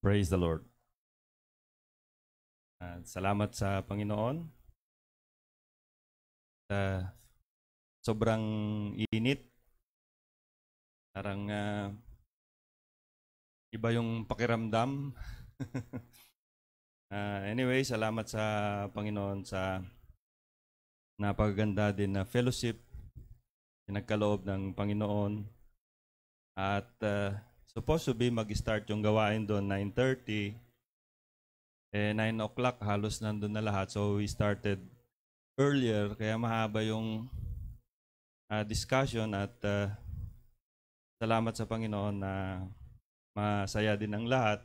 Praise the Lord. At salamat sa Panginoon. Uh, sobrang init. Parang uh, iba yung pakiramdam. uh, anyway, salamat sa Panginoon sa napaganda din na fellowship pinagkaloob ng Panginoon. At uh, supposed to be mag-start yung gawain doon 9.30. Eh, 9 o'clock halos nandun na lahat. So we started earlier kaya mahaba yung uh, discussion at uh, salamat sa Panginoon na masaya din ang lahat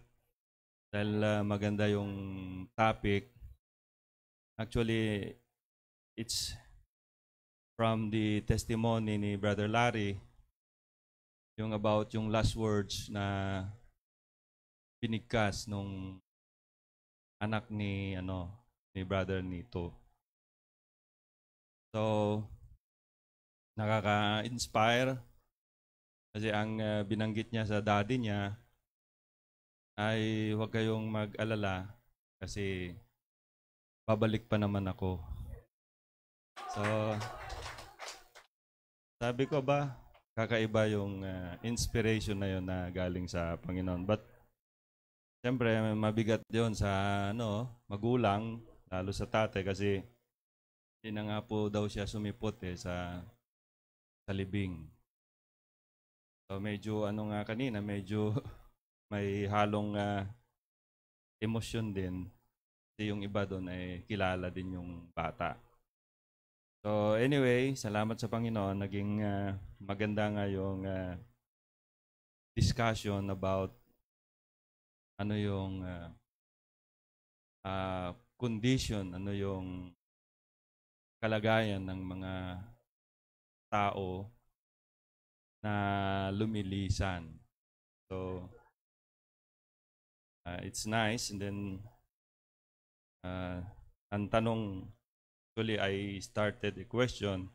dahil uh, maganda yung topic. Actually, it's from the testimony ni Brother Larry yung about yung last words na binigkas nung anak ni ano ni brother nito. So nakaka-inspire kasi ang uh, binanggit niya sa daddy niya ay huwag kayong mag-alala kasi babalik pa naman ako. So sabi ko ba, kakaiba yung uh, inspiration na yon na galing sa Panginoon. But siyempre mabigat 'yon sa ano, magulang lalo sa tate kasi hindi nga po daw siya sumipot eh sa sa libing. So medyo ano nga kanina, medyo may halong uh, emosyon din. Kasi yung iba doon ay eh, kilala din yung bata. So anyway, salamat sa Panginoon. Naging uh, maganda nga yung uh, discussion about ano yung uh, uh, condition, ano yung kalagayan ng mga tao na lumilisan. So, uh, it's nice. And then, uh, ang tanong Actually, I started a question.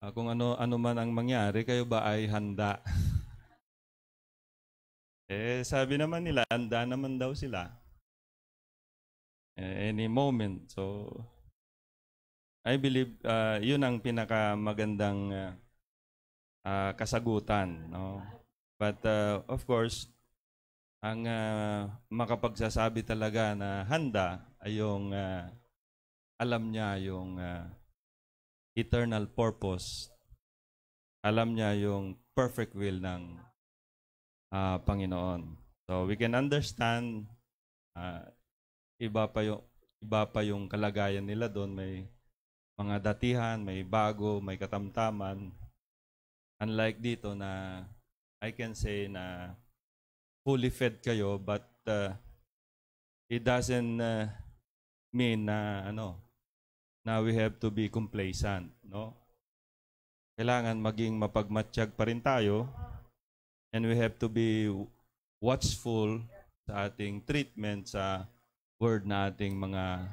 Uh, kung ano, ano man ang mangyari, kayo ba ay handa? eh, sabi naman nila, handa naman daw sila. Eh, any moment. So, I believe uh, yun ang pinakamagandang uh, uh, kasagutan. No? But uh, of course, ang uh, makapagsasabi talaga na handa ay yung uh, alam niya yung uh, eternal purpose. Alam niya yung perfect will ng uh, Panginoon. So we can understand uh, iba pa yung iba pa yung kalagayan nila doon, may mga datihan, may bago, may katamtaman. Unlike dito na I can say na fully fed kayo but uh, it doesn't uh, mean na ano na we have to be complacent, no? Kailangan maging mapagmatsyag pa rin tayo and we have to be watchful sa ating treatment sa word na ating mga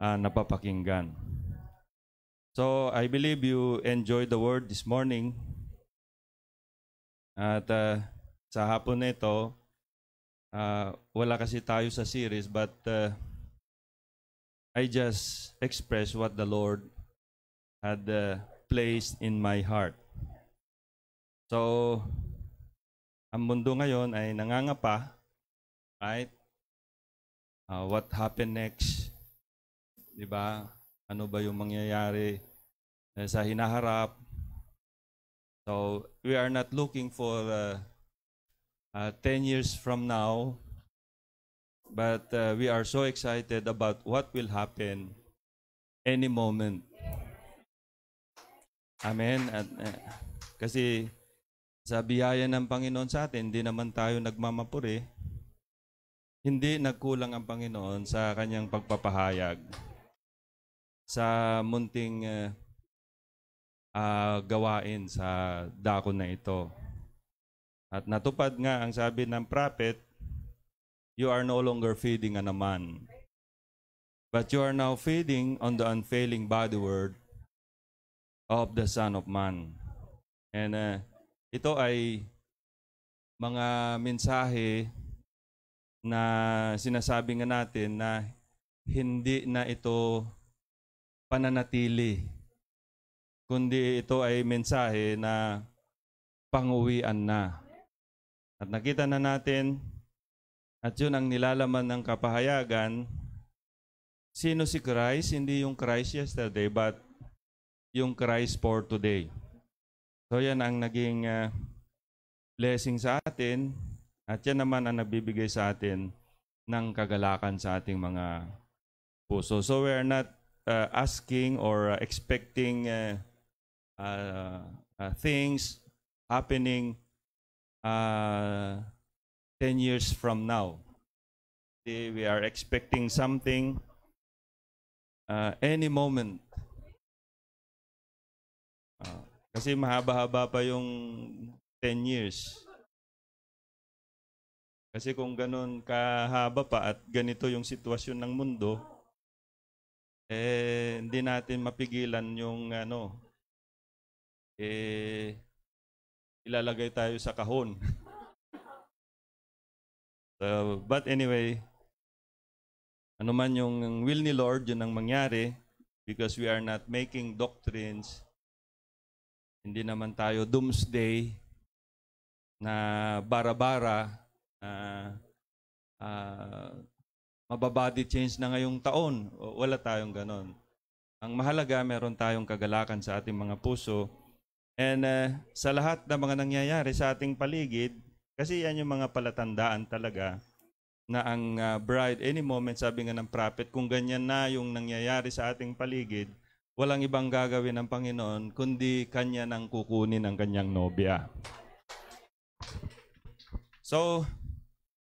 uh, napapakinggan. So, I believe you enjoyed the word this morning. At uh, sa hapon nito, uh, ah, wala kasi tayo sa series but uh, I just express what the Lord had uh, placed in my heart. So, ang mundo ngayon ay nangangapa, right? Uh, what happened next? 'Di ba? Ano ba 'yung mangyayari uh, sa hinaharap? So, we are not looking for uh, uh, 10 years from now But uh, we are so excited about what will happen any moment. Amen. At, uh, kasi sa biyaya ng Panginoon sa atin, hindi naman tayo nagmamapuri. Hindi nagkulang ang Panginoon sa kanyang pagpapahayag sa munting uh, uh, gawain sa dako na ito. At natupad nga ang sabi ng prophet you are no longer feeding on a man, but you are now feeding on the unfailing body word of the Son of Man. And uh, ito ay mga mensahe na sinasabi nga natin na hindi na ito pananatili, kundi ito ay mensahe na panguwian na. At nakita na natin at yun ang nilalaman ng kapahayagan, sino si Christ? Hindi yung Christ yesterday, but yung Christ for today. So yan ang naging uh, blessing sa atin at yan naman ang nagbibigay sa atin ng kagalakan sa ating mga puso. So we are not uh, asking or uh, expecting uh, uh, uh, things happening uh, 10 years from now. We are expecting something uh, any moment. Uh, kasi mahaba-haba pa yung 10 years. Kasi kung ganun kahaba pa at ganito yung sitwasyon ng mundo, eh hindi natin mapigilan yung ano eh ilalagay tayo sa kahon. So, but anyway, ano man yung will ni Lord, yun ang mangyari because we are not making doctrines. Hindi naman tayo doomsday na bara-bara na uh, mababody change na ngayong taon. Wala tayong ganon. Ang mahalaga, meron tayong kagalakan sa ating mga puso. And uh, sa lahat ng na mga nangyayari sa ating paligid, kasi yan yung mga palatandaan talaga na ang uh, bride, any moment, sabi nga ng prophet, kung ganyan na yung nangyayari sa ating paligid, walang ibang gagawin ng Panginoon, kundi kanya nang kukunin ang kanyang nobya. So,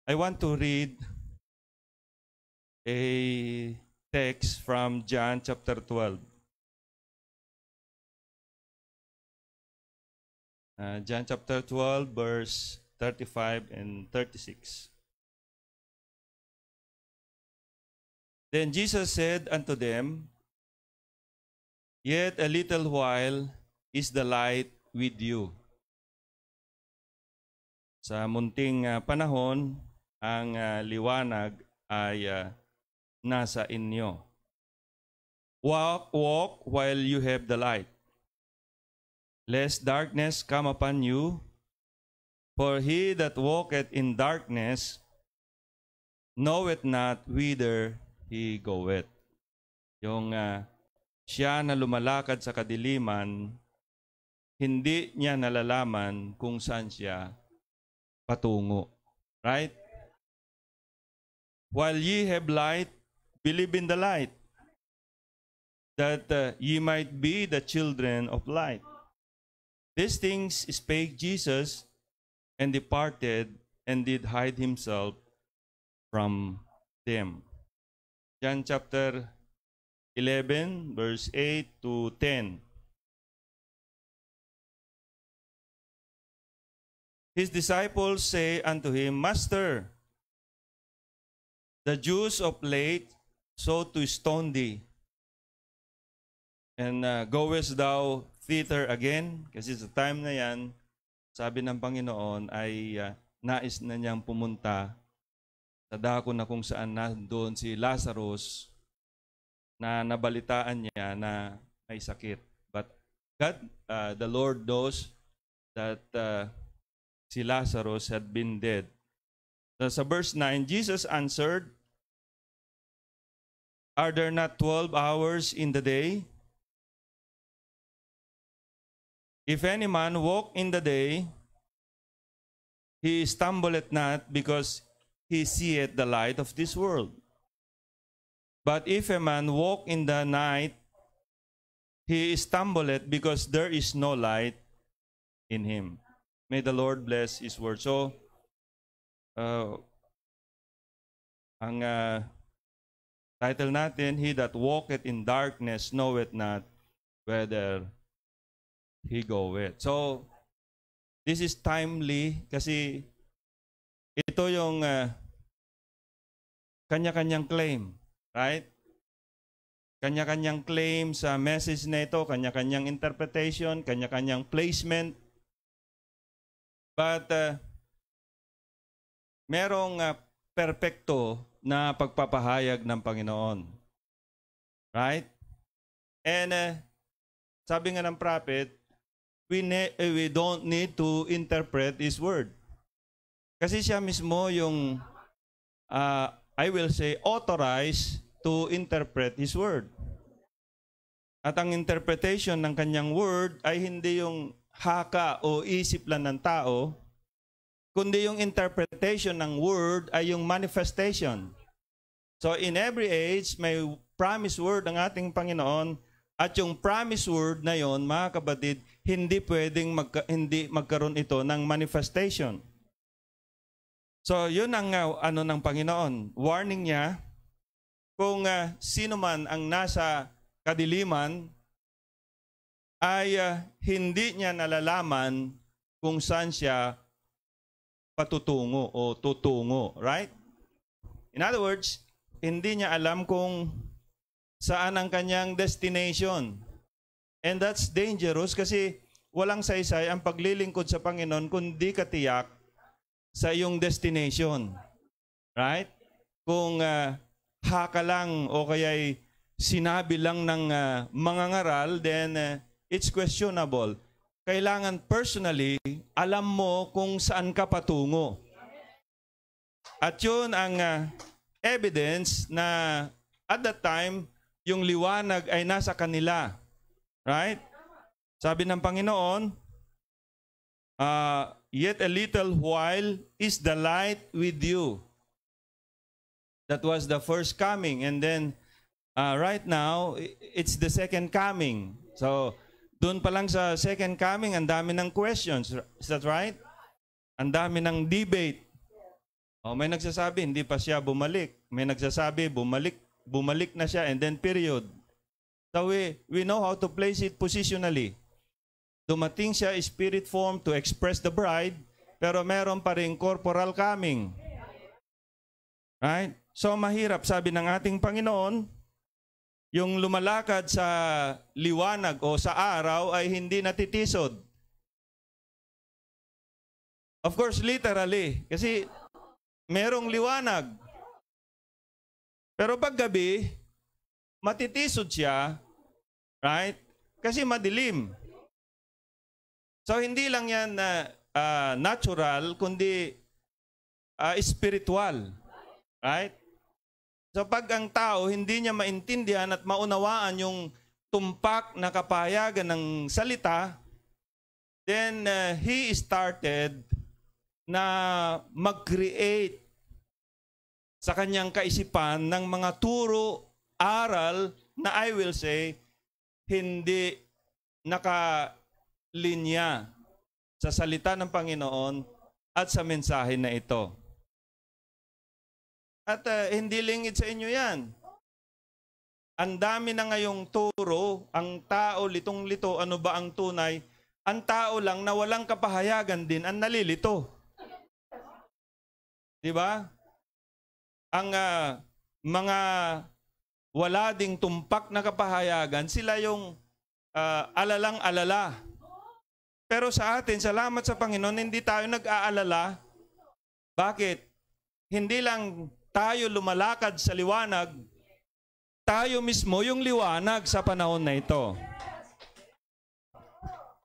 I want to read a text from John chapter 12. Uh, ah, John chapter 12, verse 35, and 36. Then Jesus said unto them, Yet a little while is the light with you. Sa munting ah, panahon, ang ah, liwanag ay ah, nasa inyo. Walk, walk while you have the light, lest darkness come upon you For he that walketh in darkness knoweth not whither he goeth. Yung uh, siya na lumalakad sa kadiliman, hindi niya nalalaman kung saan siya patungo. Right? While ye have light, believe in the light, that uh, ye might be the children of light. These things spake Jesus and departed and did hide himself from them. John chapter 11, verse 8 to 10. His disciples say unto him, Master, the Jews of late sought to stone thee. And uh, goest thou thither again? Kasi sa time na yan, sabi ng Panginoon ay uh, nais na niyang pumunta sa dako na kung saan na doon si Lazarus na nabalitaan niya na may sakit. But God, uh, the Lord knows that uh, si Lazarus had been dead. So, sa verse 9, Jesus answered, Are there not 12 hours in the day? If any man walk in the day, he stumbleth not because he seeth the light of this world. But if a man walk in the night, he stumbleth because there is no light in him. May the Lord bless His word. So, uh, ang uh, title natin, He that walketh in darkness knoweth not whether he go goeth. So, this is timely kasi ito yung uh, kanya-kanyang claim. Right? Kanya-kanyang claim sa message na ito, kanya-kanyang interpretation, kanya-kanyang placement. But uh, merong uh, perpekto na pagpapahayag ng Panginoon. Right? And uh, sabi nga ng prophet, we, ne- eh, we don't need to interpret His Word. Kasi siya mismo yung, uh, I will say, authorized to interpret His Word. At ang interpretation ng kanyang word ay hindi yung haka o isip lang ng tao, kundi yung interpretation ng word ay yung manifestation. So in every age, may promise word ang ating Panginoon at yung promise word na yon, mga kabatid, hindi pwedeng magka, hindi magkaroon ito ng manifestation. So, yun ang uh, ano ng Panginoon. Warning niya, kung uh, sino man ang nasa kadiliman, ay uh, hindi niya nalalaman kung saan siya patutungo o tutungo, right? In other words, hindi niya alam kung saan ang kanyang destination. And that's dangerous kasi walang saysay ang paglilingkod sa Panginoon kundi katiyak sa iyong destination. Right? Kung uh, haka lang o kaya'y sinabi lang ng uh, mga ngaral, then uh, it's questionable. Kailangan personally, alam mo kung saan ka patungo. At yun ang uh, evidence na at that time, yung liwanag ay nasa kanila. Right? Sabi ng Panginoon, uh, Yet a little while is the light with you. That was the first coming. And then, uh, right now, it's the second coming. So, doon pa lang sa second coming, ang dami ng questions. Is that right? Ang dami ng debate. Oh, may nagsasabi, hindi pa siya bumalik. May nagsasabi, bumalik, bumalik na siya and then period. So we, we know how to place it positionally. Dumating siya spirit form to express the bride, pero meron pa rin corporal coming. Right? So mahirap, sabi ng ating Panginoon, yung lumalakad sa liwanag o sa araw ay hindi natitisod. Of course, literally. Kasi merong liwanag. Pero pag gabi, matitisod siya Right? Kasi madilim. So hindi lang yan na uh, natural, kundi uh, spiritual. Right? So pag ang tao hindi niya maintindihan at maunawaan yung tumpak na kapayagan ng salita, then uh, he started na mag-create sa kanyang kaisipan ng mga turo, aral na I will say hindi nakalinya sa salita ng Panginoon at sa mensahe na ito. At uh, hindi lingid sa inyo yan. Ang dami na ngayong turo, ang tao litong-lito, ano ba ang tunay? Ang tao lang na walang kapahayagan din ang nalilito. 'Di ba? Ang uh, mga wala ding tumpak na kapahayagan, sila yung uh, alalang-alala. Pero sa atin, salamat sa Panginoon, hindi tayo nag-aalala. Bakit? Hindi lang tayo lumalakad sa liwanag, tayo mismo yung liwanag sa panahon na ito.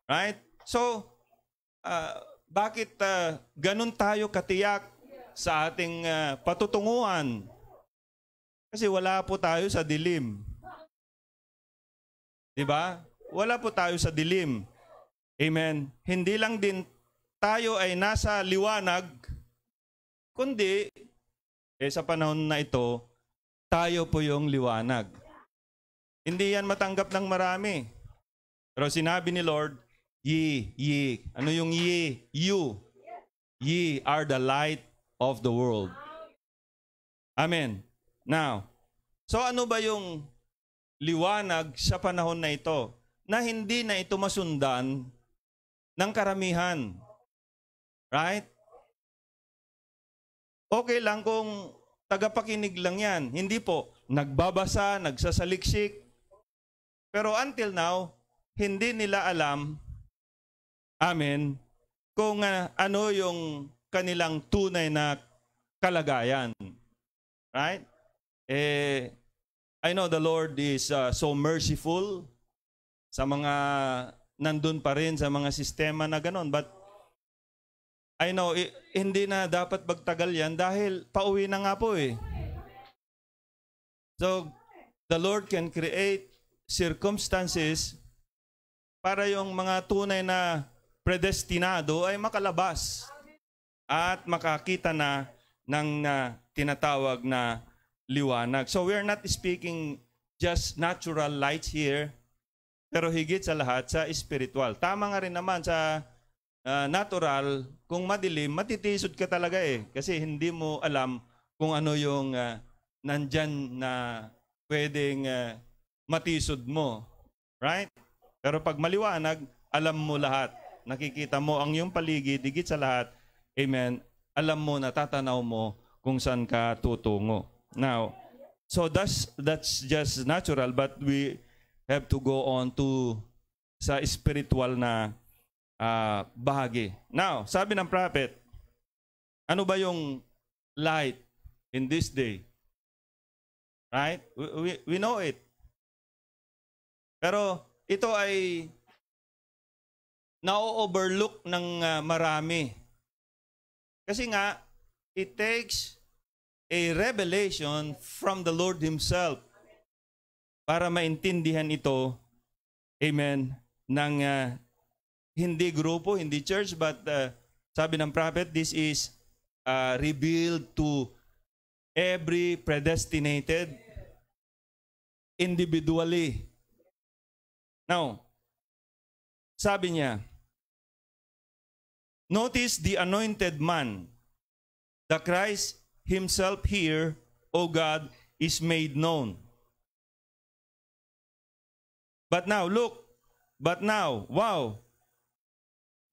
Right? So, uh, bakit uh, ganun tayo katiyak sa ating uh, patutunguhan kasi wala po tayo sa dilim. 'Di ba? Wala po tayo sa dilim. Amen. Hindi lang din tayo ay nasa liwanag kundi eh, sa panahon na ito tayo po yung liwanag. Hindi yan matanggap ng marami. Pero sinabi ni Lord, ye, ye. Ano yung ye? You. Ye are the light of the world. Amen. Now, so ano ba yung liwanag sa panahon na ito na hindi na ito masundan ng karamihan? Right? Okay lang kung tagapakinig lang yan. Hindi po. Nagbabasa, nagsasaliksik. Pero until now, hindi nila alam, amen, kung uh, ano yung kanilang tunay na kalagayan. Right? Eh, I know the Lord is uh, so merciful sa mga nandun pa rin sa mga sistema na ganon. But I know, eh, hindi na dapat magtagal yan dahil pauwi na nga po eh. So, the Lord can create circumstances para yung mga tunay na predestinado ay makalabas at makakita na ng uh, tinatawag na liwanag. So we are not speaking just natural light here, pero higit sa lahat sa spiritual. Tama nga rin naman sa uh, natural, kung madilim, matitisod ka talaga eh. Kasi hindi mo alam kung ano yung uh, nandyan na pwedeng uh, matisod mo. Right? Pero pag maliwanag, alam mo lahat. Nakikita mo ang iyong paligid, digit sa lahat. Amen. Alam mo, natatanaw mo kung saan ka tutungo. Now, so that's that's just natural but we have to go on to sa spiritual na uh, bahagi. Now, sabi ng prophet, ano ba yung light in this day? Right? We, we, we know it. Pero ito ay na-overlook ng uh, marami. Kasi nga, it takes a revelation from the Lord Himself para maintindihan ito, amen, ng uh, hindi grupo, hindi church, but uh, sabi ng prophet, this is uh, revealed to every predestinated individually. Now, sabi niya, Notice the anointed man, the Christ himself here, O God, is made known. But now, look, but now, wow,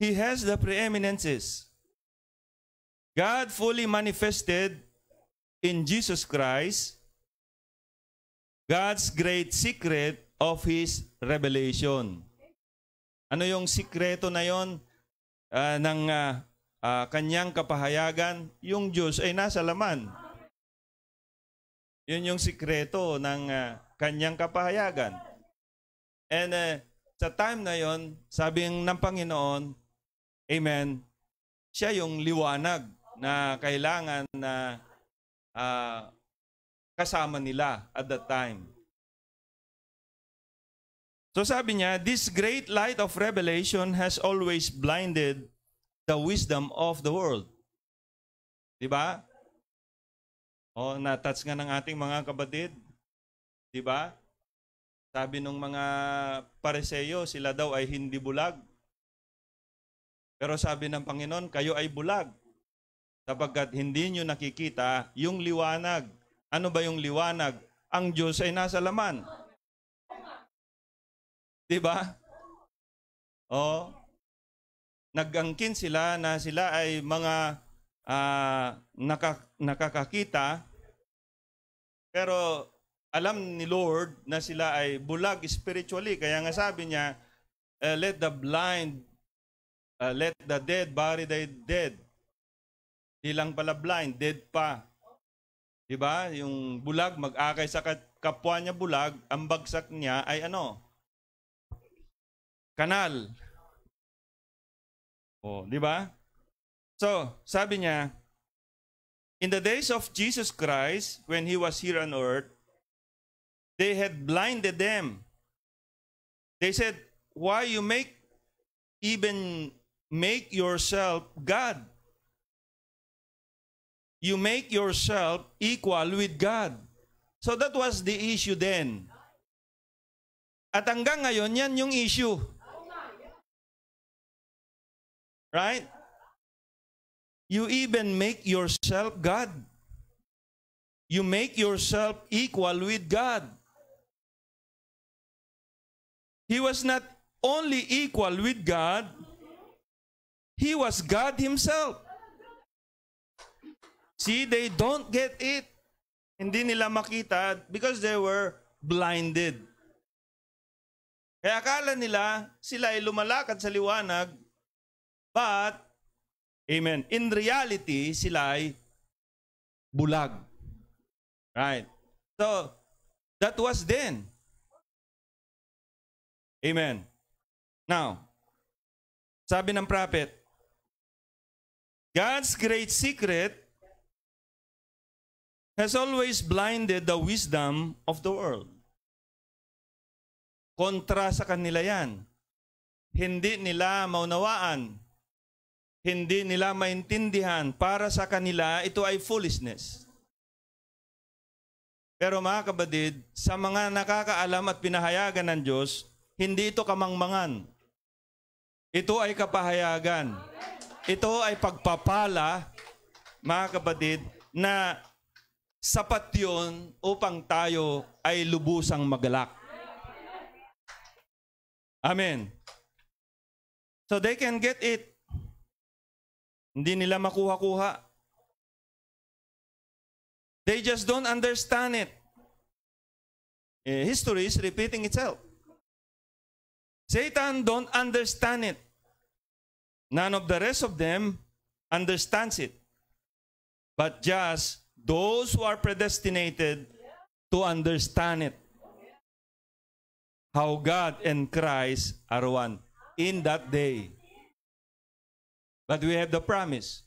he has the preeminences. God fully manifested in Jesus Christ God's great secret of His revelation. Ano yung sikreto na yon uh, ng uh, uh, kanyang kapahayagan, yung Diyos ay nasa laman. Yun yung sikreto ng uh, kanyang kapahayagan. And uh, sa time na yon, sabi ng Panginoon, Amen, siya yung liwanag na kailangan na uh, kasama nila at that time. So sabi niya, this great light of revelation has always blinded the wisdom of the world. Di ba? O, oh, natouch nga ng ating mga kabadid. Di ba? Sabi nung mga pareseyo, sila daw ay hindi bulag. Pero sabi ng Panginoon, kayo ay bulag sapagkat hindi nyo nakikita yung liwanag. Ano ba yung liwanag? Ang Diyos ay nasa laman. Di ba? O, oh, nagangkin sila na sila ay mga uh, naka, nakakakita pero alam ni Lord na sila ay bulag spiritually kaya nga sabi niya uh, let the blind uh, let the dead bury the dead di lang pala blind dead pa di ba yung bulag mag-akay sa kapwa niya bulag ang bagsak niya ay ano kanal Oh, di ba? So, sabi niya, In the days of Jesus Christ, when He was here on earth, they had blinded them. They said, Why you make even make yourself God? You make yourself equal with God. So that was the issue then. At hanggang ngayon, yan yung issue. Right? You even make yourself God. You make yourself equal with God. He was not only equal with God, he was God himself. See, they don't get it. Hindi nila makita because they were blinded. Kaya akala nila sila ay lumalakad sa liwanag But, amen, in reality, sila ay bulag. Right? So, that was then. Amen. Now, sabi ng prophet, God's great secret has always blinded the wisdom of the world. Kontra sa kanila yan. Hindi nila maunawaan hindi nila maintindihan. Para sa kanila, ito ay foolishness. Pero mga kabadid, sa mga nakakaalam at pinahayagan ng Diyos, hindi ito kamangmangan. Ito ay kapahayagan. Ito ay pagpapala, mga kabadid, na sapat yun upang tayo ay lubusang magalak. Amen. So they can get it Hindi nila makuha-kuha. They just don't understand it. Eh, history is repeating itself. Satan don't understand it. None of the rest of them understands it. But just those who are predestinated to understand it. How God and Christ are one in that day. But we have the promise.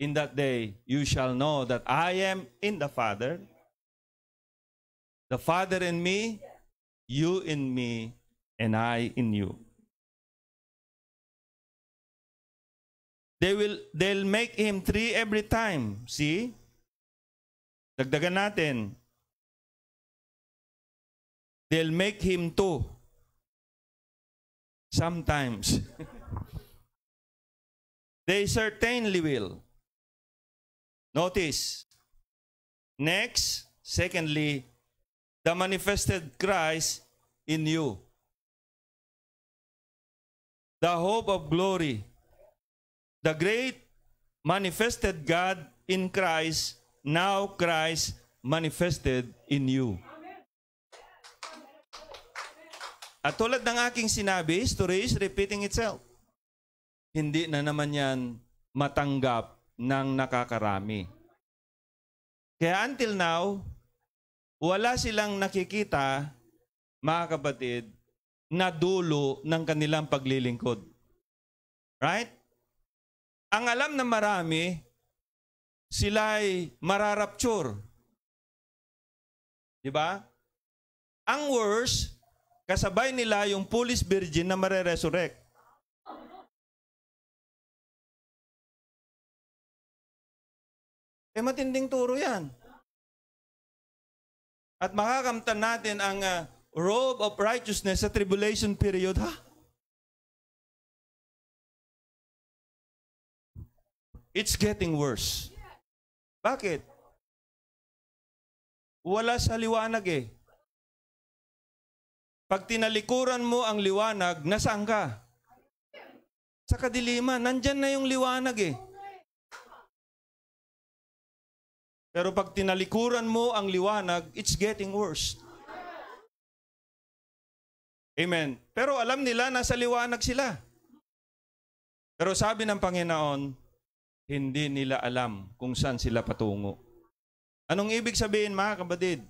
In that day, you shall know that I am in the Father, the Father in me, you in me, and I in you. They will they'll make him three every time. See? Dagdagan natin. They'll make him two. Sometimes. They certainly will. Notice. Next, secondly, the manifested Christ in you. The hope of glory. The great manifested God in Christ, now Christ manifested in you. At tulad ng aking sinabi, history is repeating itself hindi na naman yan matanggap ng nakakarami. Kaya until now, wala silang nakikita, mga kapatid, na dulo ng kanilang paglilingkod. Right? Ang alam na marami, sila ay mararapture. Di ba? Ang worst, kasabay nila yung police virgin na mareresurrect. Eh matinding turo yan. At makakamtan natin ang uh, robe of righteousness sa tribulation period, ha? It's getting worse. Bakit? Wala sa liwanag eh. Pag tinalikuran mo ang liwanag, nasaan ka? Sa kadiliman, nandyan na yung liwanag eh. Pero pag tinalikuran mo ang liwanag, it's getting worse. Amen. Pero alam nila, nasa liwanag sila. Pero sabi ng Panginoon, hindi nila alam kung saan sila patungo. Anong ibig sabihin mga kapatid?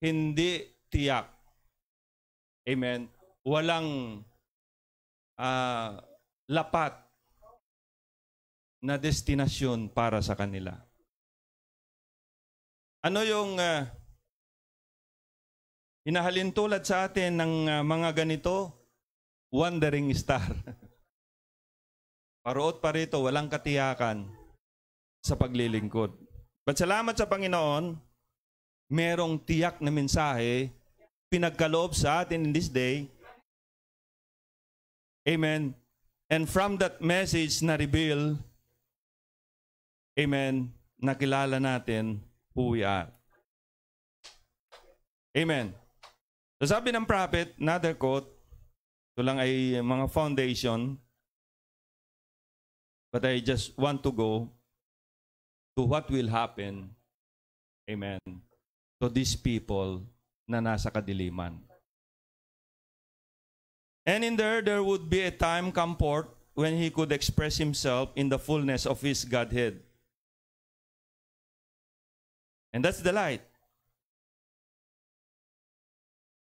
Hindi tiyak. Amen. Walang uh, lapat na destinasyon para sa kanila. Ano yung uh, ah, inahalin tulad sa atin ng uh, mga ganito? Wandering star. Paruot pa rito, walang katiyakan sa paglilingkod. But salamat sa Panginoon, merong tiyak na mensahe pinagkaloob sa atin in this day. Amen. And from that message na reveal, Amen, nakilala natin who we are. Amen. So sabi ng prophet, another quote, ito lang ay mga foundation, but I just want to go to what will happen. Amen. To these people na nasa kadiliman. And in there, there would be a time come forth when he could express himself in the fullness of his Godhead. And that's the light.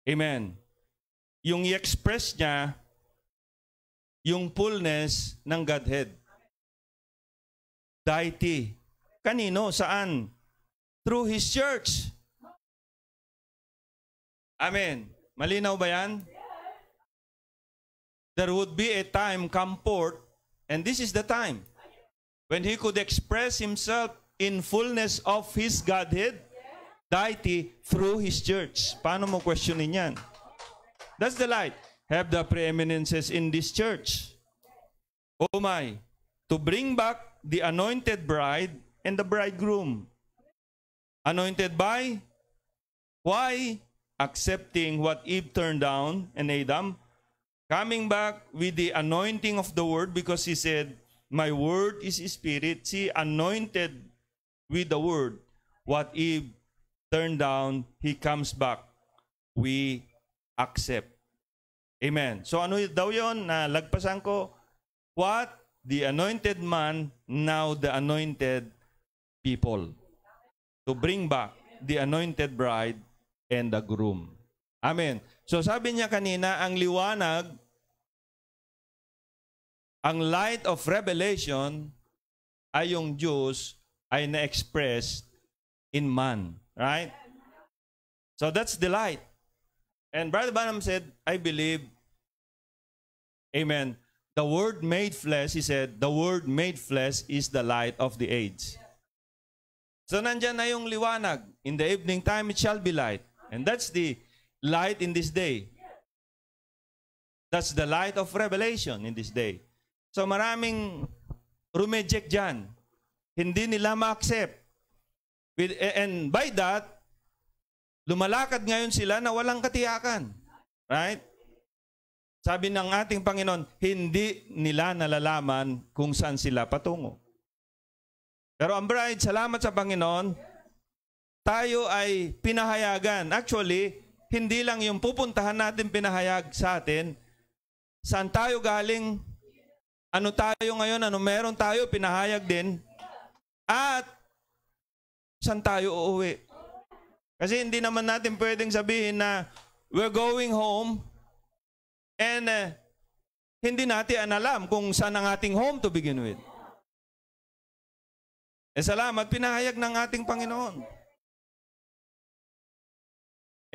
Amen. Yung i-express niya yung fullness ng Godhead. Deity. Kanino? Saan? Through His church. Amen. Malinaw ba yan? There would be a time come forth, and this is the time, when He could express Himself in fullness of His Godhead, deity through His church. Paano mo questionin yan? That's the light. Have the preeminences in this church. Oh my, to bring back the anointed bride and the bridegroom. Anointed by? Why? Accepting what Eve turned down and Adam. Coming back with the anointing of the word because he said, My word is spirit. See, anointed with the word. What if turned down, he comes back. We accept. Amen. So ano daw yon na lagpasan ko? What? The anointed man, now the anointed people. To bring back the anointed bride and the groom. Amen. So sabi niya kanina, ang liwanag, ang light of revelation ay yung Diyos ay na-express in man. Right? So that's delight. And Brother Branham said, I believe, amen, the word made flesh, he said, the word made flesh is the light of the age. So nandyan na yung liwanag. In the evening time, it shall be light. And that's the light in this day. That's the light of revelation in this day. So maraming rumeject dyan hindi nila ma-accept. And by that, lumalakad ngayon sila na walang katiyakan. Right? Sabi ng ating Panginoon, hindi nila nalalaman kung saan sila patungo. Pero ang bride, salamat sa Panginoon, tayo ay pinahayagan. Actually, hindi lang yung pupuntahan natin pinahayag sa atin, saan tayo galing, ano tayo ngayon, ano meron tayo, pinahayag din, at saan tayo uuwi? Kasi hindi naman natin pwedeng sabihin na we're going home and uh, hindi natin alam kung saan ang ating home to begin with. E salamat, pinahayag ng ating Panginoon.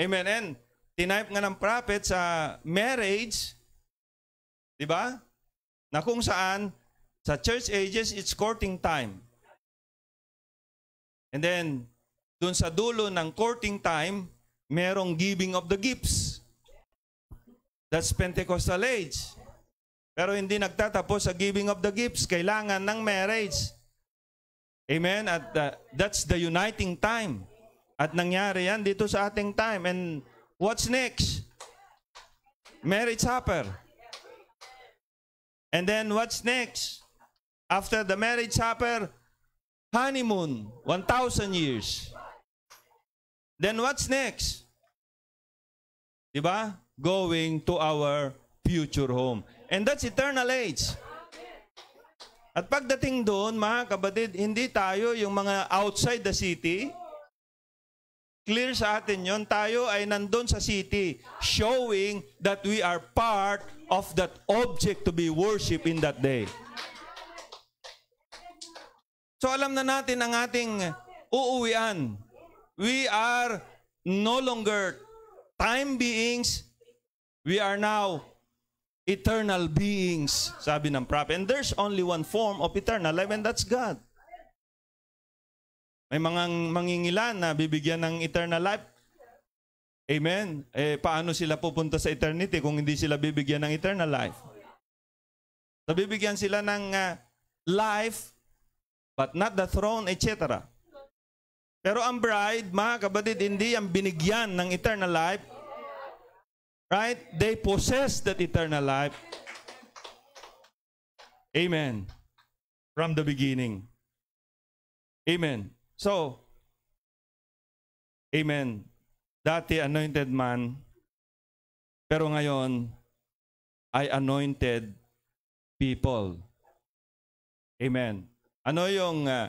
Amen. And tinype nga ng prophet sa marriage, di ba? Na kung saan, sa church ages, it's courting time. And then, dun sa dulo ng courting time, merong giving of the gifts. That's Pentecostal age. Pero hindi nagtatapos sa giving of the gifts. Kailangan ng marriage. Amen? At uh, that's the uniting time. At nangyari yan dito sa ating time. And what's next? Marriage supper. And then what's next? After the marriage supper, Honeymoon, 1,000 years. Then what's next? Diba? Going to our future home. And that's eternal age. At pagdating doon, mga kabatid, hindi tayo yung mga outside the city. Clear sa atin yon tayo ay nandun sa city, showing that we are part of that object to be worshipped in that day. So alam na natin ang ating uuwian. We are no longer time beings. We are now eternal beings, sabi ng prophet. And there's only one form of eternal life and that's God. May mga mangingilan na bibigyan ng eternal life. Amen. Eh, paano sila pupunta sa eternity kung hindi sila bibigyan ng eternal life? So, bibigyan sila ng uh, life but not the throne, etc. Pero ang bride, mga kabatid, hindi ang binigyan ng eternal life. Right? They possess that eternal life. Amen. From the beginning. Amen. So, Amen. Dati anointed man, pero ngayon, I anointed people. Amen. Ano yung uh,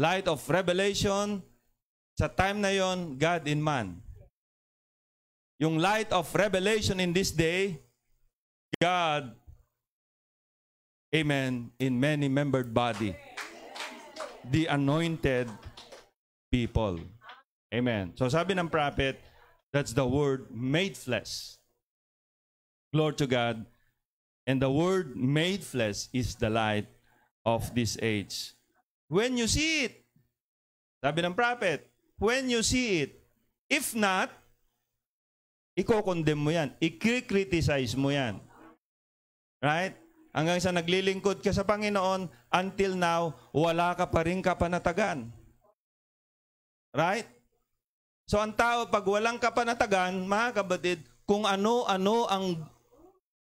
light of revelation sa time na yon, God in man. Yung light of revelation in this day, God, amen, in many-membered body. The anointed people. Amen. So sabi ng prophet, that's the word made flesh. Glory to God. And the word made flesh is the light of this age. When you see it, sabi ng prophet, when you see it, if not, iko-condemn mo yan, i-criticize mo yan. Right? Hanggang sa naglilingkod ka sa Panginoon, until now, wala ka pa rin kapanatagan. Right? So ang tao, pag walang kapanatagan, mga kabatid, kung ano-ano ang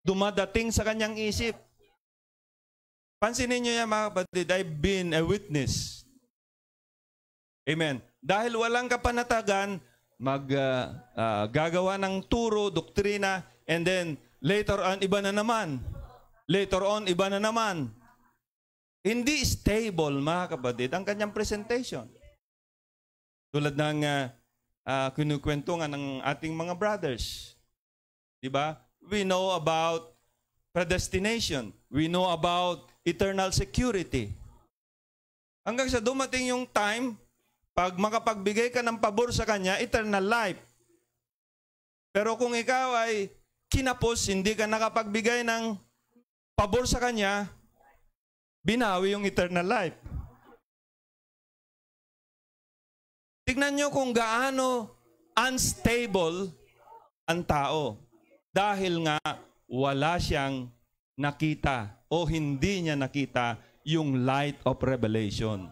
dumadating sa kanyang isip. Pansinin niyo yan mga kapatid, I've been a witness. Amen. Dahil walang kapanatagan, mag uh, uh, gagawa ng turo, doktrina, and then later on, iba na naman. Later on, iba na naman. Hindi stable, mga kapatid, ang kanyang presentation. Tulad ng uh, uh, kinukwentungan ng ating mga brothers. Diba? We know about predestination. We know about eternal security. Hanggang sa dumating yung time, pag makapagbigay ka ng pabor sa Kanya, eternal life. Pero kung ikaw ay kinapos, hindi ka nakapagbigay ng pabor sa Kanya, binawi yung eternal life. Tignan nyo kung gaano unstable ang tao dahil nga wala siyang nakita o hindi niya nakita yung light of revelation.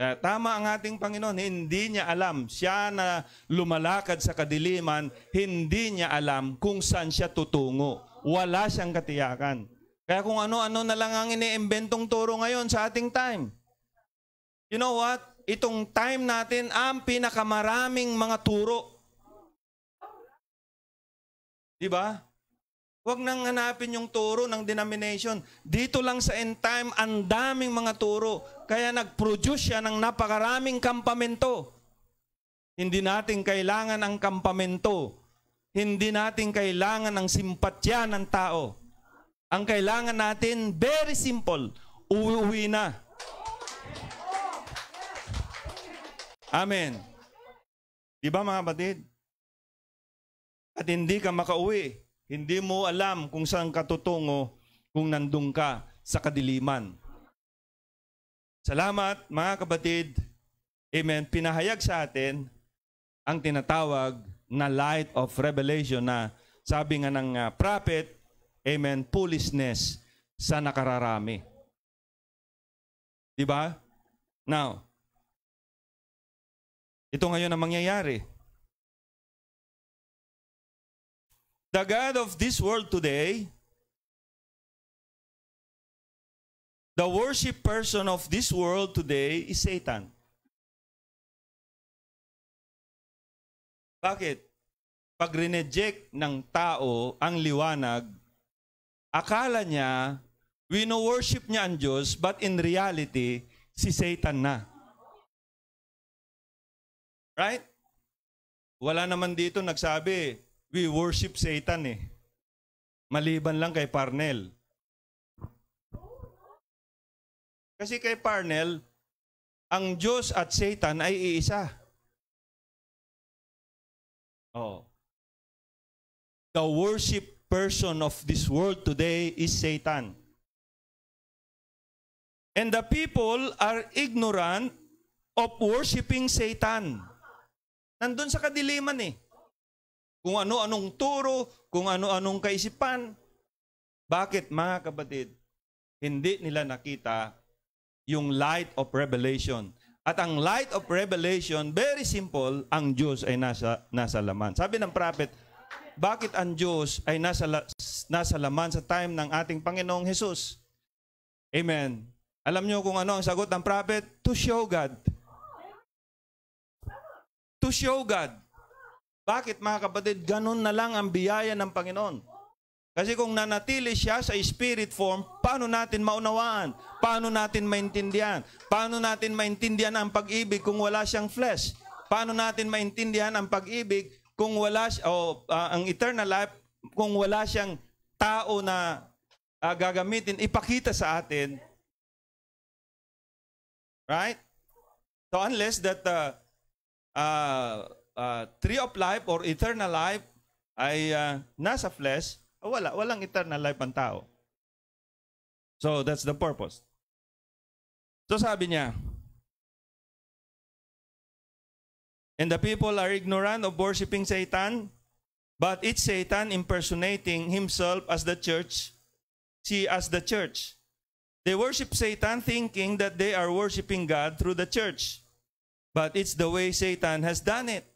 Kaya tama ang ating Panginoon, hindi niya alam. Siya na lumalakad sa kadiliman, hindi niya alam kung saan siya tutungo. Wala siyang katiyakan. Kaya kung ano-ano na lang ang iniimbentong turo ngayon sa ating time. You know what? Itong time natin ang pinakamaraming mga turo. Di ba? Huwag nang hanapin yung turo ng denomination. Dito lang sa end time, ang daming mga turo. Kaya nag-produce siya ng napakaraming kampamento. Hindi natin kailangan ang kampamento. Hindi natin kailangan ang simpatya ng tao. Ang kailangan natin, very simple, uuwi na. Amen. Di ba mga batid? At hindi ka makauwi hindi mo alam kung saan katutungo kung nandun ka sa kadiliman. Salamat mga kabatid. Amen. Pinahayag sa atin ang tinatawag na light of revelation na sabi nga ng ah, prophet, amen, foolishness sa nakararami. Di ba? Now, ito ngayon ang mangyayari. The God of this world today, the worship person of this world today is Satan. Bakit? Pag rineject ng tao ang liwanag, akala niya, we wino-worship niya ang Diyos, but in reality, si Satan na. Right? Wala naman dito nagsabi, we worship Satan eh. Maliban lang kay Parnell. Kasi kay Parnell, ang Diyos at Satan ay iisa. Oh. The worship person of this world today is Satan. And the people are ignorant of worshiping Satan. Nandun sa kadiliman eh kung ano-anong turo, kung ano-anong kaisipan. Bakit mga kapatid, hindi nila nakita yung light of revelation? At ang light of revelation, very simple, ang Diyos ay nasa, nasa laman. Sabi ng prophet, bakit ang Diyos ay nasa, nasa laman sa time ng ating Panginoong Jesus? Amen. Alam niyo kung ano ang sagot ng prophet? To show God. To show God. Bakit mga kapatid, ganun na lang ang biyaya ng Panginoon? Kasi kung nanatili siya sa spirit form, paano natin maunawaan? Paano natin maintindihan? Paano natin maintindihan ang pag-ibig kung wala siyang flesh? Paano natin maintindihan ang pag-ibig kung wala o uh, ang eternal life kung wala siyang tao na uh, gagamitin ipakita sa atin? Right? So unless that uh, uh, Uh, tree of life or eternal life ay uh, nasa flesh, wala, walang eternal life ang tao. So that's the purpose. So sabi niya, And the people are ignorant of worshiping Satan, but it's Satan impersonating himself as the church, she as the church. They worship Satan thinking that they are worshiping God through the church. But it's the way Satan has done it.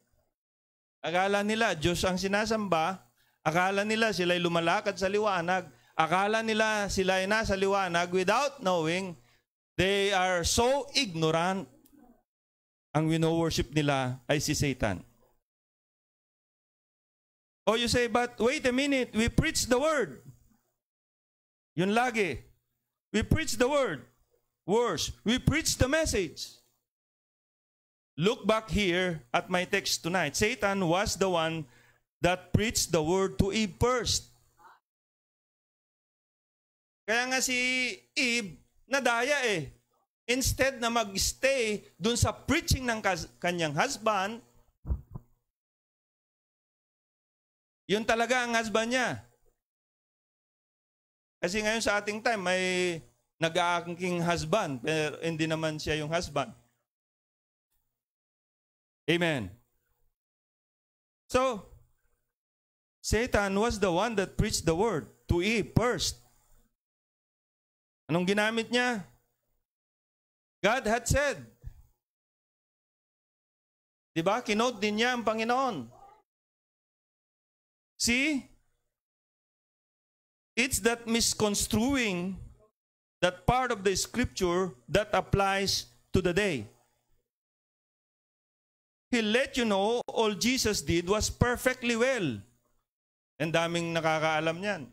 Akala nila Diyos ang sinasamba, akala nila sila'y lumalakad sa liwanag, akala nila sila'y nasa liwanag without knowing they are so ignorant. Ang wino-worship nila ay si Satan. Oh, you say, but wait a minute, we preach the word. Yun lagi. We preach the word. Worse, we preach the message. Look back here at my text tonight. Satan was the one that preached the word to Eve first. Kaya nga si Eve, nadaya eh. Instead na magstay dun sa preaching ng kanyang husband, yun talaga ang husband niya. Kasi ngayon sa ating time, may nag-aaking husband, pero hindi naman siya yung husband. Amen. So, Satan was the one that preached the word to Eve first. Anong ginamit niya? God had said. Diba? Kinote din niya ang Panginoon. See? It's that misconstruing that part of the scripture that applies to the day. He let you know all Jesus did was perfectly well. And daming nakakaalam niyan.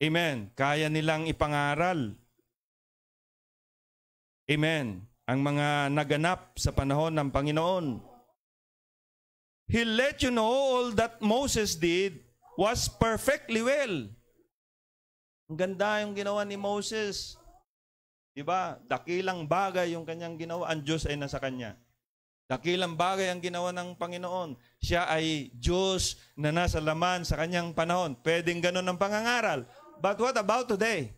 Amen. Kaya nilang ipangaral. Amen. Ang mga naganap sa panahon ng Panginoon. He let you know all that Moses did was perfectly well. Ang ganda yung ginawa ni Moses. Diba? Dakilang bagay yung kanyang ginawa. Ang Diyos ay nasa kanya. Dakilang bagay ang ginawa ng Panginoon. Siya ay Diyos na nasa laman sa kanyang panahon. Pwedeng ganun ang pangangaral. But what about today?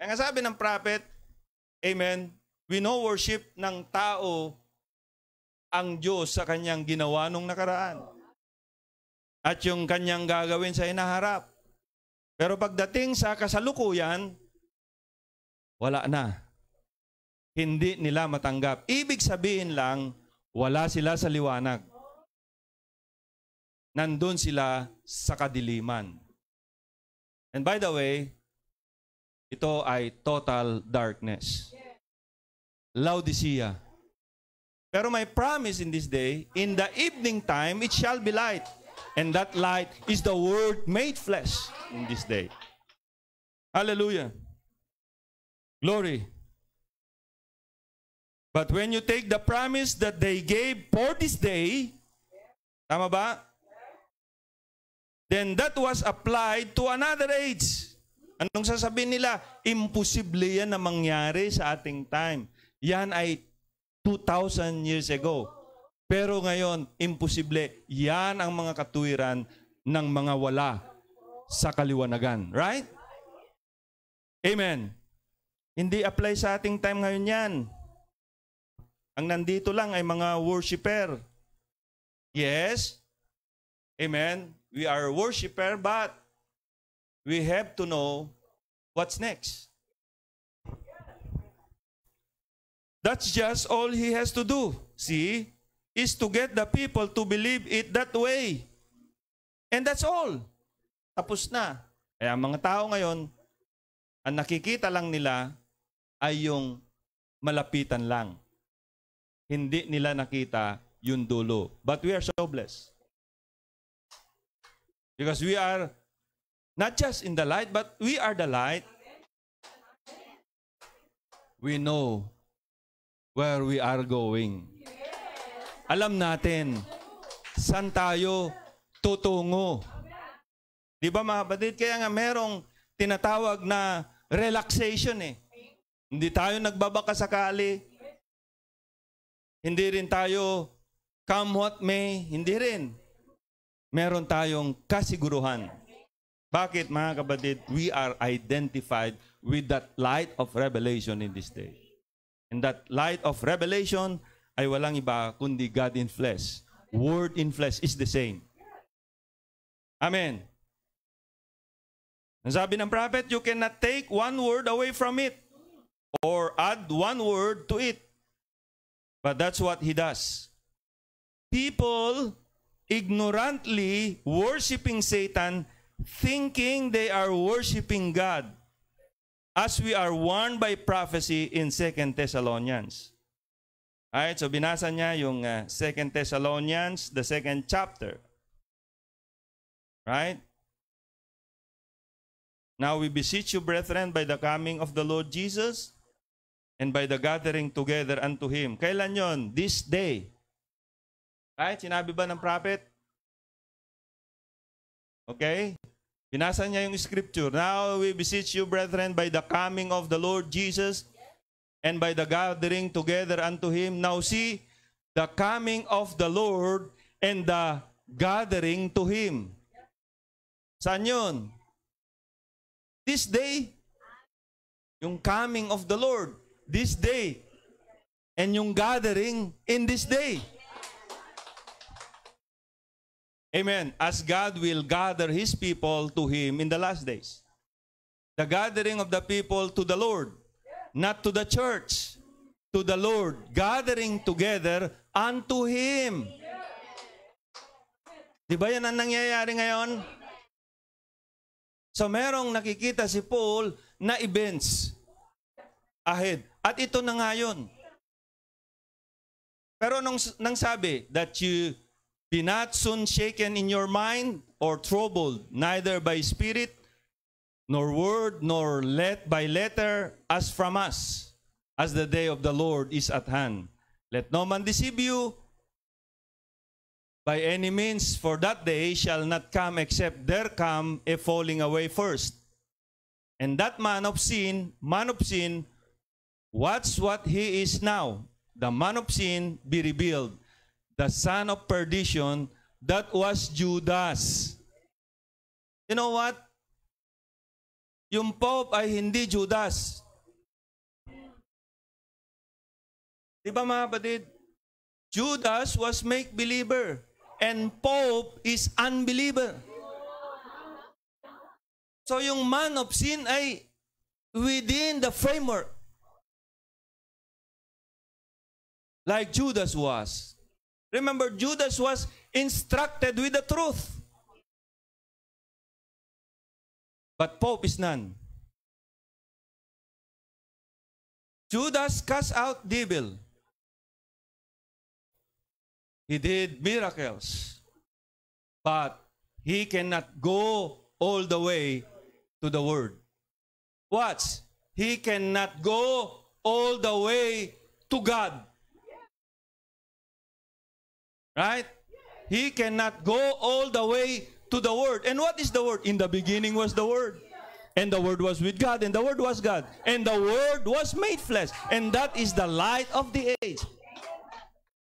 Ang sabi ng prophet, Amen, we know worship ng tao ang Diyos sa kanyang ginawa nung nakaraan. At yung kanyang gagawin sa inaharap. Pero pagdating sa kasalukuyan, wala na. Hindi nila matanggap. Ibig sabihin lang, wala sila sa liwanag. Nandun sila sa kadiliman. And by the way, ito ay total darkness. Laodicea. Pero may promise in this day, in the evening time, it shall be light. And that light is the Word made flesh in this day. Hallelujah. Glory. But when you take the promise that they gave for this day, tama ba? Then that was applied to another age. Anong sasabihin nila? Impossible yan na mangyari sa ating time. Yan ay 2,000 years ago. Pero ngayon, imposible. Yan ang mga katuwiran ng mga wala sa kaliwanagan. Right? Amen. Hindi apply sa ating time ngayon yan. Ang nandito lang ay mga worshiper. Yes. Amen. We are worshiper but we have to know what's next. That's just all he has to do. See? is to get the people to believe it that way. And that's all. Tapos na. Kaya ang mga tao ngayon, ang nakikita lang nila ay yung malapitan lang. Hindi nila nakita yung dulo. But we are so blessed. Because we are not just in the light, but we are the light. We know where we are going. Alam natin, saan tayo tutungo. Di ba mga kapatid? Kaya nga merong tinatawag na relaxation eh. Hindi tayo nagbabaka sakali. Hindi rin tayo come what may. Hindi rin. Meron tayong kasiguruhan. Bakit mga kapatid? We are identified with that light of revelation in this day. And that light of revelation ay walang iba kundi God in flesh. Word in flesh is the same. Amen. Ang sabi ng prophet, you cannot take one word away from it or add one word to it. But that's what he does. People ignorantly worshiping Satan, thinking they are worshiping God, as we are warned by prophecy in 2 Thessalonians. Alright, so binasa niya yung uh, 2 Thessalonians, the second chapter. Right? Now we beseech you, brethren, by the coming of the Lord Jesus and by the gathering together unto Him. Kailan yon? This day. Right? Sinabi ba ng prophet? Okay? Binasa niya yung scripture. Now we beseech you, brethren, by the coming of the Lord Jesus and by the gathering together unto him. Now see the coming of the Lord and the gathering to him. Saan yun? This day, yung coming of the Lord, this day, and yung gathering in this day. Amen. As God will gather His people to Him in the last days. The gathering of the people to the Lord Not to the church, to the Lord, gathering together unto Him. Di ba yan ang nangyayari ngayon? So merong nakikita si Paul na events ahead. At ito na nga yun. Pero nung, nang sabi that you be not soon shaken in your mind or troubled, neither by spirit nor word, nor let by letter, as from us, as the day of the Lord is at hand. Let no man deceive you by any means, for that day shall not come except there come a falling away first. And that man of sin, man of sin, what's what he is now. The man of sin be revealed, the son of perdition, that was Judas. You know what? Yung Pope ay hindi Judas. Di ba mga kapatid? Judas was make believer and Pope is unbeliever. So yung man of sin ay within the framework. Like Judas was. Remember, Judas was instructed with the truth. but Pope is none. Judas cast out devil. He did miracles. But he cannot go all the way to the word. Watch. He cannot go all the way to God. Right? He cannot go all the way to the Word. And what is the Word? In the beginning was the Word. And the Word was with God, and the Word was God. And the Word was made flesh. And that is the light of the age.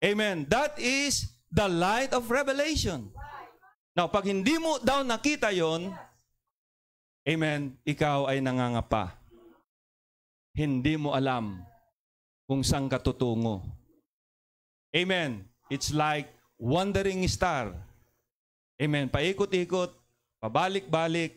Amen. That is the light of revelation. Now, pag hindi mo daw nakita yon, Amen, ikaw ay nangangapa. Hindi mo alam kung saan ka tutungo. Amen. It's like wandering star Amen. Paikot-ikot, pabalik-balik.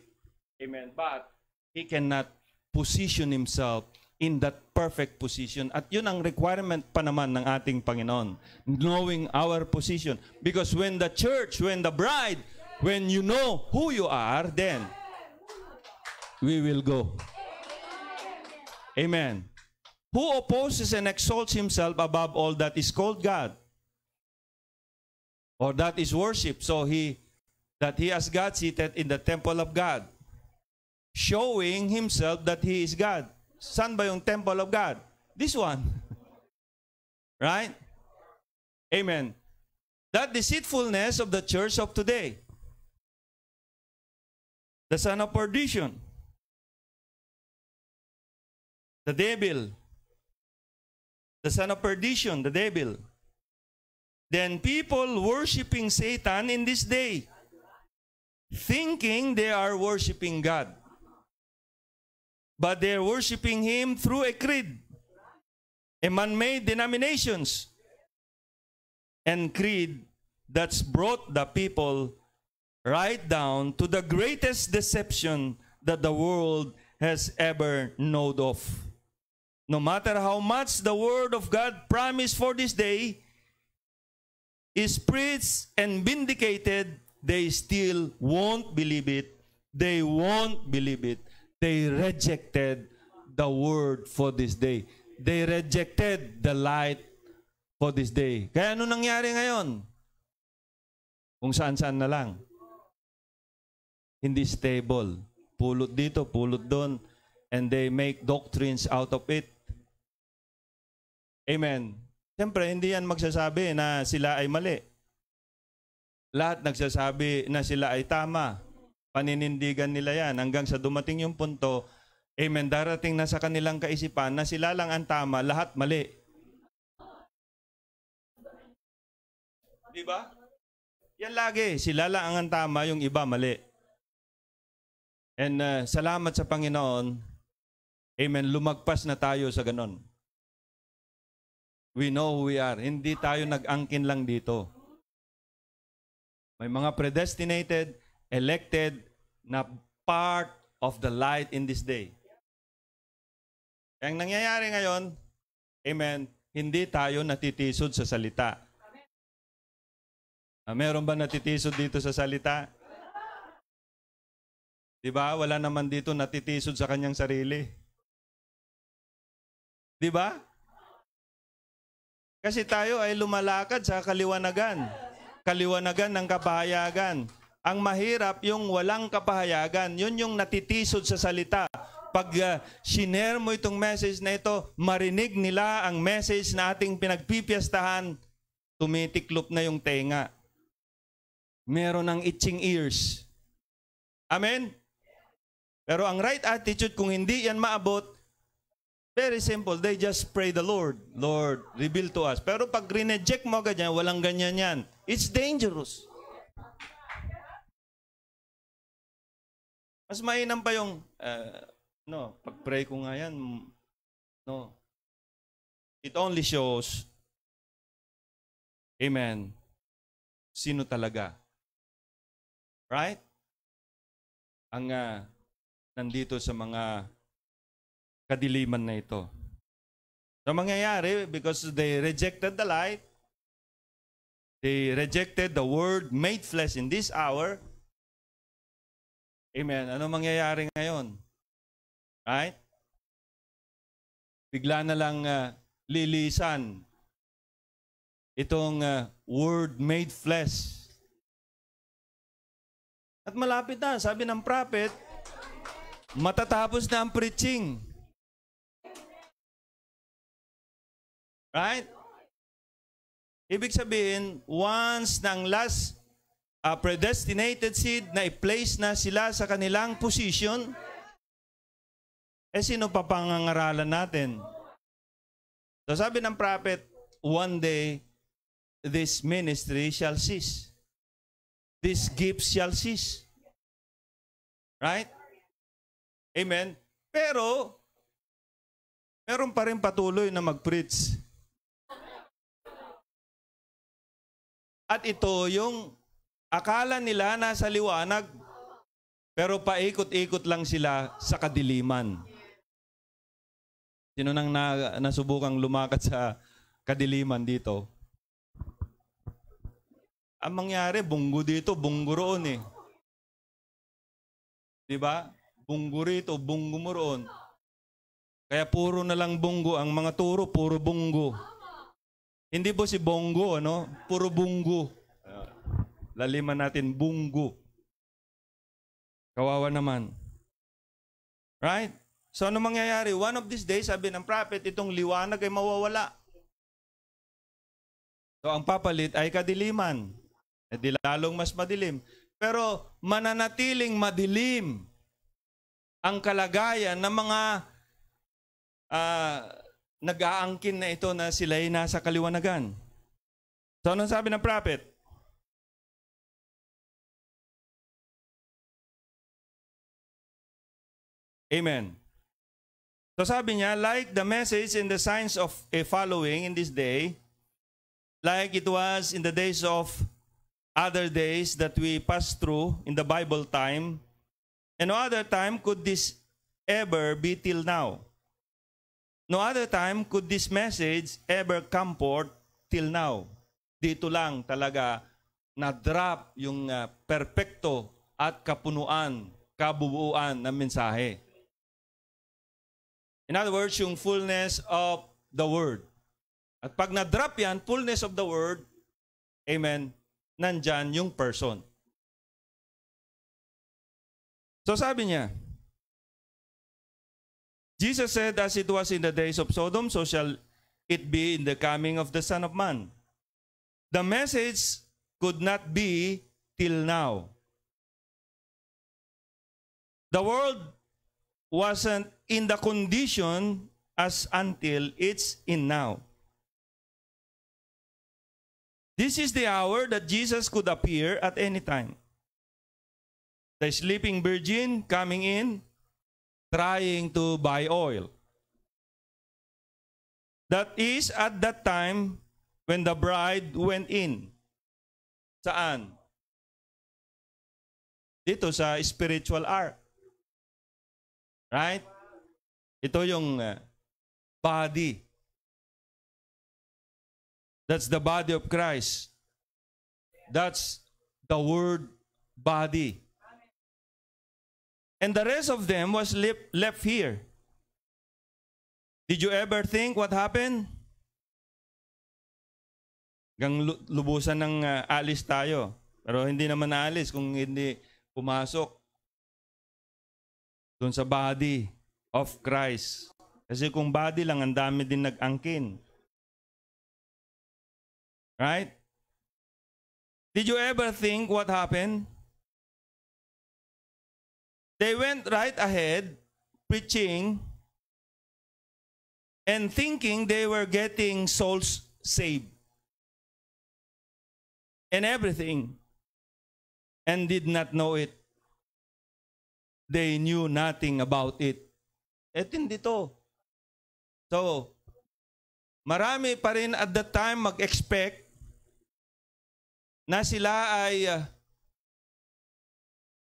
Amen. But he cannot position himself in that perfect position. At yun ang requirement pa naman ng ating Panginoon. Knowing our position. Because when the church, when the bride, when you know who you are, then we will go. Amen. Who opposes and exalts himself above all that is called God? Or that is worship. So he that he has God seated in the temple of God, showing himself that he is God. San ba yung temple of God? This one. right? Amen. That deceitfulness of the church of today, the son of perdition, the devil, the son of perdition, the devil. Then people worshiping Satan in this day thinking they are worshiping God. But they're worshiping Him through a creed, a man made denominations, and creed that's brought the people right down to the greatest deception that the world has ever known of. No matter how much the Word of God promised for this day is preached and vindicated they still won't believe it. They won't believe it. They rejected the word for this day. They rejected the light for this day. Kaya ano nangyari ngayon? Kung saan-saan na lang. Hindi stable. Pulot dito, pulot doon. And they make doctrines out of it. Amen. Siyempre, hindi yan magsasabi na sila ay mali. Lahat nagsasabi na sila ay tama. Paninindigan nila yan hanggang sa dumating yung punto, amen, darating na sa kanilang kaisipan na sila lang ang tama, lahat mali. Di ba? Yan lagi, sila lang ang tama, yung iba mali. And uh, salamat sa Panginoon, amen, lumagpas na tayo sa ganon. We know who we are. Hindi tayo nag-angkin lang dito. May mga predestinated, elected na part of the light in this day. Ang nangyayari ngayon, amen, hindi tayo natitisod sa salita. Ah, meron ba natitisod dito sa salita? Di ba? Wala naman dito natitisod sa kanyang sarili. Di ba? Kasi tayo ay lumalakad sa kaliwanagan kaliwanagan ng kapahayagan. Ang mahirap yung walang kapahayagan. Yun yung natitisod sa salita. Pag uh, ah, shinare mo itong message na ito, marinig nila ang message na ating pinagpipiyastahan, tumitiklop na yung tenga. Meron ng itching ears. Amen? Pero ang right attitude, kung hindi yan maabot, Very simple. They just pray the Lord. Lord, reveal to us. Pero pag rineject mo ganyan, walang ganyan yan. It's dangerous. Mas mainam pa yung, uh, no, pag-pray ko nga yan, mm, no. It only shows, Amen, sino talaga. Right? Ang uh, nandito sa mga kadiliman na ito. So mangyayari, because they rejected the light, They rejected the word made flesh in this hour. Amen. Ano mangyayari ngayon? Right? Bigla na lang uh, lilisan itong uh, word made flesh. At malapit na, sabi ng prophet, matatapos na ang preaching. Right? Ibig sabihin, once ng last uh, predestinated seed na i-place na sila sa kanilang position, eh sino pa pangangaralan natin? So sabi ng prophet, one day, this ministry shall cease. This gift shall cease. Right? Amen? Pero, meron pa rin patuloy na mag-preach At ito yung akala nila nasa liwanag, pero paikot-ikot lang sila sa kadiliman. Sino nang na, nasubukang lumakat sa kadiliman dito? Ang mangyari, bunggo dito, bunggo roon eh. Di ba? Bunggo rito, bunggo mo roon. Kaya puro na lang bunggo. Ang mga turo, puro bunggo. Hindi po si Bongo, ano? Puro bunggo. Laliman natin, bunggo. Kawawa naman. Right? So ano mangyayari? One of these days, sabi ng prophet, itong liwanag ay mawawala. So ang papalit ay kadiliman. E di lalong mas madilim. Pero mananatiling madilim ang kalagayan ng mga uh, nagaangkin na ito na sila ay nasa kaliwanagan. So ano sabi ng prophet? Amen. So sabi niya, like the message and the signs of a following in this day, like it was in the days of other days that we passed through in the Bible time, and no other time could this ever be till now. No other time could this message ever comfort till now. Dito lang talaga na-drop yung uh, perpekto at kapunuan, kabubuuan ng mensahe. In other words, yung fullness of the Word. At pag na-drop yan, fullness of the Word, amen, nandyan yung person. So sabi niya, Jesus said, As it was in the days of Sodom, so shall it be in the coming of the Son of Man. The message could not be till now. The world wasn't in the condition as until it's in now. This is the hour that Jesus could appear at any time. The sleeping virgin coming in trying to buy oil. That is at that time when the bride went in. Saan? Dito sa spiritual ark. Right? Ito yung uh, body. That's the body of Christ. That's the word body. And the rest of them was left here. Did you ever think what happened? Gang lubusan ng uh, alis tayo. Pero hindi naman alis kung hindi pumasok doon sa body of Christ. Kasi kung body lang, ang dami din nag-angkin. Right? Did you ever think what happened? They went right ahead preaching and thinking they were getting souls saved and everything and did not know it. They knew nothing about it. Etin dito. So, marami pa rin at that time mag-expect na sila ay uh,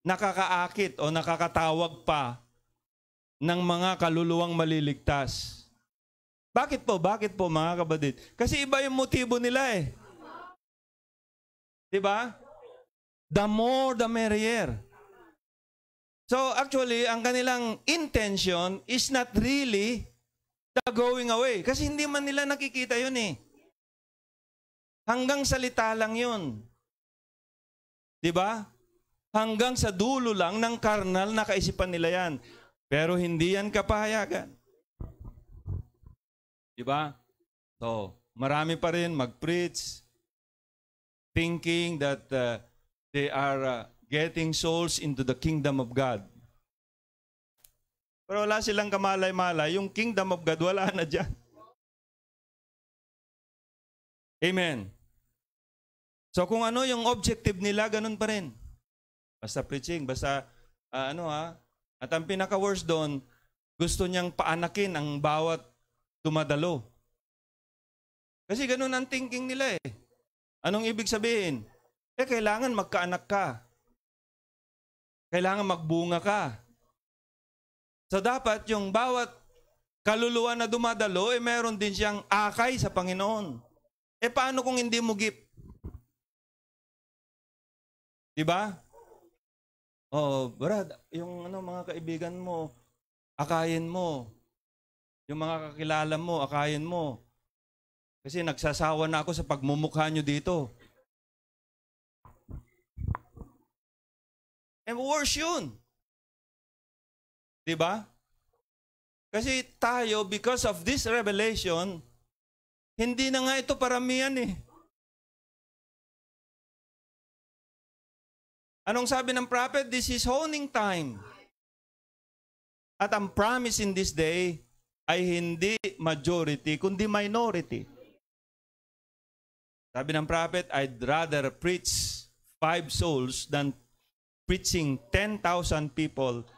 nakakaakit o nakakatawag pa ng mga kaluluwang maliligtas. Bakit po? Bakit po mga kabadid? Kasi iba yung motibo nila eh. 'Di ba? The more the merrier. So actually, ang kanilang intention is not really the going away. Kasi hindi man nila nakikita yun eh. Hanggang salita lang yun. 'Di ba? hanggang sa dulo lang ng karnal na kaisipan nila yan. Pero hindi yan kapahayagan. Di ba? So, marami pa rin mag-preach thinking that uh, they are uh, getting souls into the kingdom of God. Pero wala silang kamalay-malay. Yung kingdom of God, wala na dyan. Amen. So kung ano yung objective nila, ganun pa rin. Basta preaching, basta uh, ano ha. Ah. At ang pinaka-worst doon, gusto niyang paanakin ang bawat dumadalo. Kasi ganun ang thinking nila eh. Anong ibig sabihin? Eh, kailangan magkaanak ka. Kailangan magbunga ka. So dapat yung bawat kaluluwa na dumadalo, eh meron din siyang akay sa Panginoon. Eh paano kung hindi mo gift? Diba? Oh, Brad, yung ano, mga kaibigan mo, akayin mo. Yung mga kakilala mo, akayin mo. Kasi nagsasawa na ako sa pagmumukha nyo dito. And worse yun. Diba? Kasi tayo, because of this revelation, hindi na nga ito paramihan eh. Anong sabi ng prophet? This is honing time. At ang promise in this day ay hindi majority, kundi minority. Sabi ng prophet, I'd rather preach five souls than preaching 10,000 people.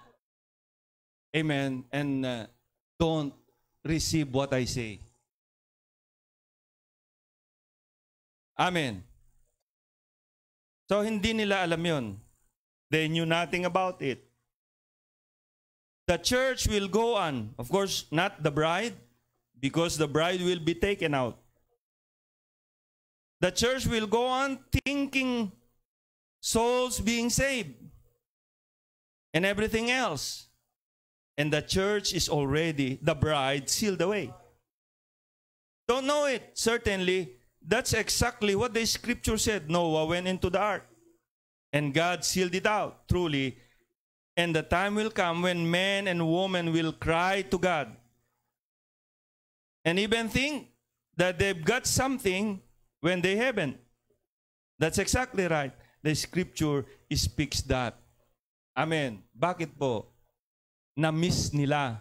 Amen. And uh, don't receive what I say. Amen. So hindi nila alam yun. They knew nothing about it. The church will go on. Of course, not the bride, because the bride will be taken out. The church will go on thinking souls being saved and everything else. And the church is already, the bride, sealed away. Don't know it, certainly, That's exactly what the scripture said. Noah went into the ark and God sealed it out truly. And the time will come when men and women will cry to God and even think that they've got something when they haven't. That's exactly right. The scripture speaks that. Amen. Bakit po? Na-miss nila.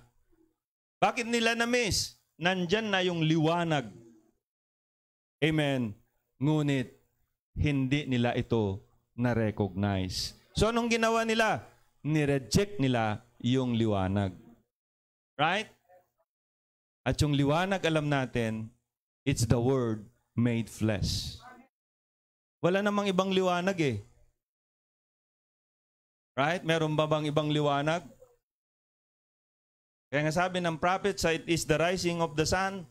Bakit nila na-miss? Nandyan na yung liwanag. Amen. Ngunit, hindi nila ito na-recognize. So, anong ginawa nila? Nireject nila yung liwanag. Right? At yung liwanag, alam natin, it's the Word made flesh. Wala namang ibang liwanag eh. Right? Meron ba bang ibang liwanag? Kaya nga sabi ng prophet, it is the rising of the sun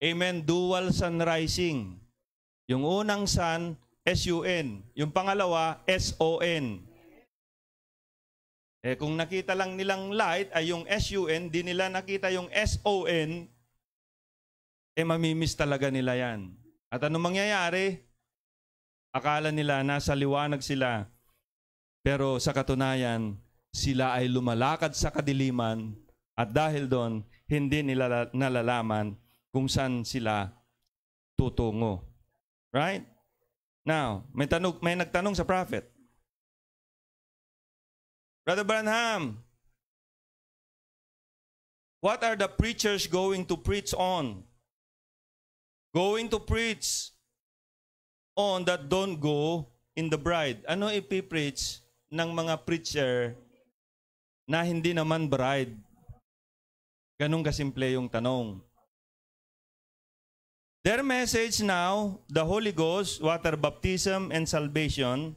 Amen, dual sun rising. Yung unang sun, S-U-N. Yung pangalawa, S-O-N. Eh kung nakita lang nilang light ay yung S-U-N, di nila nakita yung S-O-N, eh mamimiss talaga nila yan. At ano mangyayari? Akala nila nasa liwanag sila. Pero sa katunayan, sila ay lumalakad sa kadiliman at dahil doon, hindi nila nalalaman kung saan sila tutungo. Right? Now, may, tanong, may nagtanong sa prophet. Brother Branham, what are the preachers going to preach on? Going to preach on that don't go in the bride. Ano ipipreach ng mga preacher na hindi naman bride? Ganun kasimple yung tanong. Their message now, the Holy Ghost, water baptism, and salvation,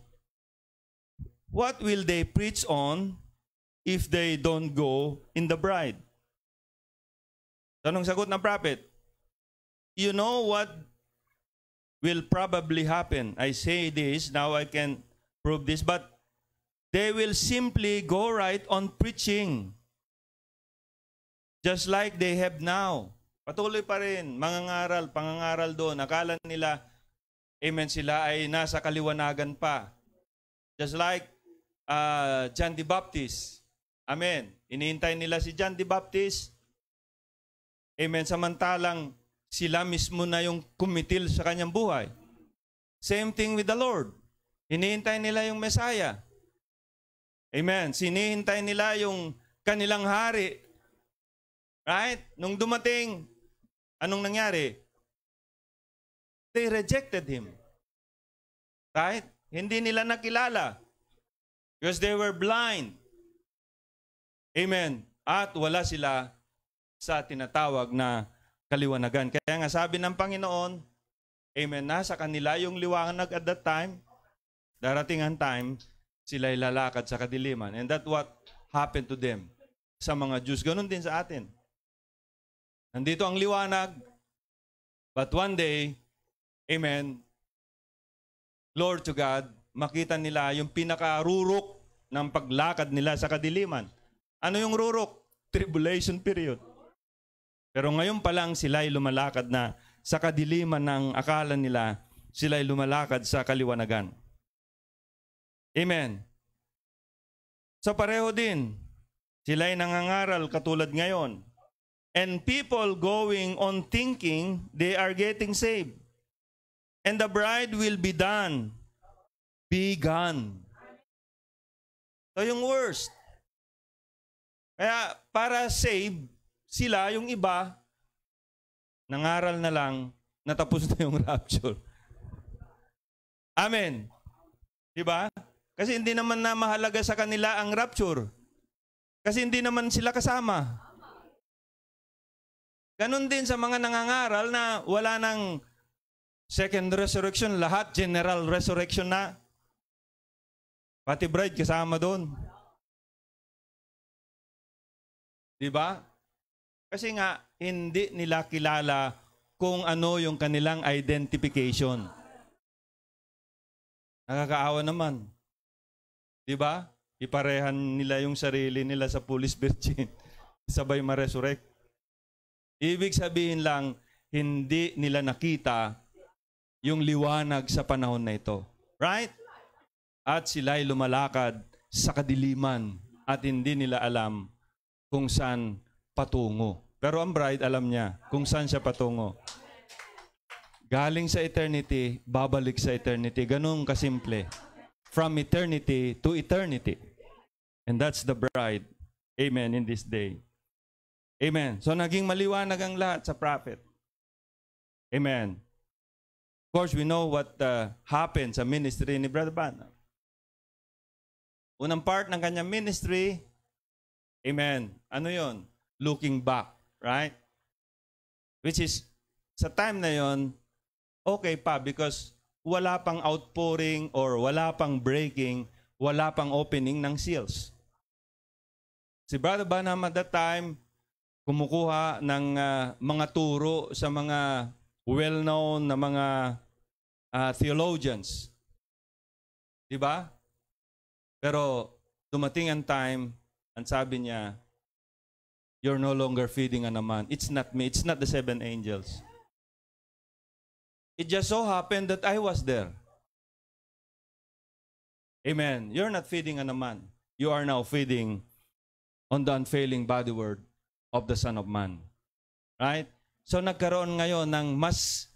what will they preach on if they don't go in the bride? Tanong sagot ng prophet, you know what will probably happen? I say this, now I can prove this, but they will simply go right on preaching just like they have now. Patuloy pa rin, mangangaral, pangangaral doon. Akala nila, amen, sila ay nasa kaliwanagan pa. Just like uh, John the Baptist. Amen. Iniintay nila si John the Baptist. Amen. Samantalang sila mismo na yung kumitil sa kanyang buhay. Same thing with the Lord. Hinihintay nila yung Messiah. Amen. Sinihintay nila yung kanilang hari. Right? Nung dumating, Anong nangyari? They rejected him. Right? Hindi nila nakilala. Because they were blind. Amen. At wala sila sa tinatawag na kaliwanagan. Kaya nga sabi ng Panginoon, Amen, nasa kanila yung liwanag at that time. Darating ang time, sila ilalakad sa kadiliman. And that what happened to them sa mga Jews. Ganon din sa atin. Nandito ang liwanag. But one day, amen, Lord to God, makita nila yung pinakarurok ng paglakad nila sa kadiliman. Ano yung rurok? Tribulation period. Pero ngayon pa lang sila ay lumalakad na sa kadiliman ng akala nila, sila ay lumalakad sa kaliwanagan. Amen. Sa pareho din, sila ay nangangaral katulad ngayon and people going on thinking they are getting saved. And the bride will be done. Be gone. So yung worst. Kaya para save sila, yung iba, nangaral na lang, natapos na yung rapture. Amen. Di ba? Kasi hindi naman na mahalaga sa kanila ang rapture. Kasi hindi naman sila kasama. Ganon din sa mga nangangaral na wala ng second resurrection, lahat general resurrection na. Pati bride kasama doon. Di ba? Kasi nga, hindi nila kilala kung ano yung kanilang identification. Nakakaawa naman. Di ba? Iparehan nila yung sarili nila sa police virgin. Sabay ma-resurrect. Ibig sabihin lang, hindi nila nakita yung liwanag sa panahon na ito. Right? At sila'y lumalakad sa kadiliman at hindi nila alam kung saan patungo. Pero ang bride alam niya kung saan siya patungo. Galing sa eternity, babalik sa eternity. Ganun kasimple. From eternity to eternity. And that's the bride. Amen in this day. Amen. So naging maliwanag ang lahat sa prophet. Amen. Of course, we know what uh, happened sa ministry ni Brother Banner. Unang part ng kanyang ministry, Amen. Ano yon? Looking back, right? Which is, sa time na yon, okay pa because wala pang outpouring or wala pang breaking, wala pang opening ng seals. Si Brother Banham at that time, kumukuha ng uh, mga turo sa mga well-known na mga uh, theologians. 'Di ba? Pero dumating ang time, ang sabi niya, you're no longer feeding on a man. It's not me. It's not the seven angels. It just so happened that I was there. Amen. You're not feeding on a man. You are now feeding on the unfailing body word of the Son of Man. Right? So nagkaroon ngayon ng mas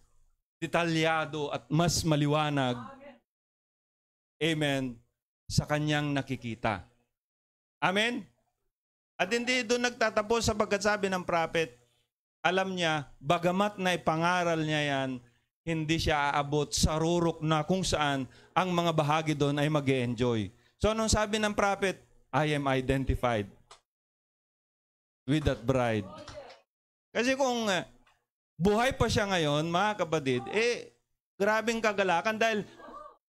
detalyado at mas maliwanag Amen sa kanyang nakikita. Amen? At hindi doon nagtatapos sapagkat sabi ng prophet, alam niya, bagamat na ipangaral niya yan, hindi siya aabot sa rurok na kung saan ang mga bahagi doon ay mag enjoy So nung sabi ng prophet? I am identified with that bride. Kasi kung eh, buhay pa siya ngayon, mga kapatid, eh, grabing kagalakan dahil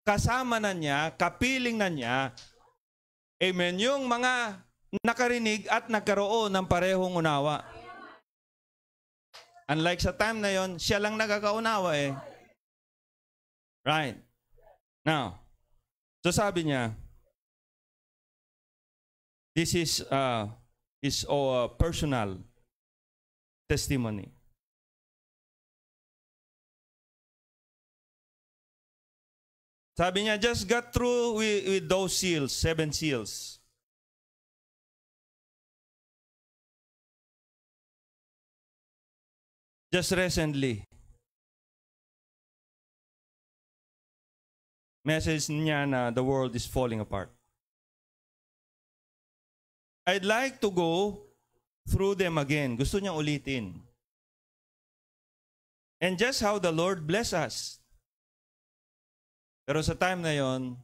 kasama na niya, kapiling na niya, amen, yung mga nakarinig at nagkaroon ng parehong unawa. Unlike sa time na yon, siya lang nagkakaunawa eh. Right. Now, so sabi niya, this is uh, is our personal testimony. Sabi niya, just got through with, with those seals, seven seals. Just recently, message niya na the world is falling apart. I'd like to go through them again. Gusto niyang ulitin. And just how the Lord bless us. Pero sa time na yon,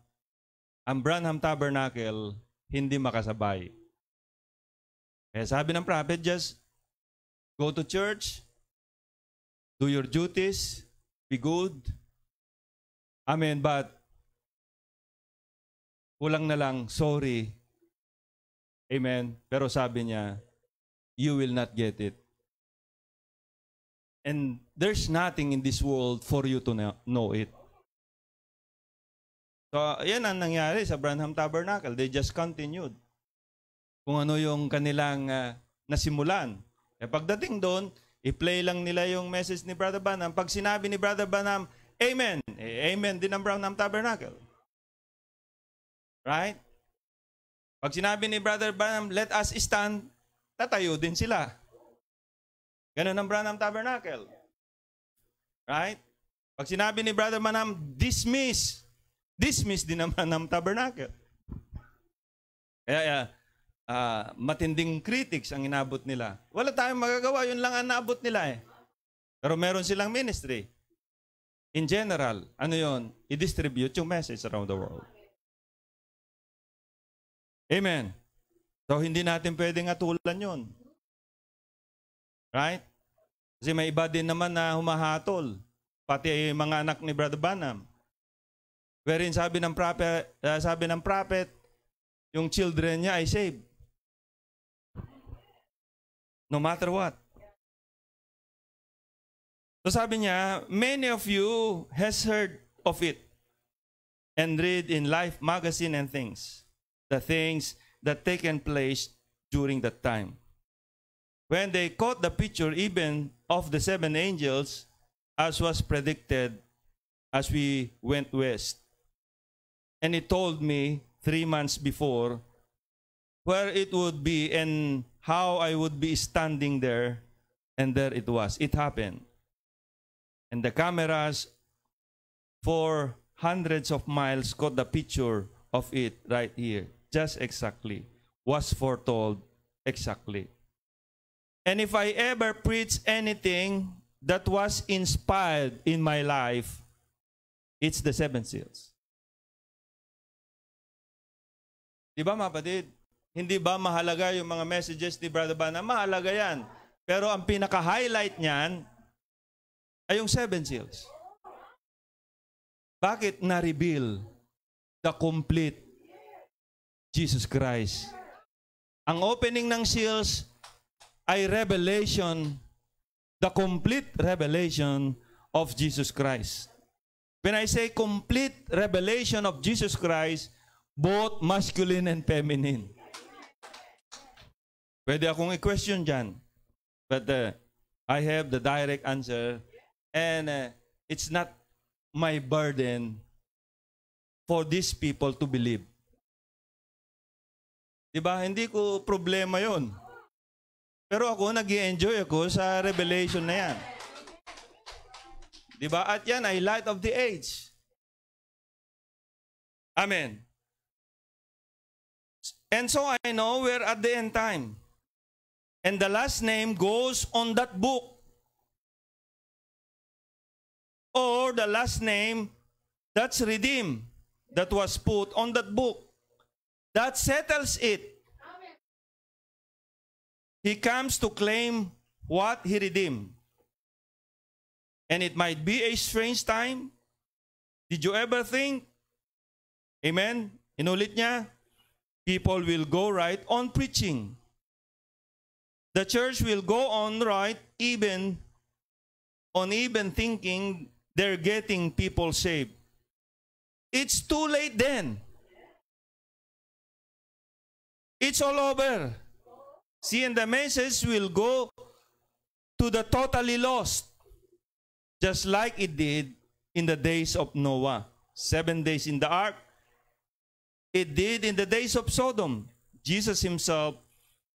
ang Branham Tabernacle hindi makasabay. Kaya sabi ng prophet, just go to church, do your duties, be good. Amen, but kulang na lang, sorry, Amen. Pero sabi niya, you will not get it. And there's nothing in this world for you to know it. So, yan ang nangyari sa Branham Tabernacle. They just continued. Kung ano yung kanilang uh, nasimulan. E pagdating doon, i-play lang nila yung message ni Brother Branham. Pag sinabi ni Brother Branham, Amen! E, amen din ang Branham Tabernacle. Right? Pag sinabi ni Brother Branham, let us stand, tatayo din sila. Ganun ang Branham Tabernacle. Right? Pag sinabi ni Brother Branham, dismiss, dismiss din ang Branham Tabernacle. Kaya yeah, uh, matinding critics ang inabot nila. Wala tayong magagawa, yun lang ang naabot nila eh. Pero meron silang ministry. In general, ano yon? I-distribute yung message around the world. Amen. So, hindi natin pwedeng atulan yon. Right? Kasi may iba din naman na humahatol. Pati ay mga anak ni Brother Banham. Wherein sabi ng prophet, uh, sabi ng prophet, yung children niya ay saved. No matter what. So sabi niya, many of you has heard of it and read in Life magazine and things. the things that taken place during that time. When they caught the picture even of the seven angels, as was predicted as we went west. And he told me three months before where it would be and how I would be standing there. And there it was. It happened. And the cameras for hundreds of miles caught the picture of it right here. just exactly, was foretold exactly. And if I ever preach anything that was inspired in my life, it's the seven seals. Di ba mga patid? Hindi ba mahalaga yung mga messages ni Brother Bana? Mahalaga yan. Pero ang pinaka-highlight niyan ay yung seven seals. Bakit na-reveal the complete Jesus Christ. Ang opening ng seals ay revelation, the complete revelation of Jesus Christ. When I say complete revelation of Jesus Christ, both masculine and feminine. Pwede akong i-question dyan. But uh, I have the direct answer. And uh, it's not my burden for these people to believe. 'Di ba? Hindi ko problema 'yon. Pero ako nag enjoy ako sa revelation na 'yan. 'Di ba? At 'yan ay light of the age. Amen. And so I know we're at the end time. And the last name goes on that book. Or the last name that's redeemed that was put on that book. That settles it. He comes to claim what he redeemed. And it might be a strange time. Did you ever think? Amen? Inulit niya? People will go right on preaching. The church will go on right even on even thinking they're getting people saved. It's too late then. It's all over. See, and the message will go to the totally lost, just like it did in the days of Noah. Seven days in the ark. It did in the days of Sodom. Jesus himself,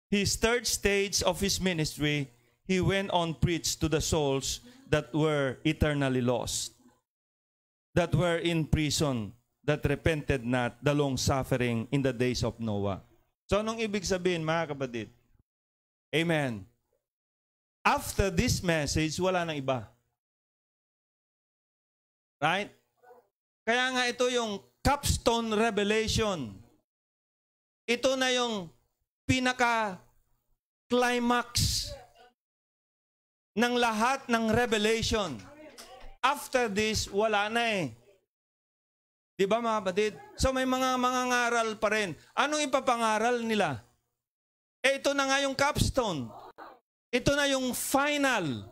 his third stage of his ministry, he went on preach to the souls that were eternally lost, that were in prison, that repented not the long suffering in the days of Noah. So anong ibig sabihin mga kapatid? Amen. After this message, wala nang iba. Right? Kaya nga ito yung capstone revelation. Ito na yung pinaka climax ng lahat ng revelation. After this, wala na eh. Di ba mga kapatid? So may mga mga ngaral pa rin. Anong ipapangaral nila? Eh ito na nga yung capstone. Ito na yung final.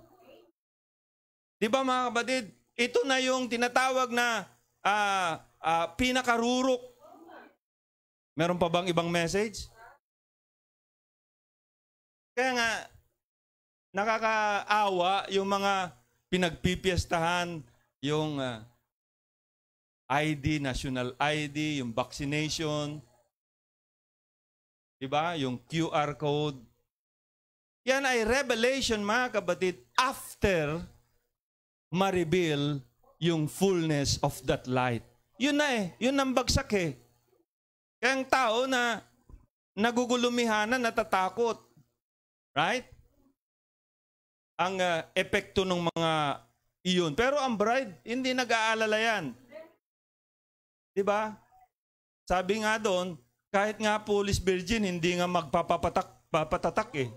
Di ba mga kapatid? Ito na yung tinatawag na uh, uh, pinakarurok. Meron pa bang ibang message? Kaya nga, nakakaawa yung mga pinagpipiestahan, yung uh, ID, national ID, yung vaccination, diba? yung QR code. Yan ay revelation mga kabatid after ma-reveal yung fullness of that light. Yun na eh, yun ang bagsak eh. Kaya ang tao na nagugulumihanan, natatakot. Right? Ang uh, epekto ng mga iyon. Pero ang bride, hindi nag-aalala yan. Di ba? Sabi nga doon, kahit nga police virgin, hindi nga magpapapatak, papatatak eh.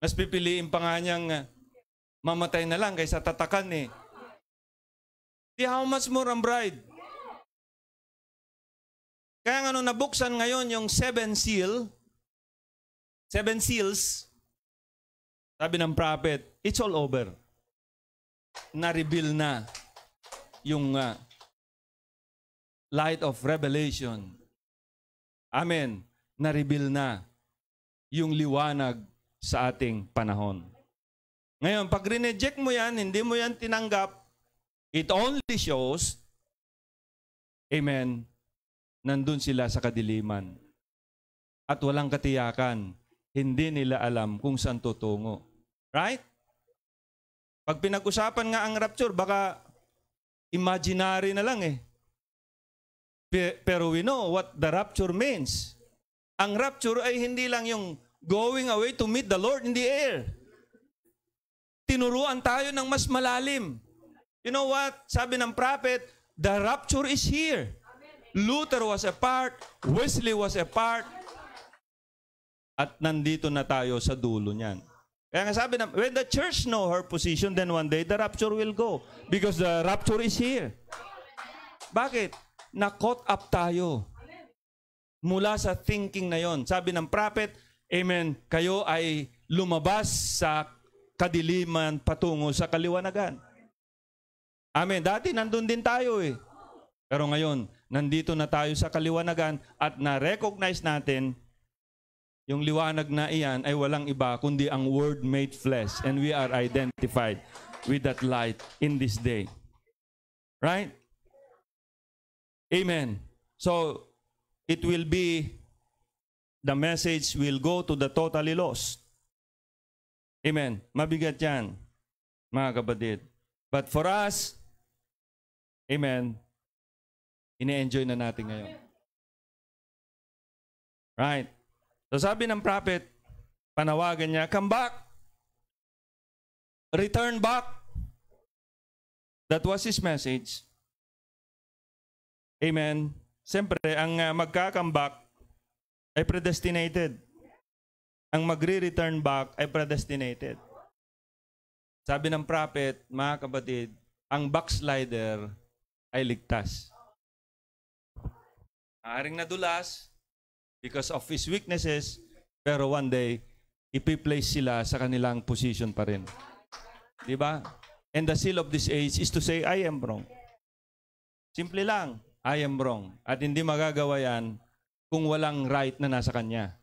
Mas pipiliin pa nga niyang eh, mamatay na lang kaysa tatakan eh. Di how much more ang bride? Kaya nga nung nabuksan ngayon yung seven seal, seven seals, sabi ng prophet, it's all over. Na-reveal na yung uh, light of revelation. Amen. Na-reveal na yung liwanag sa ating panahon. Ngayon, pag rineject mo yan, hindi mo yan tinanggap, it only shows, amen, nandun sila sa kadiliman. At walang katiyakan, hindi nila alam kung saan tutungo. Right? Pag pinag-usapan nga ang rapture, baka imaginary na lang eh. Pero we know what the rapture means. Ang rapture ay hindi lang yung going away to meet the Lord in the air. Tinuruan tayo ng mas malalim. You know what? Sabi ng prophet, the rapture is here. Luther was a part, Wesley was a part, at nandito na tayo sa dulo niyan. Kaya nga sabi na, when the church know her position, then one day the rapture will go. Because the rapture is here. Bakit? na caught up tayo mula sa thinking na yon. Sabi ng prophet, Amen, kayo ay lumabas sa kadiliman patungo sa kaliwanagan. Amen. Dati nandun din tayo eh. Pero ngayon, nandito na tayo sa kaliwanagan at na-recognize natin yung liwanag na iyan ay walang iba kundi ang Word made flesh and we are identified with that light in this day. Right? Amen. So, it will be, the message will go to the totally lost. Amen. Mabigat yan, mga kapatid. But for us, Amen, ine-enjoy na natin ngayon. Right. So sabi ng prophet, panawagan niya, come back. Return back. That was his message. Amen. Siyempre, ang ah, magka-comeback ay predestinated. Ang magre-return back ay predestinated. Sabi ng prophet, mga kapatid, ang backslider ay ligtas. Maaring nadulas because of his weaknesses, pero one day, ipi-place sila sa kanilang position pa rin. Di ba? And the seal of this age is to say, I am wrong. Simple lang. I am wrong. At hindi magagawa yan kung walang right na nasa kanya.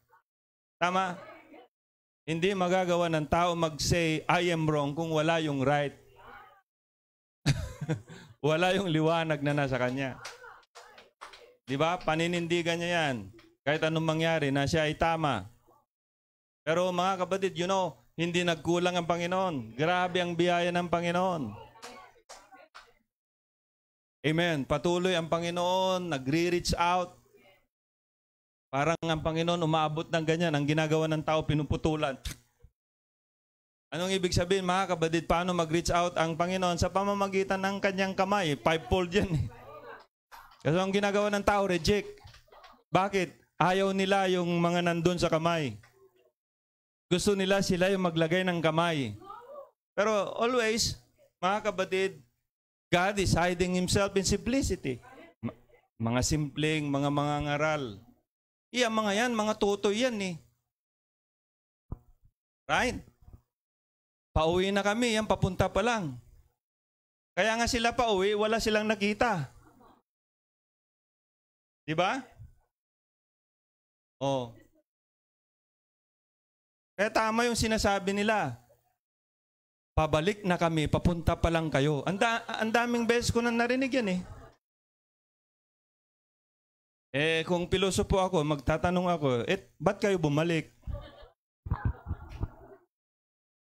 Tama? Hindi magagawa ng tao mag-say, I am wrong kung wala yung right. wala yung liwanag na nasa kanya. Di ba? Paninindigan niya yan. Kahit anong mangyari na siya ay tama. Pero mga kapatid, you know, hindi nagkulang ang Panginoon. Grabe ang biyaya ng Panginoon. Amen. Patuloy ang Panginoon, nagre-reach out. Parang ang Panginoon umaabot ng ganyan, ang ginagawa ng tao pinuputulan. Anong ibig sabihin mga kabadid, paano mag-reach out ang Panginoon sa pamamagitan ng kanyang kamay? Fivefold yan. Eh. Kasi ang ginagawa ng tao, reject. Bakit? Ayaw nila yung mga nandun sa kamay. Gusto nila sila yung maglagay ng kamay. Pero always, mga kabadid, God is hiding Himself in simplicity. Ma- mga simpleng, mga mga ngaral. Iya, mga yan, mga tutoy yan eh. Right? Pauwi na kami, yan papunta pa lang. Kaya nga sila pauwi, wala silang nakita. Di ba? Oh. Kaya tama yung sinasabi nila. Pabalik na kami, papunta pa lang kayo. Ang da- daming beses ko na narinig yan eh. Eh, kung pilosopo ako, magtatanong ako, eh, ba't kayo bumalik?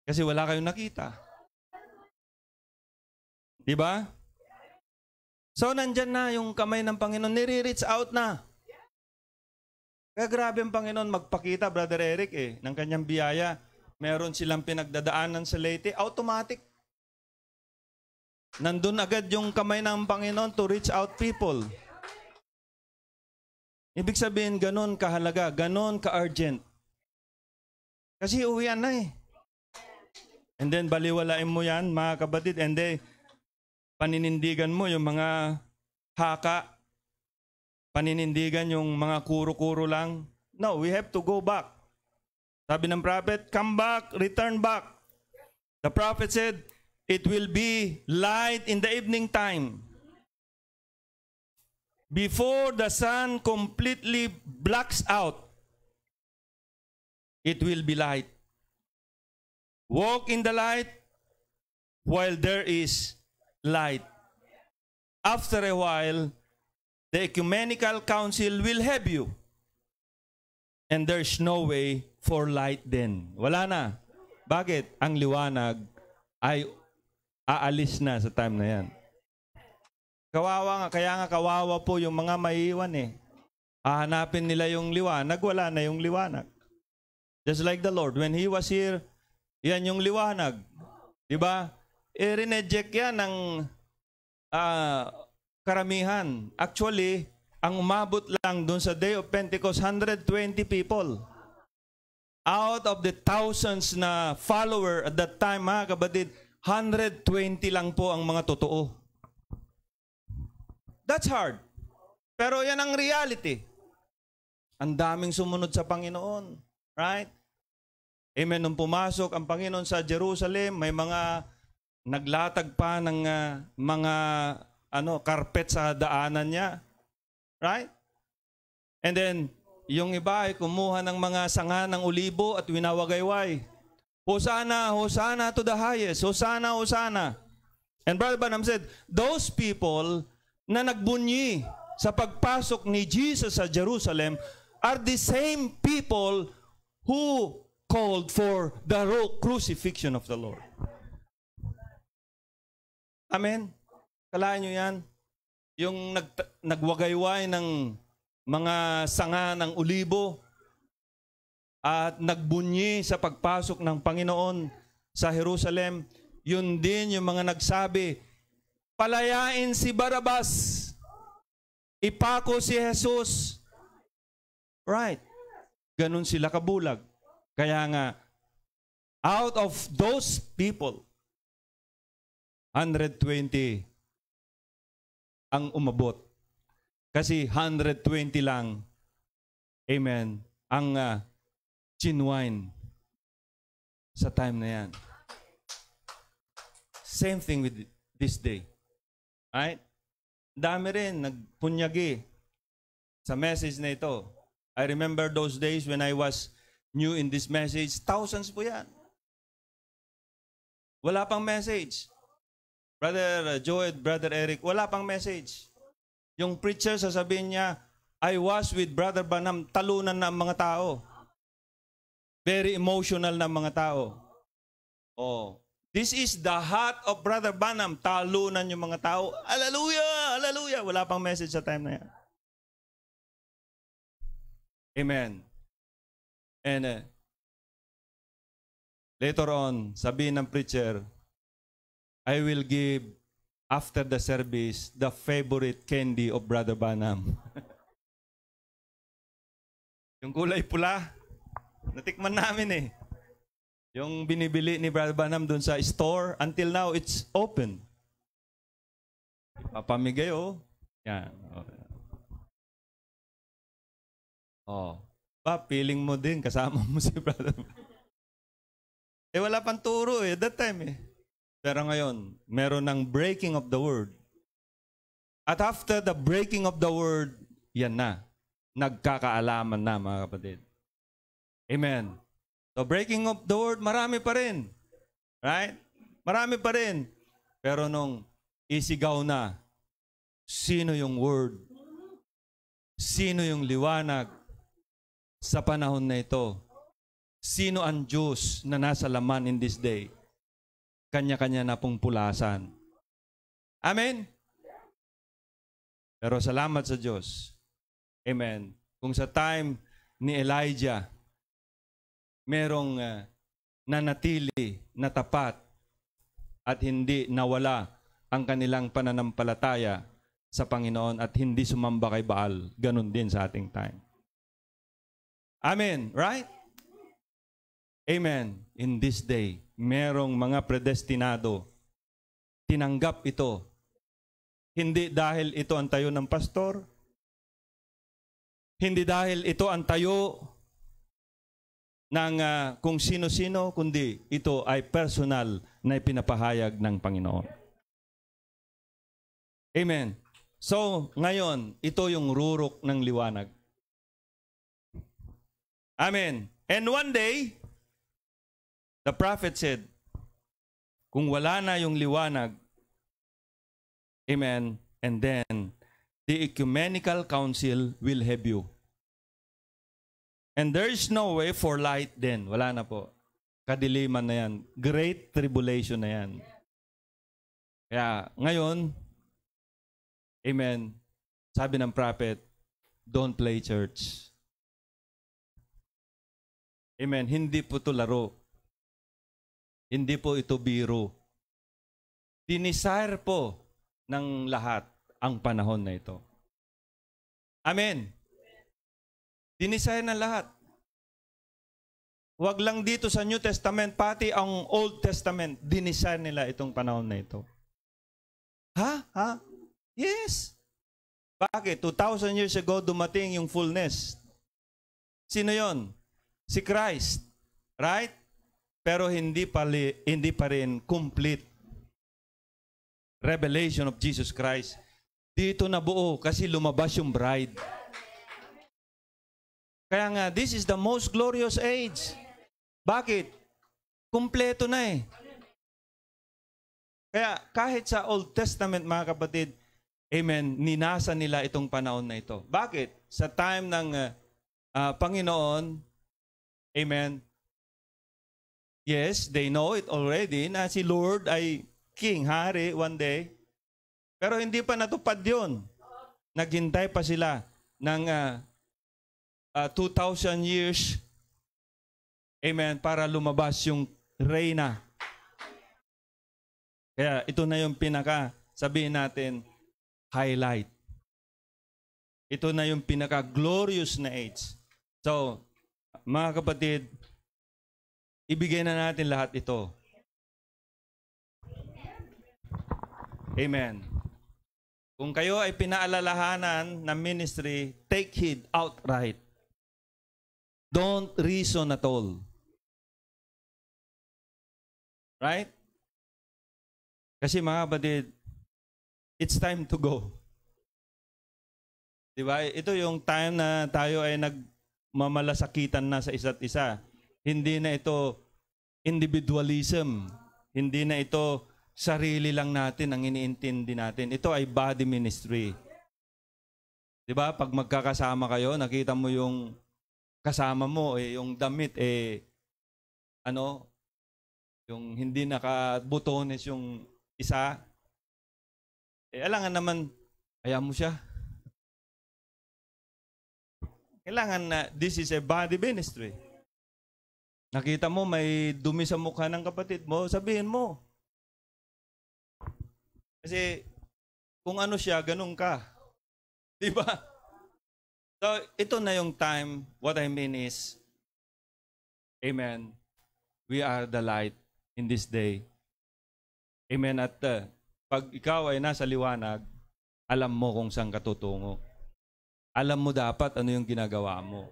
Kasi wala kayong nakita. Di ba? So, nandyan na yung kamay ng Panginoon. Nire-reach out na. Kaya grabe ang Panginoon magpakita, Brother Eric, eh, ng kanyang biyaya meron silang pinagdadaanan sa Leyte, automatic. Nandun agad yung kamay ng Panginoon to reach out people. Ibig sabihin, ganun kahalaga, ganun ka-urgent. Kasi uwian na eh. And then baliwalain mo yan, mga kapatid. And then, paninindigan mo yung mga haka. Paninindigan yung mga kuro-kuro lang. No, we have to go back. Sabi ng prophet, come back, return back. The prophet said, it will be light in the evening time. Before the sun completely blacks out, it will be light. Walk in the light while there is light. After a while, the ecumenical council will have you. And there's no way for light din. Wala na. Bakit? Ang liwanag ay aalis na sa time na yan. Kawawa nga, kaya nga kawawa po yung mga maiiwan eh. Hahanapin nila yung liwanag, wala na yung liwanag. Just like the Lord, when He was here, yan yung liwanag. Di ba? E eh, rineject yan ng uh, karamihan. Actually, ang umabot lang dun sa Day of Pentecost, 120 people out of the thousands na follower at that time, mga kabadid, 120 lang po ang mga totoo. That's hard. Pero yan ang reality. Ang daming sumunod sa Panginoon. Right? Amen. Nung pumasok ang Panginoon sa Jerusalem, may mga naglatag pa ng uh, mga ano, carpet sa daanan niya. Right? And then, yung iba ay kumuha ng mga sanga ng ulibo at winawagayway. Hosanna, Hosanna to the highest. Hosanna, Hosanna. And Brother Branham said, those people na nagbunyi sa pagpasok ni Jesus sa Jerusalem are the same people who called for the crucifixion of the Lord. Amen? Kalaan nyo yan? Yung nag, nagwagayway ng mga sanga ng ulibo at nagbunyi sa pagpasok ng Panginoon sa Jerusalem. Yun din yung mga nagsabi, palayain si Barabas, ipako si Jesus. Right. Ganun sila kabulag. Kaya nga, out of those people, 120 ang umabot kasi 120 lang, amen, ang uh, ah, genuine sa time na yan. Same thing with this day. Right? Dami rin, nagpunyagi sa message na ito. I remember those days when I was new in this message. Thousands po yan. Wala pang message. Brother Joed, Brother Eric, wala pang message. Yung preacher, sasabihin niya, I was with Brother Banam, talunan na ang mga tao. Very emotional na mga tao. Oh. This is the heart of Brother Banam. Talunan yung mga tao. Hallelujah! Hallelujah! Wala pang message sa time na yan. Amen. And uh, later on, sabi ng preacher, I will give after the service, the favorite candy of Brother Banam. yung kulay pula, natikman namin eh. Yung binibili ni Brother Banam dun sa store, until now, it's open. Papamigay oh. Yan. Okay. Oh. Pa, feeling mo din, kasama mo si Brother Banam. Eh, wala pang turo eh, that time eh. Pero ngayon, meron ng breaking of the word. At after the breaking of the word, yan na. Nagkakaalaman na mga kapatid. Amen. So breaking of the word, marami pa rin. Right? Marami pa rin. Pero nung isigaw na, sino yung word? Sino yung liwanag sa panahon na ito? Sino ang Diyos na nasa laman in this day? kanya-kanya na pong pulasan. Amen? Pero salamat sa Diyos. Amen. Kung sa time ni Elijah, merong uh, nanatili na tapat at hindi nawala ang kanilang pananampalataya sa Panginoon at hindi sumamba kay Baal. ganun din sa ating time. Amen, right? Amen. In this day, merong mga predestinado. Tinanggap ito. Hindi dahil ito ang tayo ng pastor. Hindi dahil ito ang tayo ng uh, kung sino-sino, kundi ito ay personal na ipinapahayag ng Panginoon. Amen. So, ngayon, ito yung rurok ng liwanag. Amen. And one day, The prophet said, kung wala na yung liwanag, amen, and then the ecumenical council will have you. And there is no way for light then. Wala na po. Kadiliman na yan. Great tribulation na yan. Kaya ngayon, amen, sabi ng prophet, don't play church. Amen. Hindi po to laro. Hindi po ito biro. Dinesire po ng lahat ang panahon na ito. Amen. Dinesire ng lahat. Huwag lang dito sa New Testament, pati ang Old Testament, dinesire nila itong panahon na ito. Ha? Ha? Yes. Bakit? 2,000 years ago, dumating yung fullness. Sino yon? Si Christ. Right? pero hindi pa, hindi pa rin complete revelation of Jesus Christ. Dito na buo kasi lumabas yung bride. Kaya nga, this is the most glorious age. Bakit? Kumpleto na eh. Kaya kahit sa Old Testament mga kapatid, amen, ninasa nila itong panahon na ito. Bakit? Sa time ng uh, uh, Panginoon, amen, Yes, they know it already na si Lord ay king, hari one day. Pero hindi pa natupad yun. Naghintay pa sila ng uh, uh, 2,000 years. Amen. Para lumabas yung reyna. Kaya ito na yung pinaka, sabihin natin, highlight. Ito na yung pinaka-glorious na age. So, mga kapatid, ibigay na natin lahat ito. Amen. Kung kayo ay pinaalalahanan ng ministry, take heed outright. Don't reason at all. Right? Kasi mga kapatid, it's time to go. Di ba? Ito yung time na tayo ay nagmamalasakitan na sa isa't isa. Hindi na ito individualism. Hindi na ito sarili lang natin ang iniintindi natin. Ito ay body ministry. 'Di ba? Pag magkakasama kayo, nakita mo yung kasama mo eh yung damit eh ano yung hindi nakabutones yung isa eh alangan naman ayaw mo siya. Kailangan na this is a body ministry. Nakita mo may dumi sa mukha ng kapatid mo, sabihin mo. Kasi kung ano siya, ganun ka. 'Di ba? So ito na yung time, what I mean is Amen. We are the light in this day. Amen. At uh, pag ikaw ay nasa liwanag, alam mo kung saan ka tutungo. Alam mo dapat ano yung ginagawa mo.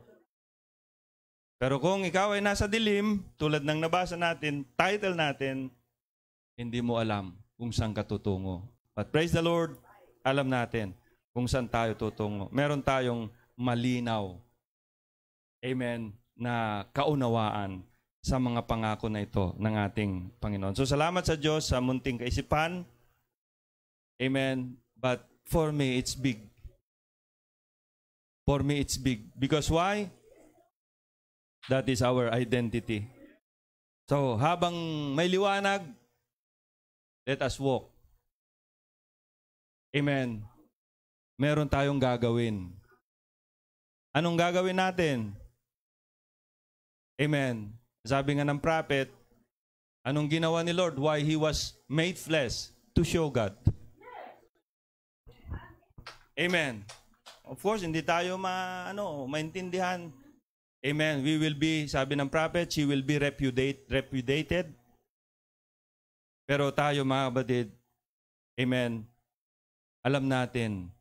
Pero kung ikaw ay nasa dilim, tulad ng nabasa natin, title natin, hindi mo alam kung saan ka tutungo. But praise the Lord, alam natin kung saan tayo tutungo. Meron tayong malinaw, amen, na kaunawaan sa mga pangako na ito ng ating Panginoon. So salamat sa Diyos sa munting kaisipan. Amen. But for me, it's big. For me, it's big. Because why? That is our identity. So, habang may liwanag, let us walk. Amen. Meron tayong gagawin. Anong gagawin natin? Amen. Sabi nga ng prophet, anong ginawa ni Lord? Why He was made flesh to show God. Amen. Of course, hindi tayo ma, ano, maintindihan Amen. We will be, sabi ng prophet, she will be repudiate, repudiated. Pero tayo mga kapatid, Amen. Alam natin,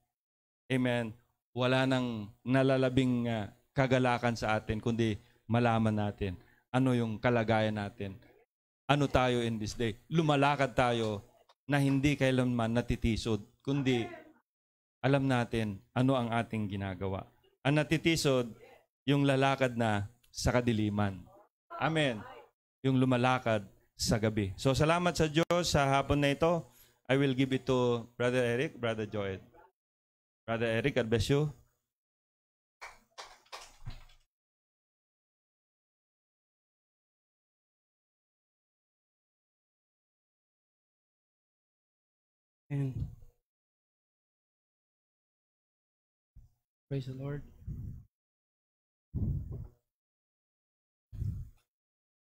Amen, wala nang nalalabing uh, kagalakan sa atin, kundi malaman natin ano yung kalagayan natin. Ano tayo in this day? Lumalakad tayo na hindi kailanman natitisod, kundi alam natin ano ang ating ginagawa. Ang natitisod yung lalakad na sa kadiliman. Amen. Yung lumalakad sa gabi. So salamat sa Diyos sa hapon na ito. I will give it to Brother Eric, Brother Joel. Brother Eric, God bless you. And praise the Lord.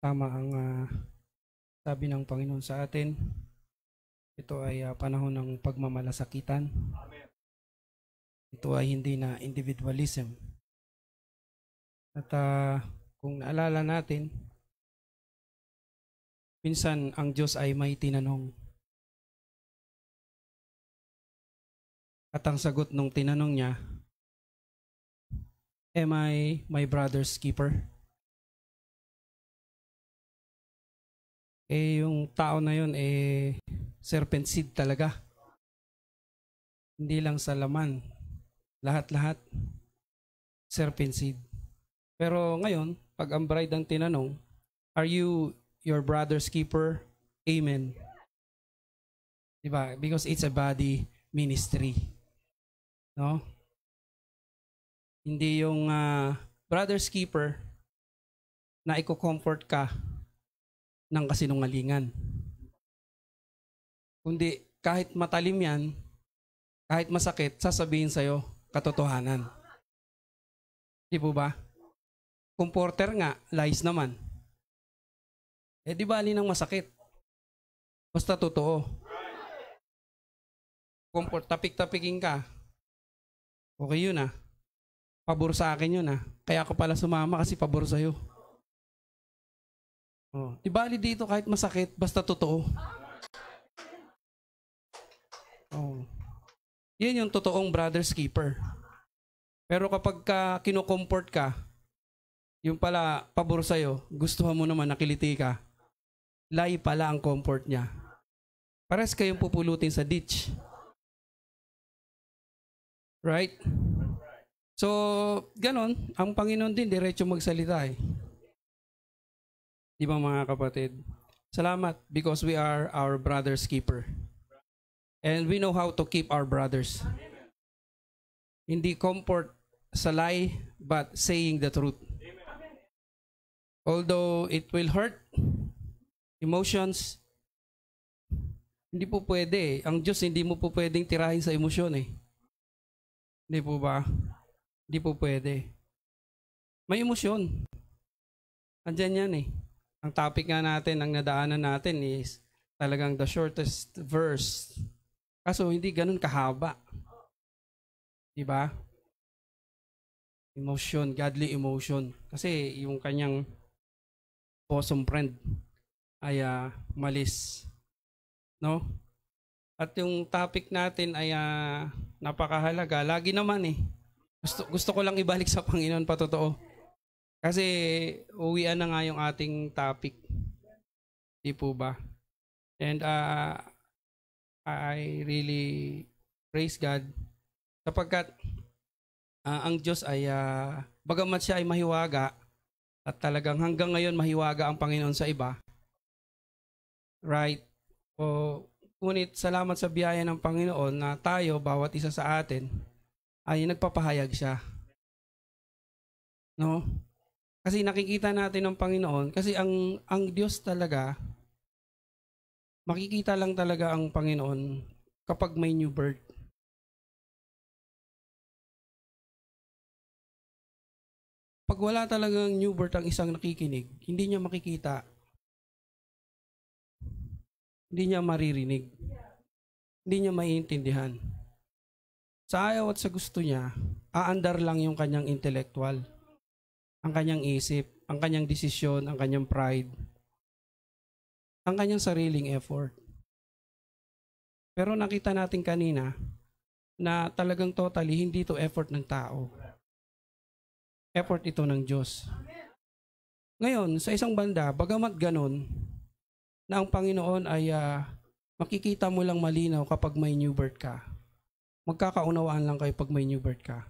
Tama ang uh, sabi ng Panginoon sa atin. Ito ay uh, panahon ng pagmamalasakitan. Ito ay hindi na individualism. At uh, kung naalala natin, minsan ang Diyos ay may tinanong. At ang sagot nung tinanong niya Am I my brother's keeper? Eh, yung tao na yun, eh, serpent seed talaga. Hindi lang sa laman. Lahat-lahat. Serpent seed. Pero ngayon, pag ang bride ang tinanong, are you your brother's keeper? Amen. Diba? Because it's a body ministry. No? Hindi yung uh, ah, brother's keeper na iko-comfort ka ng kasinungalingan. Kundi kahit matalim yan, kahit masakit, sasabihin sa'yo katotohanan. Di po ba? Comforter nga, lies naman. Eh di bali ng masakit. Basta totoo. Comfort, tapik-tapikin ka. Okay yun ah. Pabor sa akin yun ah. Kaya ako pala sumama kasi pabor sa'yo. Oh, di bali dito kahit masakit, basta totoo. Oh. Yan yung totoong brother's keeper. Pero kapag ka kinokomfort ka, yung pala pabor sa'yo, gustuhan mo naman nakiliti ka, lay pala ang comfort niya. Pares kayong pupulutin sa ditch. Right? So, ganun, ang Panginoon din diretso magsalita eh. Di ba mga kapatid? Salamat because we are our brother's keeper. And we know how to keep our brothers. Amen. Hindi comfort sa lie, but saying the truth. Amen. Although it will hurt, emotions, hindi po pwede Ang Diyos hindi mo po pwedeng tirahin sa emosyon eh. Hindi po ba? Hindi po pwede. May emosyon. Andiyan yan eh. Ang topic nga natin, ang nadaanan natin is talagang the shortest verse. Kaso hindi ganun kahaba. Di ba? Emotion, godly emotion. Kasi yung kanyang bosom friend ay uh, malis. No? At yung topic natin ay uh, napakahalaga. Lagi naman eh. Gusto, gusto ko lang ibalik sa Panginoon patotoo. Kasi uwian na nga yung ating topic. Di po ba? And uh, I really praise God sapagkat uh, ang Diyos ay uh, bagamat siya ay mahiwaga at talagang hanggang ngayon mahiwaga ang Panginoon sa iba. Right? O, ngunit salamat sa biyaya ng Panginoon na tayo, bawat isa sa atin, ay nagpapahayag siya. No? Kasi nakikita natin ng Panginoon kasi ang ang Diyos talaga makikita lang talaga ang Panginoon kapag may new birth. Pag wala talagang new birth ang isang nakikinig, hindi niya makikita. Hindi niya maririnig. Hindi niya maiintindihan sa ayaw at sa gusto niya, aandar lang yung kanyang intellectual, ang kanyang isip, ang kanyang desisyon, ang kanyang pride, ang kanyang sariling effort. Pero nakita natin kanina na talagang totally hindi to effort ng tao. Effort ito ng Diyos. Ngayon, sa isang banda, bagamat ganun, na ang Panginoon ay uh, makikita mo lang malinaw kapag may new birth ka magkakaunawaan lang kayo pag may new birth ka.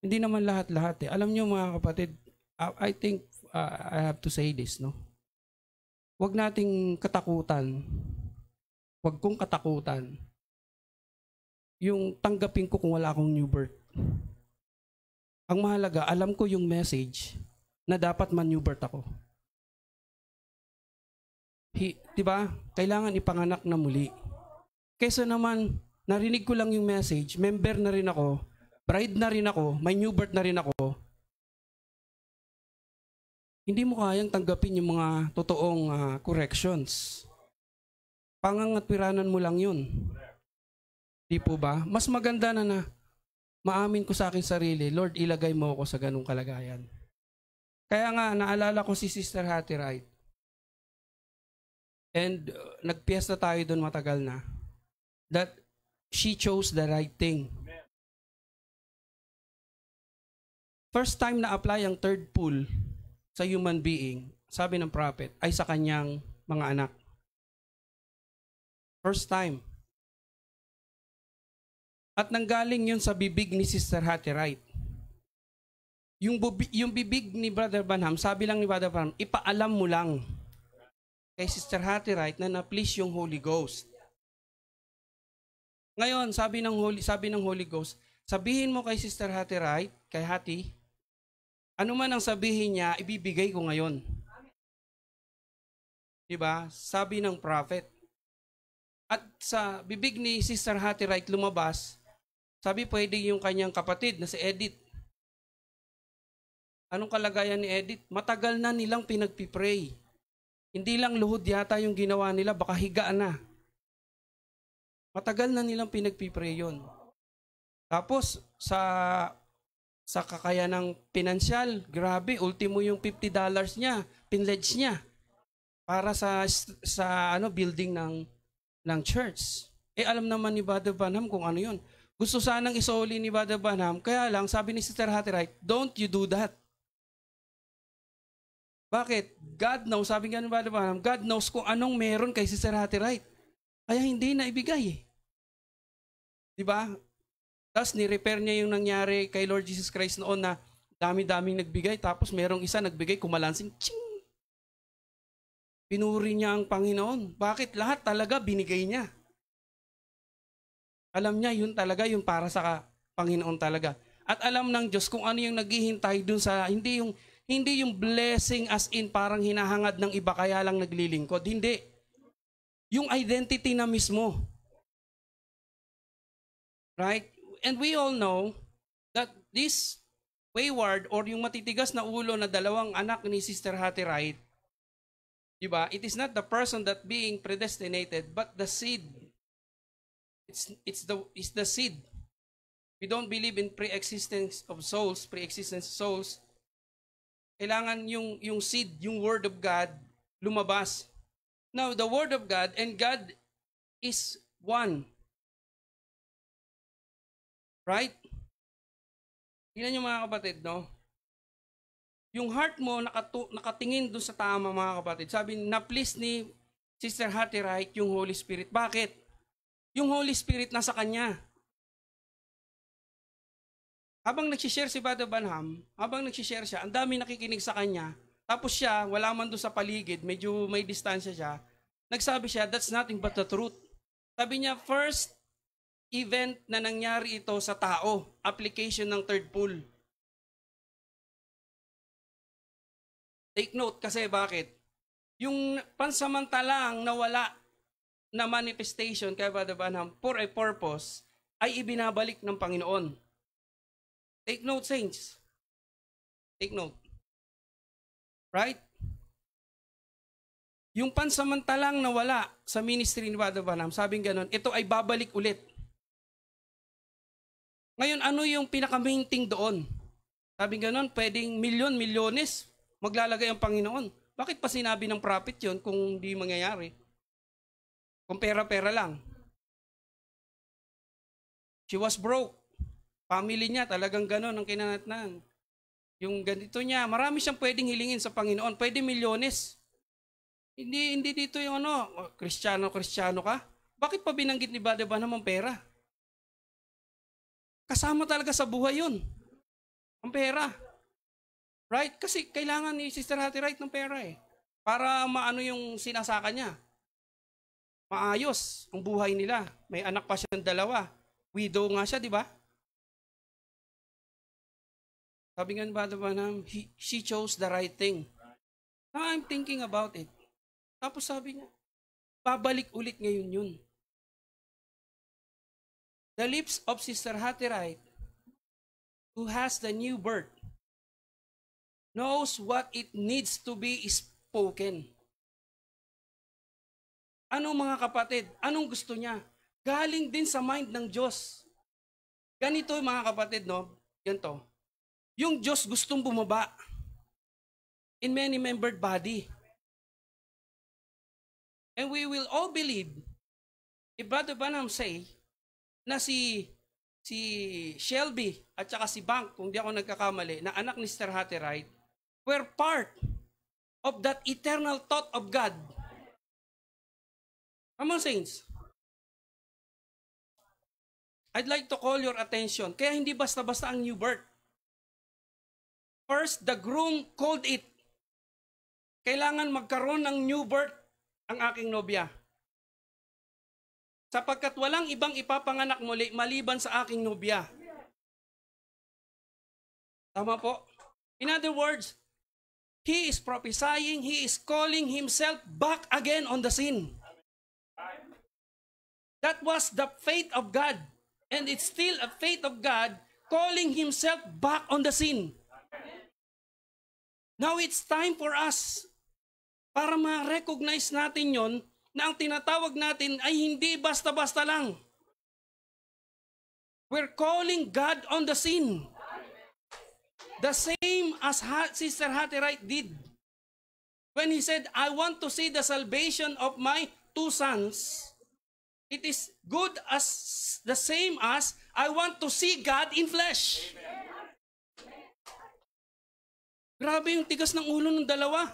Hindi naman lahat-lahat eh. Alam nyo mga kapatid, uh, I think uh, I have to say this, no? Huwag nating katakutan. Huwag kong katakutan. Yung tanggapin ko kung wala akong new birth. Ang mahalaga, alam ko yung message na dapat man-new birth ako. Hi, 'di ba? Kailangan ipanganak na muli. Kaysa naman narinig ko lang yung message, member na rin ako, bride na rin ako, may new birth na rin ako, hindi mo kayang tanggapin yung mga totoong uh, corrections. Pangangatwiranan mo lang yun. Di po ba? Mas maganda na na maamin ko sa akin sarili, Lord, ilagay mo ako sa ganung kalagayan. Kaya nga, naalala ko si Sister Hattie Wright. And uh, nagpiesta tayo doon matagal na. That she chose the right thing. First time na apply ang third pool sa human being, sabi ng prophet, ay sa kanyang mga anak. First time. At nanggaling yun sa bibig ni Sister Hattie Wright. Yung, bubi, yung bibig ni Brother Banham, sabi lang ni Brother Banham, ipaalam mo lang kay Sister Hattie Wright na na-please yung Holy Ghost. Ngayon, sabi ng Holy, sabi ng Holy Ghost, sabihin mo kay Sister Hati Wright, kay Hati, ano man ang sabihin niya, ibibigay ko ngayon. Diba? Sabi ng prophet. At sa bibig ni Sister Hattie Wright lumabas, sabi pwede yung kanyang kapatid na si Edith. Anong kalagayan ni Edith? Matagal na nilang pinagpipray. Hindi lang luhod yata yung ginawa nila, baka higaan na. Matagal na nilang pinagpipray yun. Tapos, sa sa kakaya ng pinansyal, grabe, ultimo yung $50 dollars niya, pinledge niya para sa sa ano building ng ng church. Eh alam naman ni Brother Branham kung ano 'yun. Gusto sanang isoli ni Brother Branham, kaya lang sabi ni Sister Hatterite, don't you do that. Bakit? God knows, sabi nga ni Brother Branham, God knows kung anong meron kay Sister Hatterite. Kaya hindi na ibigay eh. Di ba? Tapos ni-repair niya yung nangyari kay Lord Jesus Christ noon na dami-daming nagbigay. Tapos merong isa nagbigay, kumalansing, ching! Pinuri niya ang Panginoon. Bakit? Lahat talaga binigay niya. Alam niya, yun talaga, yun para sa Panginoon talaga. At alam ng Diyos kung ano yung naghihintay dun sa, hindi yung, hindi yung blessing as in parang hinahangad ng iba kaya lang naglilingkod. Hindi. Yung identity na mismo. Right? And we all know that this wayward or yung matitigas na ulo na dalawang anak ni Sister Hattie Wright, di ba? It is not the person that being predestinated, but the seed. It's, it's, the, it's the seed. We don't believe in pre-existence of souls, pre-existence souls. Kailangan yung, yung seed, yung word of God, lumabas. Now, the word of God and God is one. Right? Tingnan nyo mga kapatid, no? Yung heart mo nakatu- nakatingin doon sa tama mga kapatid. Sabi, na-please ni Sister Hattie Wright yung Holy Spirit. Bakit? Yung Holy Spirit nasa kanya. Habang nagsishare si Brother Banham, habang nagsishare siya, ang dami nakikinig sa kanya. Tapos siya, wala man doon sa paligid, medyo may distansya siya. Nagsabi siya, that's nothing but the truth. Sabi niya, first, event na nangyari ito sa tao, application ng third pool. Take note kasi bakit? Yung pansamantalang nawala na manifestation kay Brother Branham for a purpose ay ibinabalik ng Panginoon. Take note, saints. Take note. Right? Yung pansamantalang nawala sa ministry ni Brother Branham, sabing ganun, ito ay babalik ulit ngayon, ano yung pinaka-main thing doon? Sabi ganun, pwedeng milyon, milyones maglalagay ang Panginoon. Bakit pa sinabi ng prophet yon kung hindi mangyayari? Kung pera-pera lang. She was broke. Family niya, talagang ganun ang kinanatnan. Yung ganito niya, marami siyang pwedeng hilingin sa Panginoon. Pwede milyones. Hindi, hindi dito yung ano, oh, kristyano, kristyano ka. Bakit pa binanggit ni ba naman pera? Kasama talaga sa buhay yun. Ang pera. Right? Kasi kailangan ni Sister Hattie Wright ng pera eh. Para maano yung sinasaka niya. Maayos ang buhay nila. May anak pa siyang dalawa. Widow nga siya, di ba? Sabi nga ba ba na, he, she chose the right thing. Now I'm thinking about it. Tapos sabi niya, babalik ulit ngayon yun the lips of Sister Hatterite, who has the new birth, knows what it needs to be spoken. Ano mga kapatid? Anong gusto niya? Galing din sa mind ng Diyos. Ganito mga kapatid, no? Ganito. Yung Diyos gustong bumaba in many membered body. And we will all believe if Brother Banham say na si si Shelby at saka si Bank, kung di ako nagkakamali, na anak ni Sir Hatterite, were part of that eternal thought of God. Come on, saints. I'd like to call your attention. Kaya hindi basta-basta ang new birth. First, the groom called it. Kailangan magkaroon ng new birth ang aking nobya sapagkat walang ibang ipapanganak muli maliban sa aking nubya. Tama po? In other words, He is prophesying, He is calling Himself back again on the scene. That was the faith of God. And it's still a faith of God calling Himself back on the scene. Now it's time for us para ma-recognize natin yon na ang tinatawag natin ay hindi basta-basta lang. We're calling God on the scene. The same as Sister Hattie did. When he said, I want to see the salvation of my two sons. It is good as the same as I want to see God in flesh. Amen. Grabe yung tigas ng ulo ng dalawa.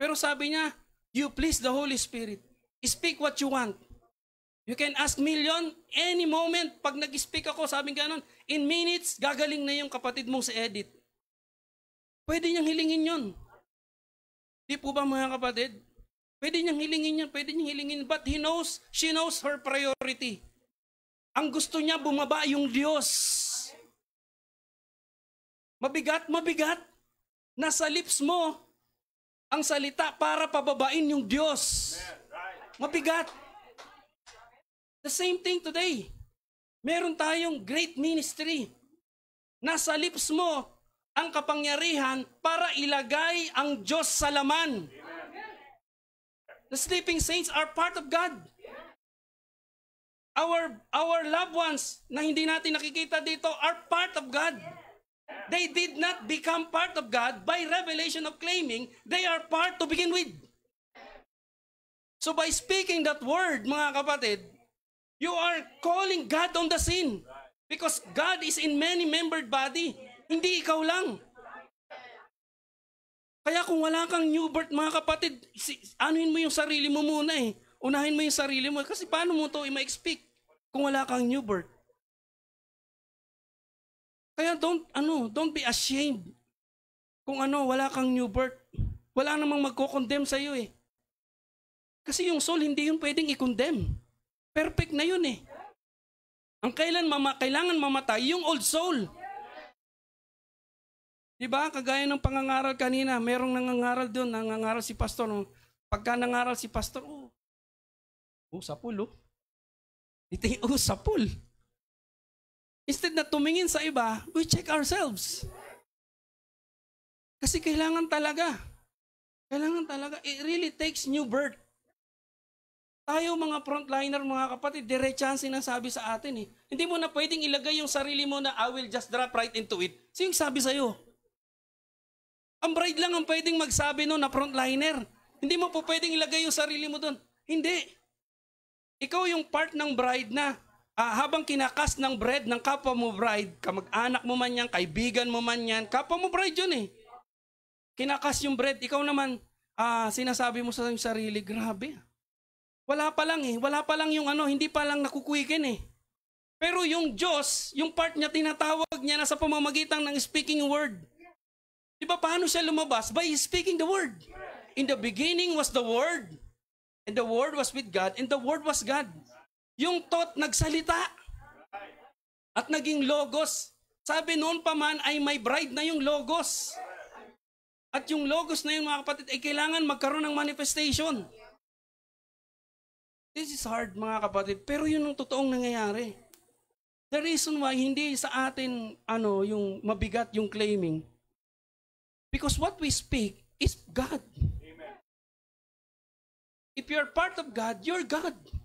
Pero sabi niya, You please the Holy Spirit. Speak what you want. You can ask million any moment. Pag nag-speak ako, sabing nga in minutes, gagaling na yung kapatid mong si Edith. Pwede niyang hilingin yon. Di po ba mga kapatid? Pwede niyang hilingin yan, pwede niyang hilingin. But he knows, she knows her priority. Ang gusto niya, bumaba yung Diyos. Mabigat, mabigat. Nasa lips mo, ang salita para pababain yung Diyos. Mabigat. The same thing today. Meron tayong great ministry. Nasa lips mo ang kapangyarihan para ilagay ang Diyos sa laman. The sleeping saints are part of God. Our our loved ones na hindi natin nakikita dito are part of God. They did not become part of God by revelation of claiming they are part to begin with. So by speaking that word, mga kapatid, you are calling God on the scene. Because God is in many-membered body. Hindi ikaw lang. Kaya kung wala kang new birth, mga kapatid, si, anuhin mo yung sarili mo muna eh. Unahin mo yung sarili mo. Kasi paano mo to i expect kung wala kang new birth? Kaya don't, ano, don't be ashamed. Kung ano, wala kang new birth. Wala namang sa iyo eh. Kasi yung soul, hindi yun pwedeng i-condemn. Perfect na yun eh. Ang kailan mama, kailangan mamatay, yung old soul. Diba? Kagaya ng pangangaral kanina, merong nangangaral doon, nangangaral si pastor. No? Pagka nangaral si pastor, oh, oh sapul, oh. Ito yung, oh, sapul. Instead na tumingin sa iba, we check ourselves. Kasi kailangan talaga. Kailangan talaga. It really takes new birth. Tayo mga frontliner, mga kapatid, diretsahan sinasabi sa atin eh. Hindi mo na pwedeng ilagay yung sarili mo na I will just drop right into it. Sino yung sabi sa'yo? Ang bride lang ang pwedeng magsabi no na frontliner. Hindi mo po pwedeng ilagay yung sarili mo doon. Hindi. Ikaw yung part ng bride na uh, habang kinakas ng bread ng kapwa mo bride, kamag-anak mo man yan, kaibigan mo man yan, kapwa mo bride yun eh. Kinakas yung bread, ikaw naman, uh, sinasabi mo sa sarili, grabe. Ah. Wala pa lang eh, wala pa lang yung ano, hindi pa lang nakukuwikin eh. Pero yung Diyos, yung part niya tinatawag niya na sa pamamagitan ng speaking word. Di ba paano siya lumabas? By speaking the word. In the beginning was the word. And the word was with God. And the word was God. Yung thought nagsalita at naging logos. Sabi noon pa man ay may bride na yung logos. At yung logos na yun mga kapatid ay kailangan magkaroon ng manifestation. This is hard mga kapatid, pero yun ang totoong nangyayari. The reason why hindi sa atin ano yung mabigat yung claiming because what we speak is God. Amen. If you're part of God, you're God. Amen.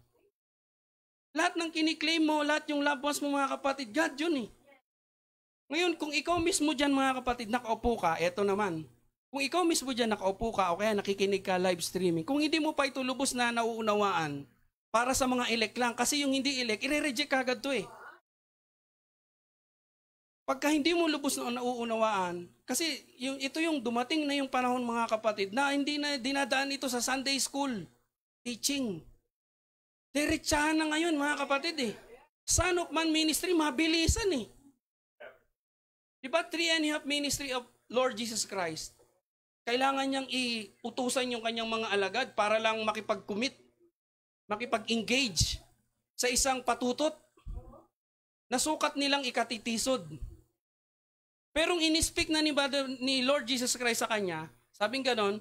Lahat ng kiniklaim mo, lahat yung labas mo mga kapatid, God yun eh. Ngayon, kung ikaw mismo dyan mga kapatid, nakaupo ka, eto naman. Kung ikaw mismo dyan nakaupo ka o kaya nakikinig ka live streaming, kung hindi mo pa ito lubos na nauunawaan, para sa mga elect lang. Kasi yung hindi elect, ire-reject ka agad to eh. Pagka hindi mo lubos na nauunawaan, kasi yung, ito yung dumating na yung panahon mga kapatid na hindi na dinadaan ito sa Sunday school teaching. Diretsahan na ngayon mga kapatid eh. Son of Man ministry, mabilisan eh. Di ba three and a half ministry of Lord Jesus Christ? Kailangan niyang iutusan yung kanyang mga alagad para lang makipag-commit, makipag-engage sa isang patutot na sukat nilang ikatitisod. Pero inispeak na ni, Brother, ni Lord Jesus Christ sa kanya, sabing ganon,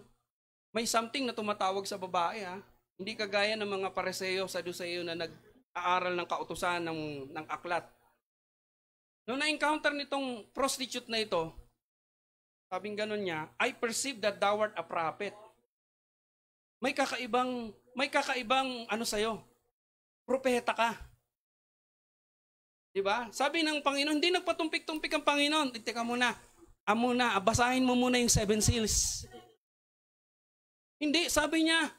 may something na tumatawag sa babae ha. Hindi kagaya ng mga pareseyo sa Duseo na nag-aaral ng kautusan ng, ng aklat. Noong na-encounter nitong prostitute na ito, sabing ganun niya, I perceive that thou art a prophet. May kakaibang, may kakaibang ano sa'yo, propeta ka. Di ba? Sabi ng Panginoon, hindi nagpatumpik-tumpik ang Panginoon. Teka muna, ah muna, basahin mo muna yung seven seals. Hindi, sabi niya,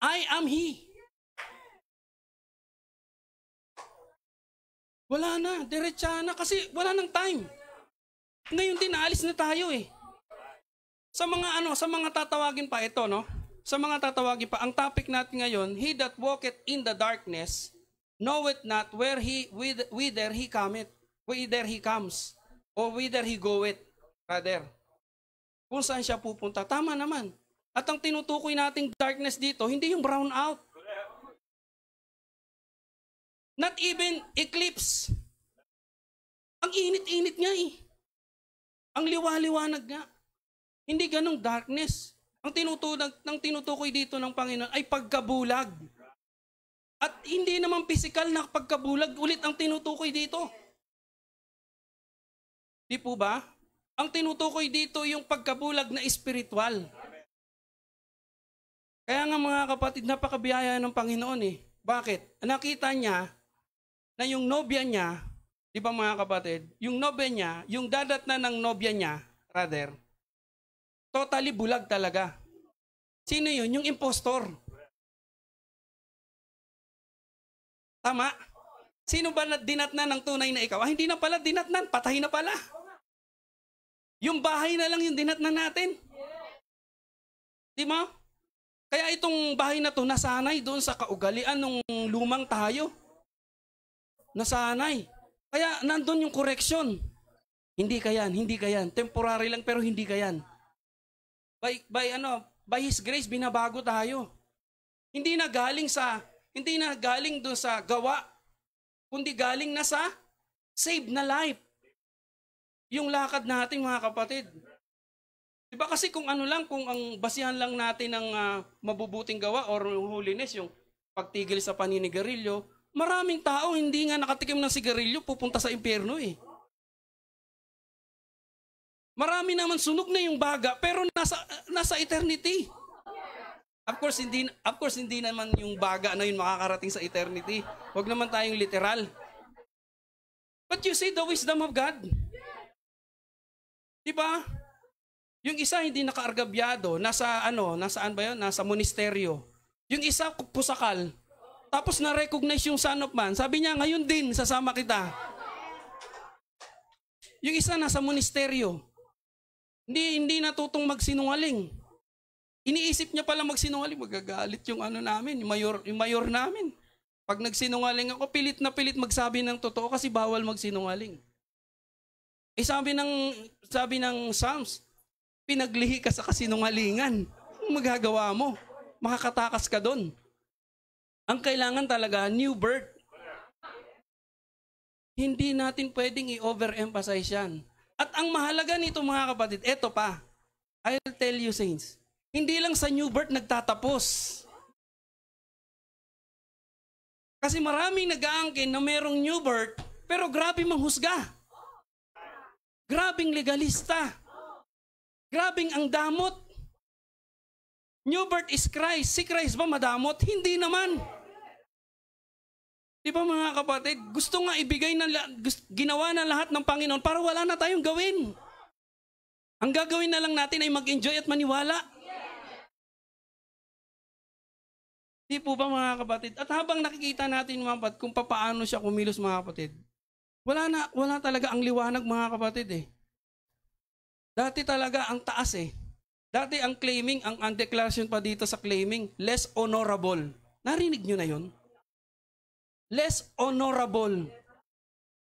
I am He. Wala na, diretsa na kasi wala nang time. Ngayon din naalis na tayo eh. Sa mga ano, sa mga tatawagin pa ito, no? Sa mga tatawagin pa, ang topic natin ngayon, He that walketh in the darkness knoweth not where he whither he cometh, whither he comes, or whither he goeth, rather. Kung saan siya pupunta. Tama naman. At ang tinutukoy nating darkness dito, hindi yung brown out. Not even eclipse. Ang init-init nga eh. Ang liwa-liwanag nga. Hindi ganong darkness. Ang tinutunog, ng tinutukoy dito ng Panginoon ay pagkabulag. At hindi naman physical na pagkabulag ulit ang tinutukoy dito. Di po ba? Ang tinutukoy dito yung pagkabulag na espiritual. Kaya nga mga kapatid, napakabiyaya ng Panginoon eh. Bakit? Nakita niya na yung nobya niya, di ba mga kapatid, yung nobya niya, yung dadat na ng nobya niya, rather, totally bulag talaga. Sino yun? Yung impostor. Tama? Sino ba na dinatnan ng tunay na ikaw? Ah, hindi na pala dinatnan, patay na pala. Yung bahay na lang yung dinatnan natin. Di mo? Kaya itong bahay na to nasanay doon sa kaugalian ng lumang tayo. Nasanay. Kaya nandun yung correction. Hindi kayan, hindi kayan. Temporary lang pero hindi kayan. By, by ano, by His grace, binabago tayo. Hindi na galing sa, hindi na galing doon sa gawa, kundi galing na sa save na life. Yung lakad natin mga kapatid. Diba kasi kung ano lang, kung ang basihan lang natin ng uh, mabubuting gawa or holiness, yung pagtigil sa paninigarilyo, maraming tao hindi nga nakatikim ng sigarilyo pupunta sa impyerno eh. Marami naman sunog na yung baga pero nasa nasa eternity. Of course hindi of course hindi naman yung baga na yun makakarating sa eternity. Huwag naman tayong literal. But you see the wisdom of God. Diba? ba? Yung isa hindi nakaargabyado, nasa ano, nasaan ba 'yon? Nasa monasteryo. Yung isa pusakal. Tapos na-recognize yung son of man. Sabi niya, ngayon din, sasama kita. Yung isa nasa monasteryo. Hindi, hindi natutong magsinungaling. Iniisip niya pala magsinungaling. Magagalit yung ano namin, yung mayor, yung mayor namin. Pag nagsinungaling ako, pilit na pilit magsabi ng totoo kasi bawal magsinungaling. Eh sabi ng, sabi ng Psalms, Pinaglihi ka sa kasinungalingan. Anong magagawa mo? Makakatakas ka doon. Ang kailangan talaga, new birth. Hindi natin pwedeng i-overemphasize yan. At ang mahalaga nito mga kapatid, eto pa, I'll tell you saints, hindi lang sa new birth nagtatapos. Kasi maraming nag-aangkin na merong new birth, pero grabe manghusga. Grabing legalista. Grabing ang damot. New birth is Christ. Si Christ ba madamot? Hindi naman. Di ba mga kapatid? Gusto nga ibigay na, ginawa na lahat ng Panginoon para wala na tayong gawin. Ang gagawin na lang natin ay mag-enjoy at maniwala. Di po ba mga kapatid? At habang nakikita natin mga kapatid, kung paano siya kumilos mga kapatid, wala na, wala talaga ang liwanag mga kapatid eh. Dati talaga ang taas eh. Dati ang claiming, ang, ang declaration pa dito sa claiming, less honorable. Narinig nyo na yon? Less honorable.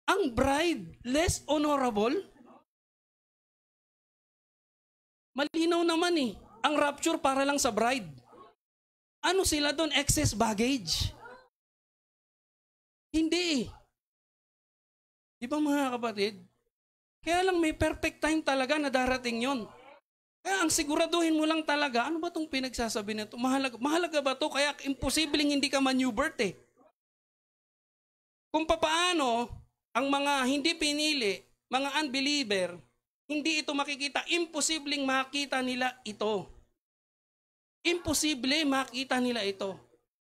Ang bride, less honorable? Malinaw naman eh. Ang rapture para lang sa bride. Ano sila doon? Excess baggage. Hindi eh. Di ba mga kapatid, kaya lang may perfect time talaga na darating yon. Kaya ang siguraduhin mo lang talaga, ano ba itong pinagsasabi nito? Mahalaga, mahalaga ba to Kaya imposibleng hindi ka manubert eh. Kung papaano, ang mga hindi pinili, mga unbeliever, hindi ito makikita. Imposibleng makita nila ito. Imposible makita nila ito.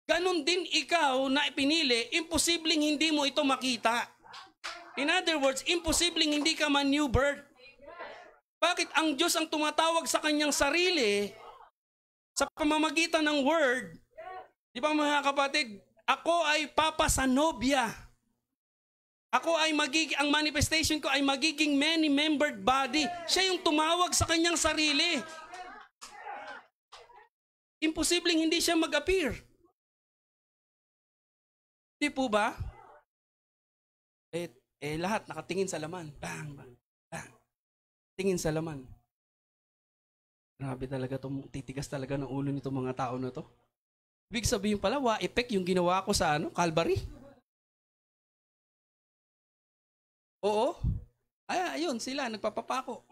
Ganon din ikaw na ipinili, imposibleng hindi mo ito makita. In other words, imposibleng hindi ka man new birth. Bakit ang Diyos ang tumatawag sa kanyang sarili sa pamamagitan ng word? Di ba mga kapatid? Ako ay Papa sa nobya. Ako ay magiging, ang manifestation ko ay magiging many-membered body. Siya yung tumawag sa kanyang sarili. Imposibleng hindi siya mag-appear. Di po ba? Eh, eh lahat nakatingin sa laman. Bang, bang, bang. Tingin sa laman. Grabe talaga to, titigas talaga ng ulo nito mga tao na to. Ibig sabihin pala, wa effect yung ginawa ko sa ano, Calvary. Oo. Ay, ayun, sila nagpapapako.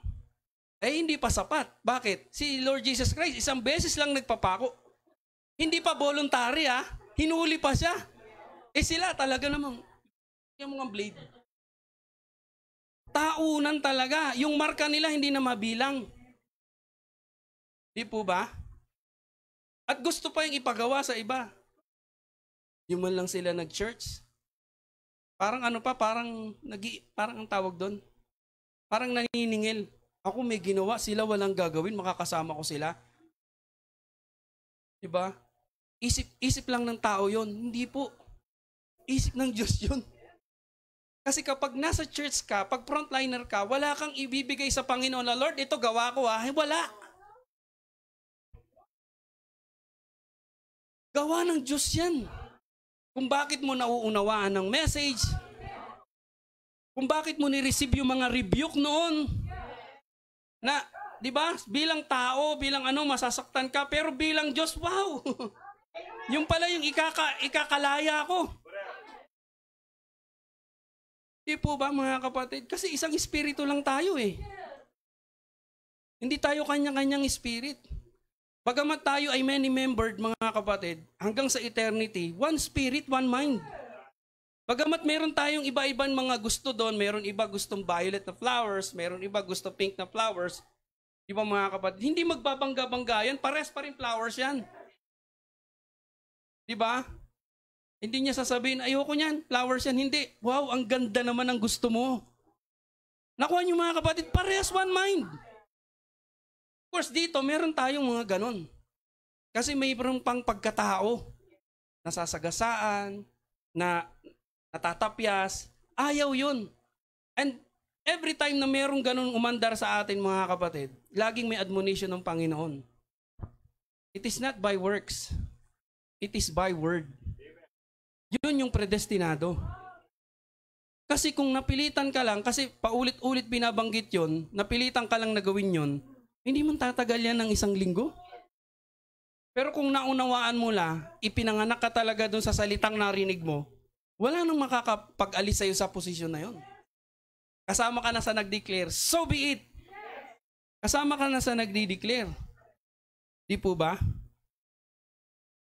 Eh hindi pa sapat. Bakit? Si Lord Jesus Christ isang beses lang nagpapako. Hindi pa voluntary ha? Ah. Hinuli pa siya. Eh sila talaga namang yung mga blade. Taunan talaga. Yung marka nila hindi na mabilang. Di po ba? At gusto pa yung ipagawa sa iba. Yung man lang sila nag-church. Parang ano pa, parang, nagi, parang ang tawag doon. Parang naniningil. Ako may ginawa, sila walang gagawin, makakasama ko sila. Diba? Isip, isip lang ng tao yon Hindi po. Isip ng Diyos yon kasi kapag nasa church ka, pag frontliner ka, wala kang ibibigay sa Panginoon na, Lord, ito gawa ko ah. Wala. Gawa ng Diyos yan. Kung bakit mo nauunawaan ng message, kung bakit mo nireceive yung mga rebuke noon, na, di ba, bilang tao, bilang ano, masasaktan ka, pero bilang Diyos, wow! yung pala yung ikaka, ikakalaya ko. Di po ba mga kapatid? Kasi isang espiritu lang tayo eh. Hindi tayo kanya-kanyang spirit. Bagamat tayo ay many-membered mga kapatid, hanggang sa eternity, one spirit, one mind. Bagamat meron tayong iba-ibang mga gusto doon, meron iba gustong violet na flowers, meron iba gusto pink na flowers, di ba mga kapatid? Hindi magbabangga-bangga yan, pares pa rin flowers yan. Di ba? Hindi niya sasabihin, ayoko niyan, flowers yan. Hindi. Wow, ang ganda naman ang gusto mo. Nakuha niyo mga kapatid, parehas one mind. Of course, dito, meron tayong mga ganon. Kasi mayroon pang pagkatao. Nasasagasaan, na natatapyas. Ayaw yun. And every time na merong ganun umandar sa atin mga kapatid, laging may admonition ng Panginoon. It is not by works. It is by word. Yun yung predestinado. Kasi kung napilitan ka lang, kasi paulit-ulit binabanggit yon, napilitan ka lang na gawin yon, hindi man tatagal yan ng isang linggo. Pero kung naunawaan mo la, ipinanganak ka talaga dun sa salitang narinig mo, wala nang makakapag-alis sa'yo sa posisyon na yon. Kasama ka na sa nag-declare, so be it. Kasama ka na sa nagde-declare. Di po ba?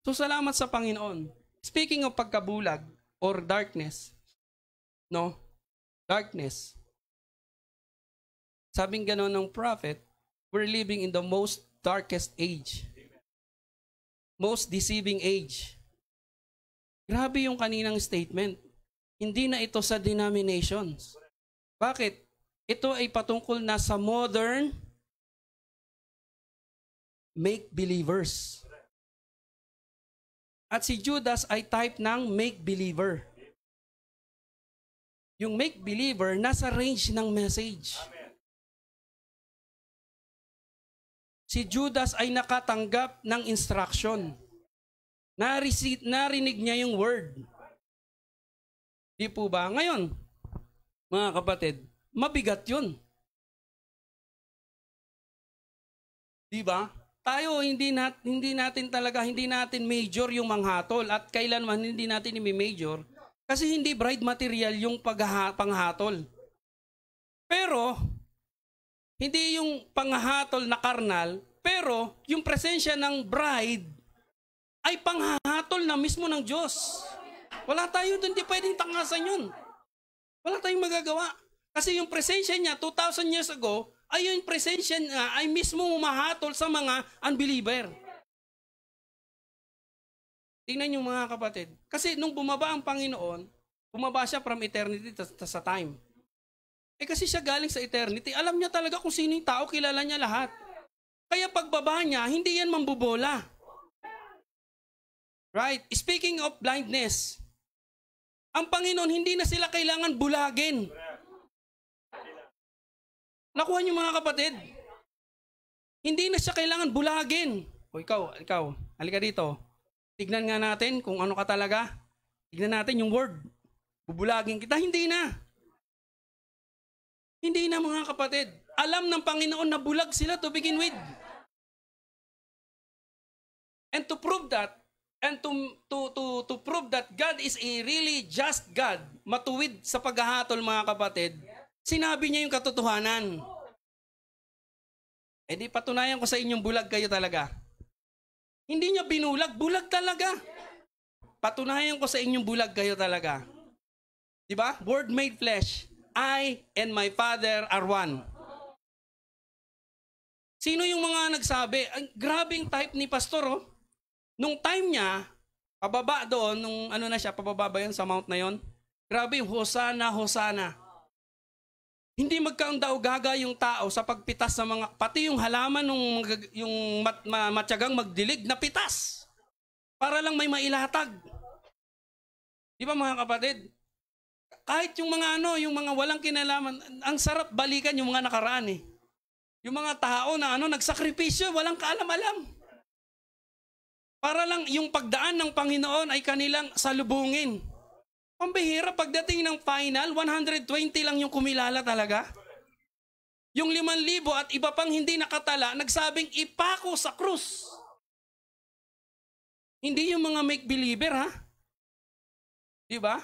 So salamat sa Panginoon Speaking of pagkabulag or darkness, no? Darkness. Sabing gano'n ng prophet, we're living in the most darkest age. Most deceiving age. Grabe yung kaninang statement. Hindi na ito sa denominations. Bakit? Ito ay patungkol na sa modern make-believers. At si Judas ay type ng make-believer. Yung make-believer, nasa range ng message. Amen. Si Judas ay nakatanggap ng instruction. Narisi- narinig niya yung word. Di po ba? Ngayon, mga kapatid, mabigat yun. Di ba? tayo hindi nat hindi natin talaga hindi natin major yung manghatol at kailanman hindi natin i-major kasi hindi bride material yung pagha- panghatol. Pero hindi yung panghatol na karnal, pero yung presensya ng bride ay panghatol na mismo ng Diyos. Wala tayo doon, hindi pwedeng tangasan yun. Wala tayong magagawa. Kasi yung presensya niya 2,000 years ago, ay yung presensya niya ay mismo humahatol sa mga unbeliever. Tingnan niyo mga kapatid. Kasi nung bumaba ang Panginoon, bumaba siya from eternity to, to, sa time. Eh kasi siya galing sa eternity, alam niya talaga kung sino yung tao, kilala niya lahat. Kaya pagbaba niya, hindi yan mambubola. Right? Speaking of blindness, ang Panginoon, hindi na sila kailangan bulagin. Right. Nakuha niyo mga kapatid. Hindi na siya kailangan bulagin. O ikaw, ikaw, halika dito. Tignan nga natin kung ano ka talaga. Tignan natin yung word. Bubulagin kita. Hindi na. Hindi na mga kapatid. Alam ng Panginoon na bulag sila to begin with. And to prove that, and to, to, to, to prove that God is a really just God, matuwid sa paghahatol mga kapatid, Sinabi niya yung katotohanan. E di patunayan ko sa inyong bulag kayo talaga. Hindi niya binulag, bulag talaga. Patunayan ko sa inyong bulag kayo talaga. Di ba? Word made flesh. I and my Father are one. Sino yung mga nagsabi? Ang grabing type ni pastor oh. Nung time niya, pababa doon, nung ano na siya, pababa ba yun sa mount na yon? Grabe, Hosana, Hosana. Hindi magkaundaw-gaga yung tao sa pagpitas ng mga, pati yung halaman ng yung mat, ma, matyagang magdilig na pitas. Para lang may mailatag. Di ba mga kapatid? Kahit yung mga ano, yung mga walang kinalaman, ang sarap balikan yung mga nakaraan eh. Yung mga tao na ano, nagsakripisyo, walang kaalam-alam. Para lang yung pagdaan ng Panginoon ay kanilang salubungin. Ang bihira, pagdating ng final, 120 lang yung kumilala talaga. Yung 5,000 at iba pang hindi nakatala, nagsabing ipako sa krus. Hindi yung mga make-believer, ha? Di ba?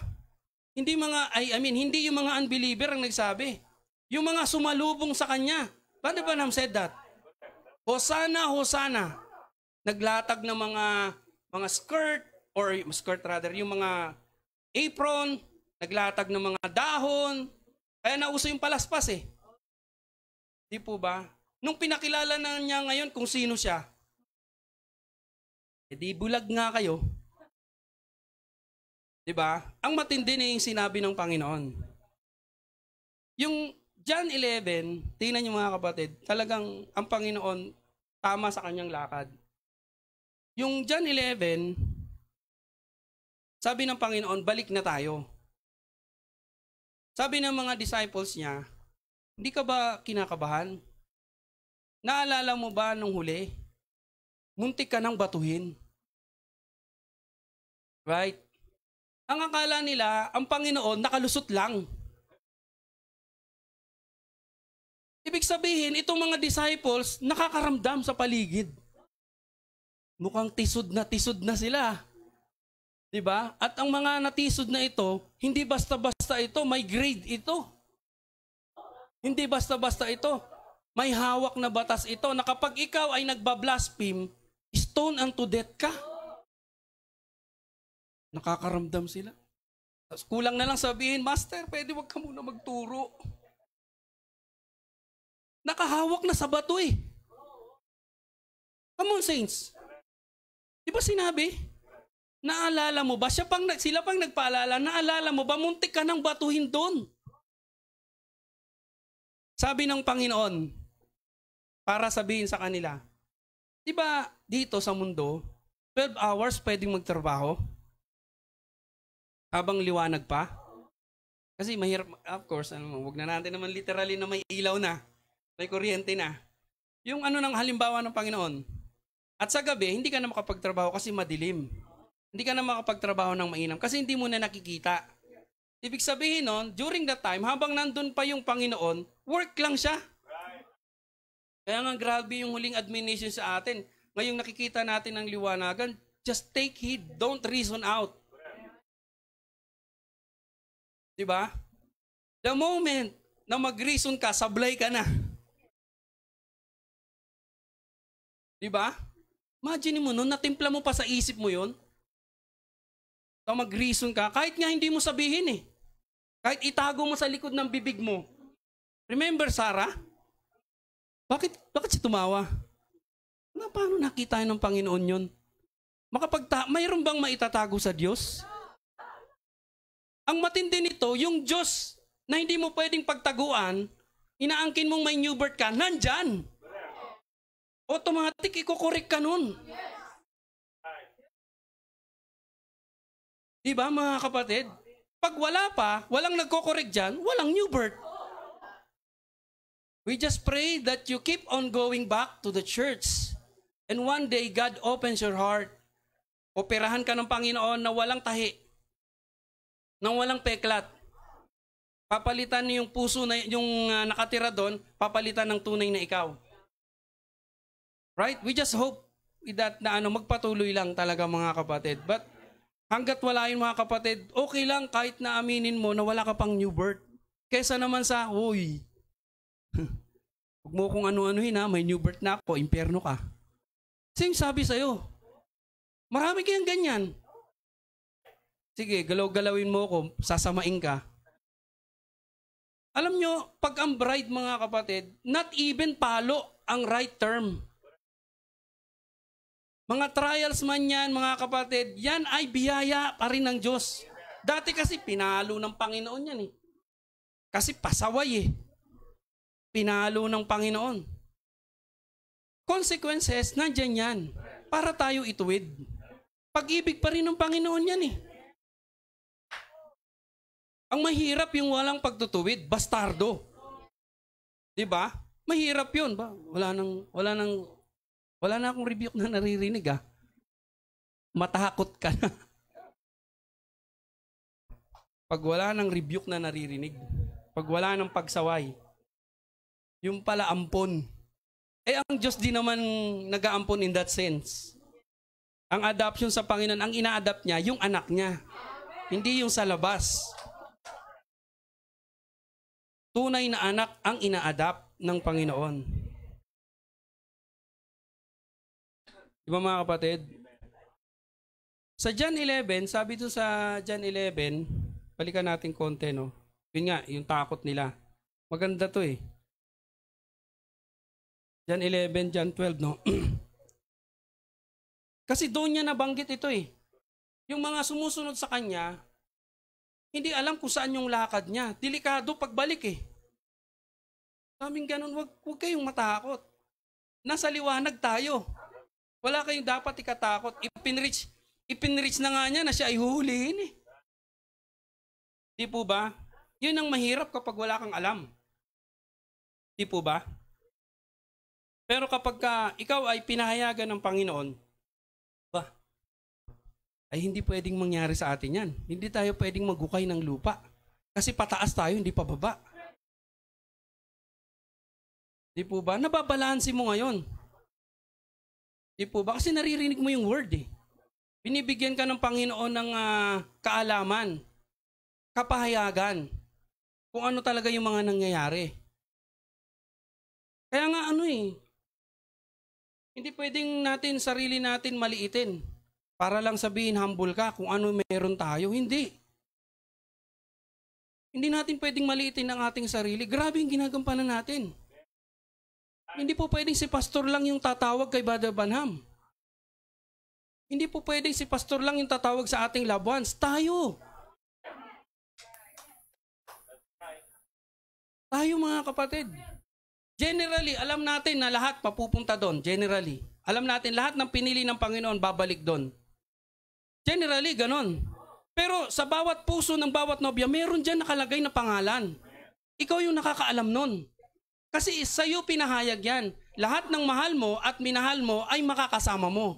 Hindi mga, I, I mean, hindi yung mga unbeliever ang nagsabi. Yung mga sumalubong sa kanya. Paano ba nam said that? Hosana, Hosana. Naglatag ng mga mga skirt or skirt rather, yung mga apron, naglatag ng mga dahon, kaya nauso yung palaspas eh. Di po ba? Nung pinakilala na niya ngayon kung sino siya, edi eh bulag nga kayo. Di ba? Ang matindi na yung sinabi ng Panginoon. Yung John 11, tingnan niyo mga kapatid, talagang ang Panginoon tama sa kanyang lakad. Yung John 11, sabi ng Panginoon, balik na tayo. Sabi ng mga disciples niya, hindi ka ba kinakabahan? Naalala mo ba nung huli? Muntik ka ng batuhin. Right? Ang akala nila, ang Panginoon nakalusot lang. Ibig sabihin, itong mga disciples nakakaramdam sa paligid. Mukhang tisod na tisod na sila. 'Di ba? At ang mga natisod na ito, hindi basta-basta ito, may grade ito. Hindi basta-basta ito. May hawak na batas ito na kapag ikaw ay nagba-blaspheme, stone unto death ka. Nakakaramdam sila. Tapos kulang na lang sabihin, Master, pwede wag ka muna magturo. Nakahawak na sa bato eh. Come on, saints. Di ba sinabi? Naalala mo ba? Siya pang, sila pang nagpaalala, naalala mo ba? Muntik ka ng batuhin doon. Sabi ng Panginoon, para sabihin sa kanila, di ba dito sa mundo, 12 hours pwedeng magtrabaho? Habang liwanag pa? Kasi mahirap, of course, ano, huwag na natin naman literally na may ilaw na, may kuryente na. Yung ano ng halimbawa ng Panginoon, at sa gabi, hindi ka na makapagtrabaho kasi madilim. Hindi ka na makapagtrabaho ng mainam kasi hindi mo na nakikita. Ibig sabihin nun, during that time, habang nandun pa yung Panginoon, work lang siya. Kaya nga grabe yung huling admonition sa atin. Ngayong nakikita natin ang liwanagan, just take heed, don't reason out. Di ba? The moment na mag-reason ka, sablay ka na. Di ba? Imagine mo nun, natimpla mo pa sa isip mo yon So mag-reason ka, kahit nga hindi mo sabihin eh. Kahit itago mo sa likod ng bibig mo. Remember Sarah? Bakit, bakit siya tumawa? Na, paano nakita ng Panginoon yun? Makapagta mayroon bang maitatago sa Diyos? Ang matindi nito, yung Diyos na hindi mo pwedeng pagtaguan, inaangkin mong may new birth ka, nandyan. Automatic, ikukorek ka nun. Yes. Diba mga kapatid? Pag wala pa, walang nagkokorek dyan, walang new birth. We just pray that you keep on going back to the church. And one day, God opens your heart. Operahan ka ng Panginoon na walang tahi, Nang walang peklat. Papalitan niyo yung puso na yung uh, nakatira doon, papalitan ng tunay na ikaw. Right? We just hope that na ano magpatuloy lang talaga mga kapatid. But Hanggat wala yun mga kapatid, okay lang kahit na aminin mo na wala ka pang new birth. Kesa naman sa, huy, huwag mo kung ano-anohin ha, may new birth na ako, impyerno ka. Sing sabi sa'yo, marami kayang ganyan. Sige, galaw-galawin mo ako, sasamain ka. Alam nyo, pag ang bride mga kapatid, not even palo ang right term. Mga trials man yan, mga kapatid, yan ay biyaya pa rin ng Diyos. Dati kasi pinalo ng Panginoon yan eh. Kasi pasaway eh. Pinalo ng Panginoon. Consequences, nandyan yan. Para tayo ituwid. Pag-ibig pa rin ng Panginoon yan eh. Ang mahirap yung walang pagtutuwid, bastardo. 'Di ba? Mahirap 'yun ba? Wala nang wala nang wala na akong rebuke na naririnig ah. Matakot ka na. pag wala ng rebuke na naririnig, pag wala ng pagsaway, yung pala ampon. Eh ang Diyos din naman nag-aampon in that sense. Ang adoption sa Panginoon, ang ina adopt niya, yung anak niya. Hindi yung sa labas. Tunay na anak ang ina adopt ng Panginoon. Di ba mga kapatid? Sa John 11, sabi doon sa John 11, balikan natin konti, no? Yun nga, yung takot nila. Maganda to eh. John 11, John 12, no? Kasi doon niya nabanggit ito eh. Yung mga sumusunod sa kanya, hindi alam kung saan yung lakad niya. Delikado pagbalik eh. Kaming ganun, wag, wag kayong matakot. Nasa liwanag tayo. Wala kayong dapat ikatakot. Ipinrich, ipinrich na nga niya na siya ay huhulihin eh. Di po ba? Yun ang mahirap kapag wala kang alam. Di po ba? Pero kapag ka, ikaw ay pinahayagan ng Panginoon, ba, ay hindi pwedeng mangyari sa atin yan. Hindi tayo pwedeng magukay ng lupa. Kasi pataas tayo, hindi pababa. Di po ba? Nababalansi mo ngayon Di po ba? Kasi naririnig mo yung word eh. Binibigyan ka ng Panginoon ng uh, kaalaman, kapahayagan, kung ano talaga yung mga nangyayari. Kaya nga ano eh, hindi pwedeng natin, sarili natin maliitin para lang sabihin humble ka kung ano meron tayo. Hindi. Hindi natin pwedeng maliitin ang ating sarili. Grabe yung ginagampanan natin. Hindi po pwedeng si pastor lang yung tatawag kay Brother Banham. Hindi po pwedeng si pastor lang yung tatawag sa ating loved ones. Tayo. Tayo mga kapatid. Generally, alam natin na lahat papupunta doon. Generally. Alam natin lahat ng pinili ng Panginoon babalik doon. Generally, ganon. Pero sa bawat puso ng bawat nobya, meron dyan nakalagay na pangalan. Ikaw yung nakakaalam nun. Kasi sa iyo pinahayag yan. Lahat ng mahal mo at minahal mo ay makakasama mo.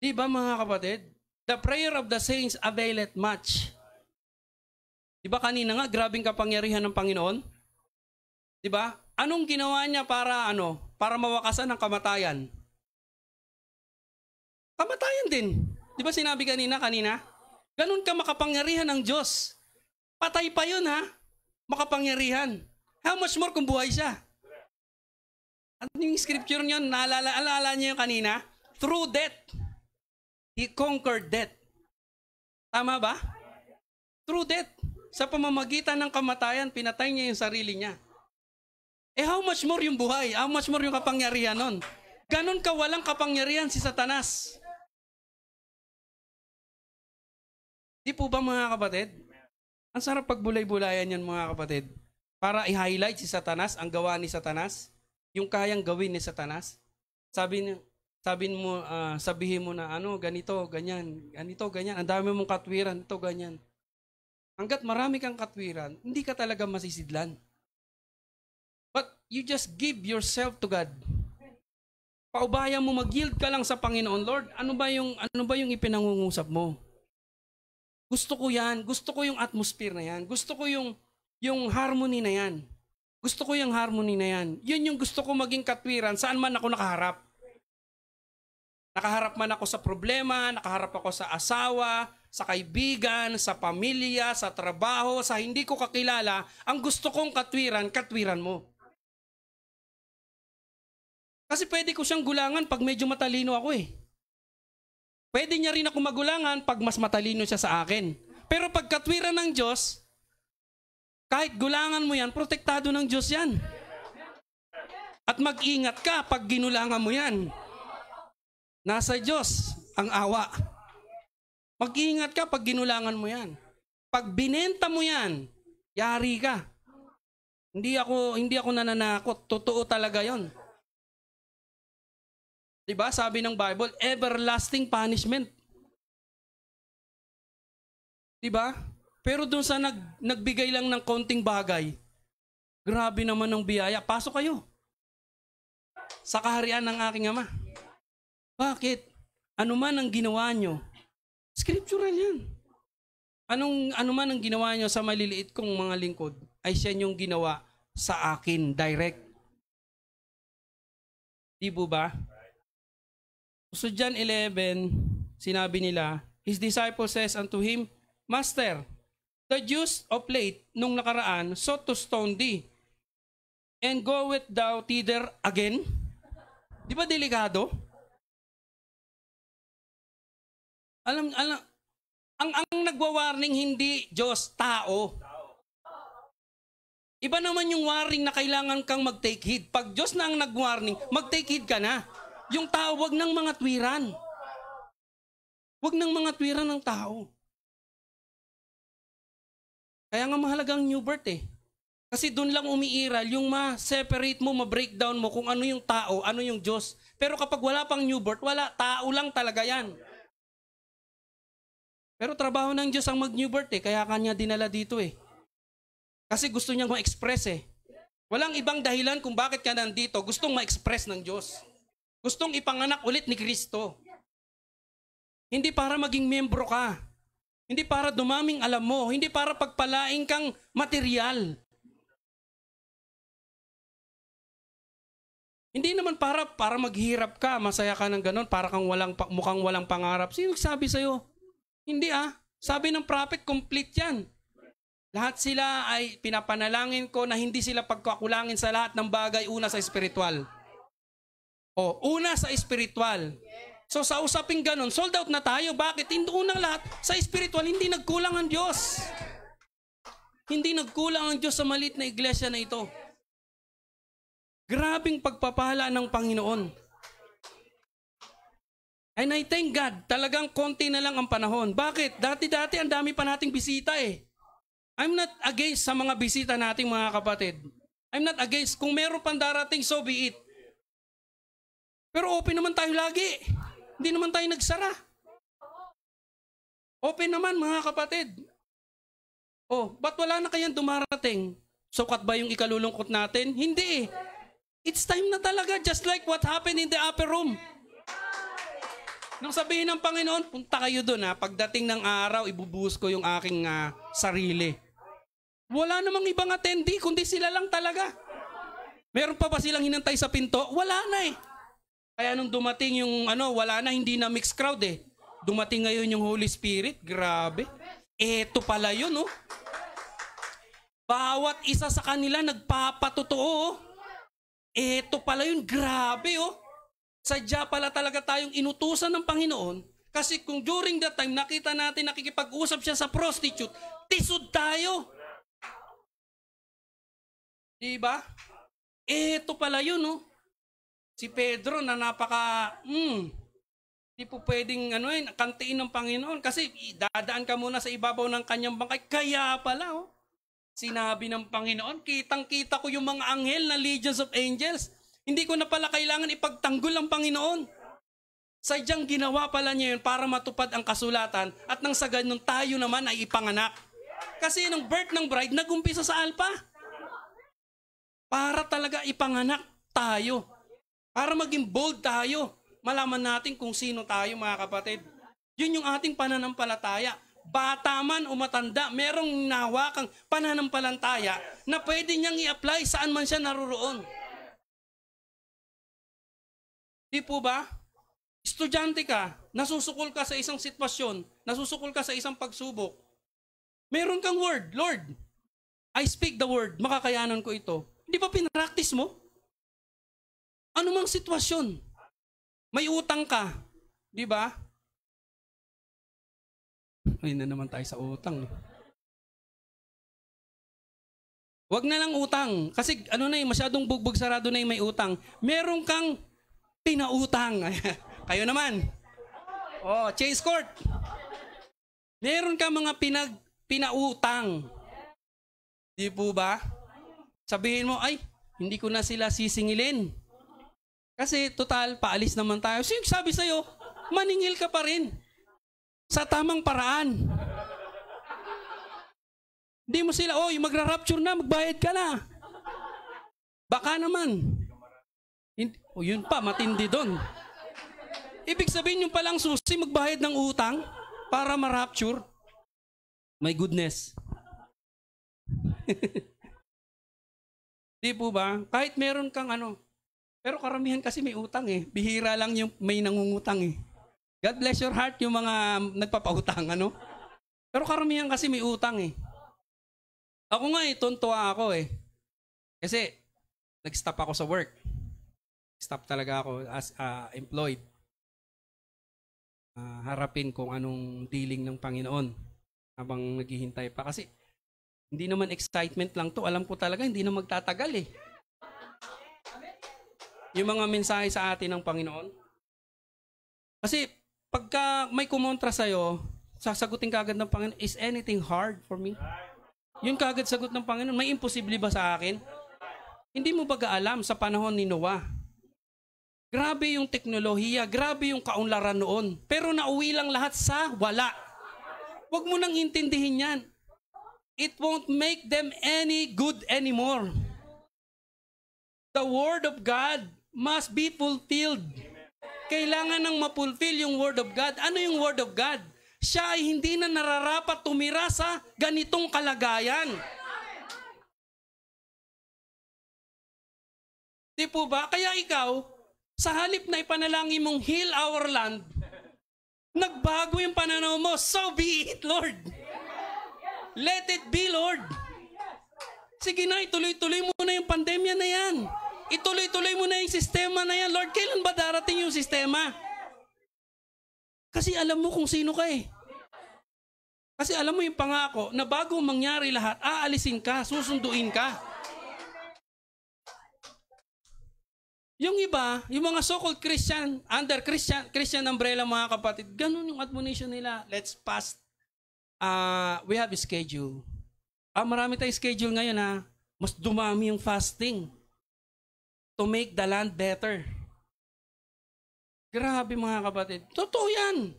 Di ba mga kapatid? The prayer of the saints availeth much. Di ba kanina nga, grabing kapangyarihan ng Panginoon? Di ba? Anong ginawa niya para ano? Para mawakasan ang kamatayan? Kamatayan din. Di ba sinabi kanina, kanina? Ganun ka makapangyarihan ng Diyos. Patay pa yun ha? makapangyarihan. How much more kung buhay siya? Ano yung scripture niyo? Naalala, alala niyo yung kanina? Through death, he conquered death. Tama ba? Through death. Sa pamamagitan ng kamatayan, pinatay niya yung sarili niya. Eh how much more yung buhay? How much more yung kapangyarihan nun? Ganon ka walang kapangyarihan si Satanas. Di po ba mga kapatid? Ang sarap pagbulay-bulayan yan mga kapatid. Para i-highlight si Satanas, ang gawa ni Satanas, yung kayang gawin ni Satanas. Sabi niya, sabihin mo, uh, sabihin mo na ano, ganito, ganyan, ganito, ganyan, ang dami mong katwiran, ito, ganyan. Hanggat marami kang katwiran, hindi ka talaga masisidlan. But you just give yourself to God. Paubaya mo, mag ka lang sa Panginoon, Lord, ano ba yung, ano ba yung ipinangungusap mo? Gusto ko yan. Gusto ko yung atmosphere na yan. Gusto ko yung, yung harmony na yan. Gusto ko yung harmony na yan. Yun yung gusto ko maging katwiran saan man ako nakaharap. Nakaharap man ako sa problema, nakaharap ako sa asawa, sa kaibigan, sa pamilya, sa trabaho, sa hindi ko kakilala, ang gusto kong katwiran, katwiran mo. Kasi pwede ko siyang gulangan pag medyo matalino ako eh. Pwede niya rin ako magulangan pag mas matalino siya sa akin. Pero pagkatwiran ng Diyos, kahit gulangan mo yan, protektado ng Diyos yan. At mag-ingat ka pag ginulangan mo yan. Nasa Diyos ang awa. Mag-ingat ka pag ginulangan mo yan. Pag binenta mo yan, yari ka. Hindi ako hindi ako nananakot. Totoo talaga 'yon. Diba? Sabi ng Bible, everlasting punishment. Diba? Pero doon sa nag, nagbigay lang ng konting bagay, grabe naman ng biyaya. Pasok kayo. Sa kaharian ng aking ama. Bakit? Ano man ang ginawa nyo, scriptural yan. Anong, ano man ang ginawa nyo sa maliliit kong mga lingkod, ay siya yung ginawa sa akin direct. Di ba? So John 11, sinabi nila, His disciple says unto him, Master, the Jews of late nung nakaraan sought to stone thee, and go with thou thither again? Di ba delikado? Alam, alam, ang, ang nagwa-warning hindi Diyos, tao. Iba naman yung warning na kailangan kang mag-take heed. Pag Diyos na ang nag-warning, mag-take heed ka na. Yung tao, wag ng mga twiran. Wag ng mga twiran ng tao. Kaya nga mahalagang new birth eh. Kasi doon lang umiiral yung ma-separate mo, ma-breakdown mo kung ano yung tao, ano yung Diyos. Pero kapag wala pang new birth, wala. Tao lang talaga yan. Pero trabaho ng Diyos ang mag-new birth eh. Kaya kanya dinala dito eh. Kasi gusto niyang ma-express eh. Walang ibang dahilan kung bakit ka nandito. Gustong ma-express ng Diyos. Gustong ipanganak ulit ni Kristo. Hindi para maging membro ka. Hindi para dumaming alam mo. Hindi para pagpalaing kang material. Hindi naman para para maghirap ka, masaya ka ng ganun, para kang walang mukhang walang pangarap. Sino sabi sa iyo? Hindi ah. Sabi ng prophet, complete 'yan. Lahat sila ay pinapanalangin ko na hindi sila pagkakulangin sa lahat ng bagay una sa espiritual. O, una sa spiritual. So sa usaping ganun, sold out na tayo. Bakit? Hindi unang lahat, sa spiritual, hindi nagkulang ang Diyos. Hindi nagkulang ang Diyos sa malit na iglesia na ito. Grabing pagpapala ng Panginoon. And I thank God, talagang konti na lang ang panahon. Bakit? Dati-dati ang dami pa nating bisita eh. I'm not against sa mga bisita nating mga kapatid. I'm not against. Kung meron pang darating, so be it. Pero open naman tayo lagi. Hindi naman tayo nagsara. Open naman mga kapatid. Oh, ba't wala na kayang dumarating? Sukat ba yung ikalulungkot natin? Hindi eh. It's time na talaga just like what happened in the upper room. Nang sabihin ng Panginoon, punta kayo doon ha. Pagdating ng araw, ibubuhos ko yung aking uh, sarili. Wala namang ibang attendee, kundi sila lang talaga. Meron pa ba silang hinantay sa pinto? Wala na eh. Kaya nung dumating yung ano, wala na, hindi na mixed crowd eh. Dumating ngayon yung Holy Spirit, grabe. Eto pala yun, oh. Bawat isa sa kanila nagpapatotoo, oh. Eto pala yun, grabe, oh. Sadya pala talaga tayong inutusan ng Panginoon kasi kung during that time, nakita natin nakikipag-usap siya sa prostitute, tisod tayo. Diba? Eto pala yun, oh. Si Pedro na napaka, mm, hindi po pwedeng ano, eh, kantiin ng Panginoon kasi dadaan ka muna sa ibabaw ng kanyang bangkay. Kaya pala, oh, sinabi ng Panginoon, kitang-kita ko yung mga anghel na legions of angels. Hindi ko na pala kailangan ipagtanggol ang Panginoon. Sadyang ginawa pala niya yun para matupad ang kasulatan at nang sa ganun tayo naman ay ipanganak. Kasi nung birth ng bride, nagumpisa sa alpha. Para talaga ipanganak tayo. Para maging bold tayo, malaman natin kung sino tayo mga kapatid. Yun yung ating pananampalataya. Bata man o matanda, merong nawakang pananampalataya na pwede niyang i-apply saan man siya naroroon. Di po ba? Estudyante ka, nasusukol ka sa isang sitwasyon, nasusukol ka sa isang pagsubok. Meron kang word, Lord, I speak the word, makakayanan ko ito. Hindi pa pinractice mo? Anumang sitwasyon. May utang ka, di ba? Ay na naman tayo sa utang. Wag na lang utang. Kasi ano na eh, masyadong bugbog sarado na yung eh, may utang. Meron kang pinautang. Kayo naman. Oh, Chase Court. Meron ka mga pinag pinautang. Di po ba? Sabihin mo, ay, hindi ko na sila sisingilin. Kasi total, paalis naman tayo. So yung sabi sa'yo? Maningil ka pa rin. Sa tamang paraan. Hindi mo sila, oh, magra-rapture na, magbayad ka na. Baka naman. Hindi, oh, yun pa, matindi doon. Ibig sabihin yung palang susi, magbayad ng utang para ma-rapture. My goodness. Di po ba? Kahit meron kang ano, pero karamihan kasi may utang eh. Bihira lang yung may nangungutang eh. God bless your heart yung mga nagpapautang, ano? Pero karamihan kasi may utang eh. Ako nga eh, tuntua ako eh. Kasi, nag-stop ako sa work. Stop talaga ako as uh, employed. Uh, harapin kung anong dealing ng Panginoon habang naghihintay pa. Kasi, hindi naman excitement lang to. Alam ko talaga, hindi na magtatagal eh yung mga mensahe sa atin ng Panginoon? Kasi pagka may kumontra sa'yo, sasagutin kagad ng Panginoon, is anything hard for me? Yun kagad sagot ng Panginoon, may imposible ba sa akin? Hindi mo ba alam sa panahon ni Noah? Grabe yung teknolohiya, grabe yung kaunlaran noon. Pero nauwi lang lahat sa wala. Huwag mo nang intindihin yan. It won't make them any good anymore. The Word of God must be fulfilled. Kailangan nang mapulfill yung Word of God. Ano yung Word of God? Siya ay hindi na nararapat tumira sa ganitong kalagayan. Di po ba? Kaya ikaw, sa halip na ipanalangin mong heal our land, nagbago yung pananaw mo. So be it, Lord. Let it be, Lord. Sige na, ituloy-tuloy mo na yung pandemya na yan. Ituloy-tuloy mo na yung sistema na yan. Lord, kailan ba darating yung sistema? Kasi alam mo kung sino ka eh. Kasi alam mo yung pangako na bago mangyari lahat, aalisin ka, susunduin ka. Yung iba, yung mga so-called Christian, under Christian, Christian umbrella mga kapatid, ganun yung admonition nila. Let's fast. Uh, ah, we have a schedule. Ah, marami tayong schedule ngayon ha. Ah. Mas dumami yung fasting to make the land better. Grabe mga kapatid. Totoo yan.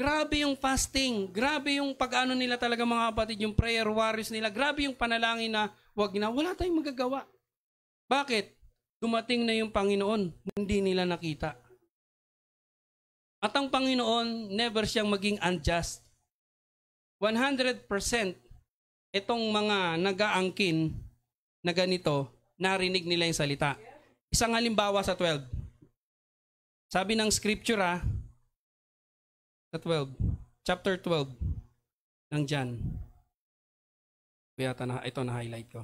Grabe yung fasting. Grabe yung pag-ano nila talaga mga kapatid, yung prayer warriors nila. Grabe yung panalangin na wag na. Wala tayong magagawa. Bakit? Dumating na yung Panginoon. Hindi nila nakita. At ang Panginoon, never siyang maging unjust. 100% itong mga nagaangkin na ganito, narinig nila yung salita. Isang halimbawa sa 12. Sabi ng scripture ha, ah, sa 12, chapter 12 ng John. Kaya ito na, ito na highlight ko.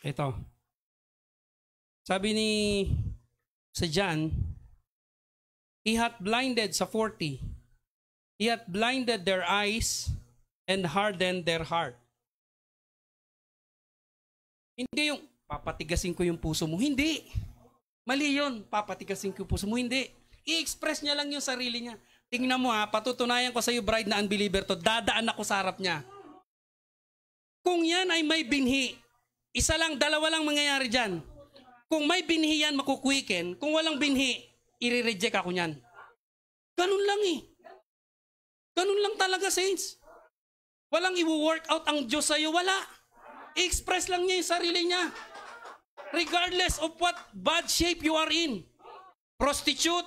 Ito. Sabi ni sa John, He hath blinded sa 40. He hath blinded their eyes and hardened their heart. Hindi yung, papatigasin ko yung puso mo. Hindi. Mali yun. Papatigasin ko yung puso mo. Hindi. I-express niya lang yung sarili niya. Tingnan mo ha, patutunayan ko sa iyo bride na unbeliever to, dadaan ako sa harap niya. Kung yan ay may binhi, isa lang, dalawa lang mangyayari dyan. Kung may binhi yan, makukwiken. Kung walang binhi, i-reject ako niyan. Ganun lang eh. Ganun lang talaga, saints. Walang i-work out ang Diyos sa'yo. Wala. I-express lang niya yung sarili niya. Regardless of what bad shape you are in. Prostitute,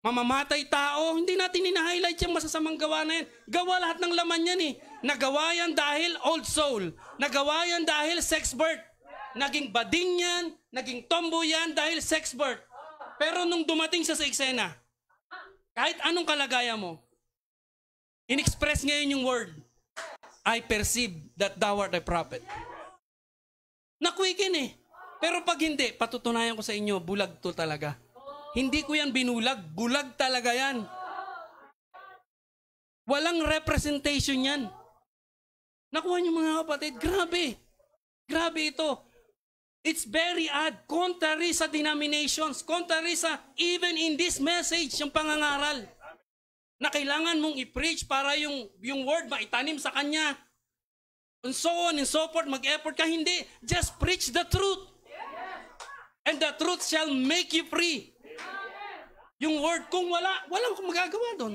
mamamatay tao, hindi natin ina-highlight yung masasamang gawa na yan. Gawa lahat ng laman yan eh. Nagawa yan dahil old soul. Nagawa yan dahil sex birth. Naging bading yan, naging tombo yan dahil sex birth. Pero nung dumating siya sa eksena, kahit anong kalagayan mo, inexpress ngayon yung word, I perceive that thou art a prophet. Nakwikin eh. Pero pag hindi, patutunayan ko sa inyo, bulag to talaga. Hindi ko yan binulag, bulag talaga yan. Walang representation yan. Nakuha niyo mga kapatid, grabe. Grabe ito. It's very odd, contrary sa denominations, contrary sa, even in this message, yung pangangaral, na kailangan mong i-preach para yung, yung word maitanim sa kanya. And so on and so forth, mag-effort ka, hindi. Just preach the truth. And the truth shall make you free. Yung word, kung wala, walang magagawa doon.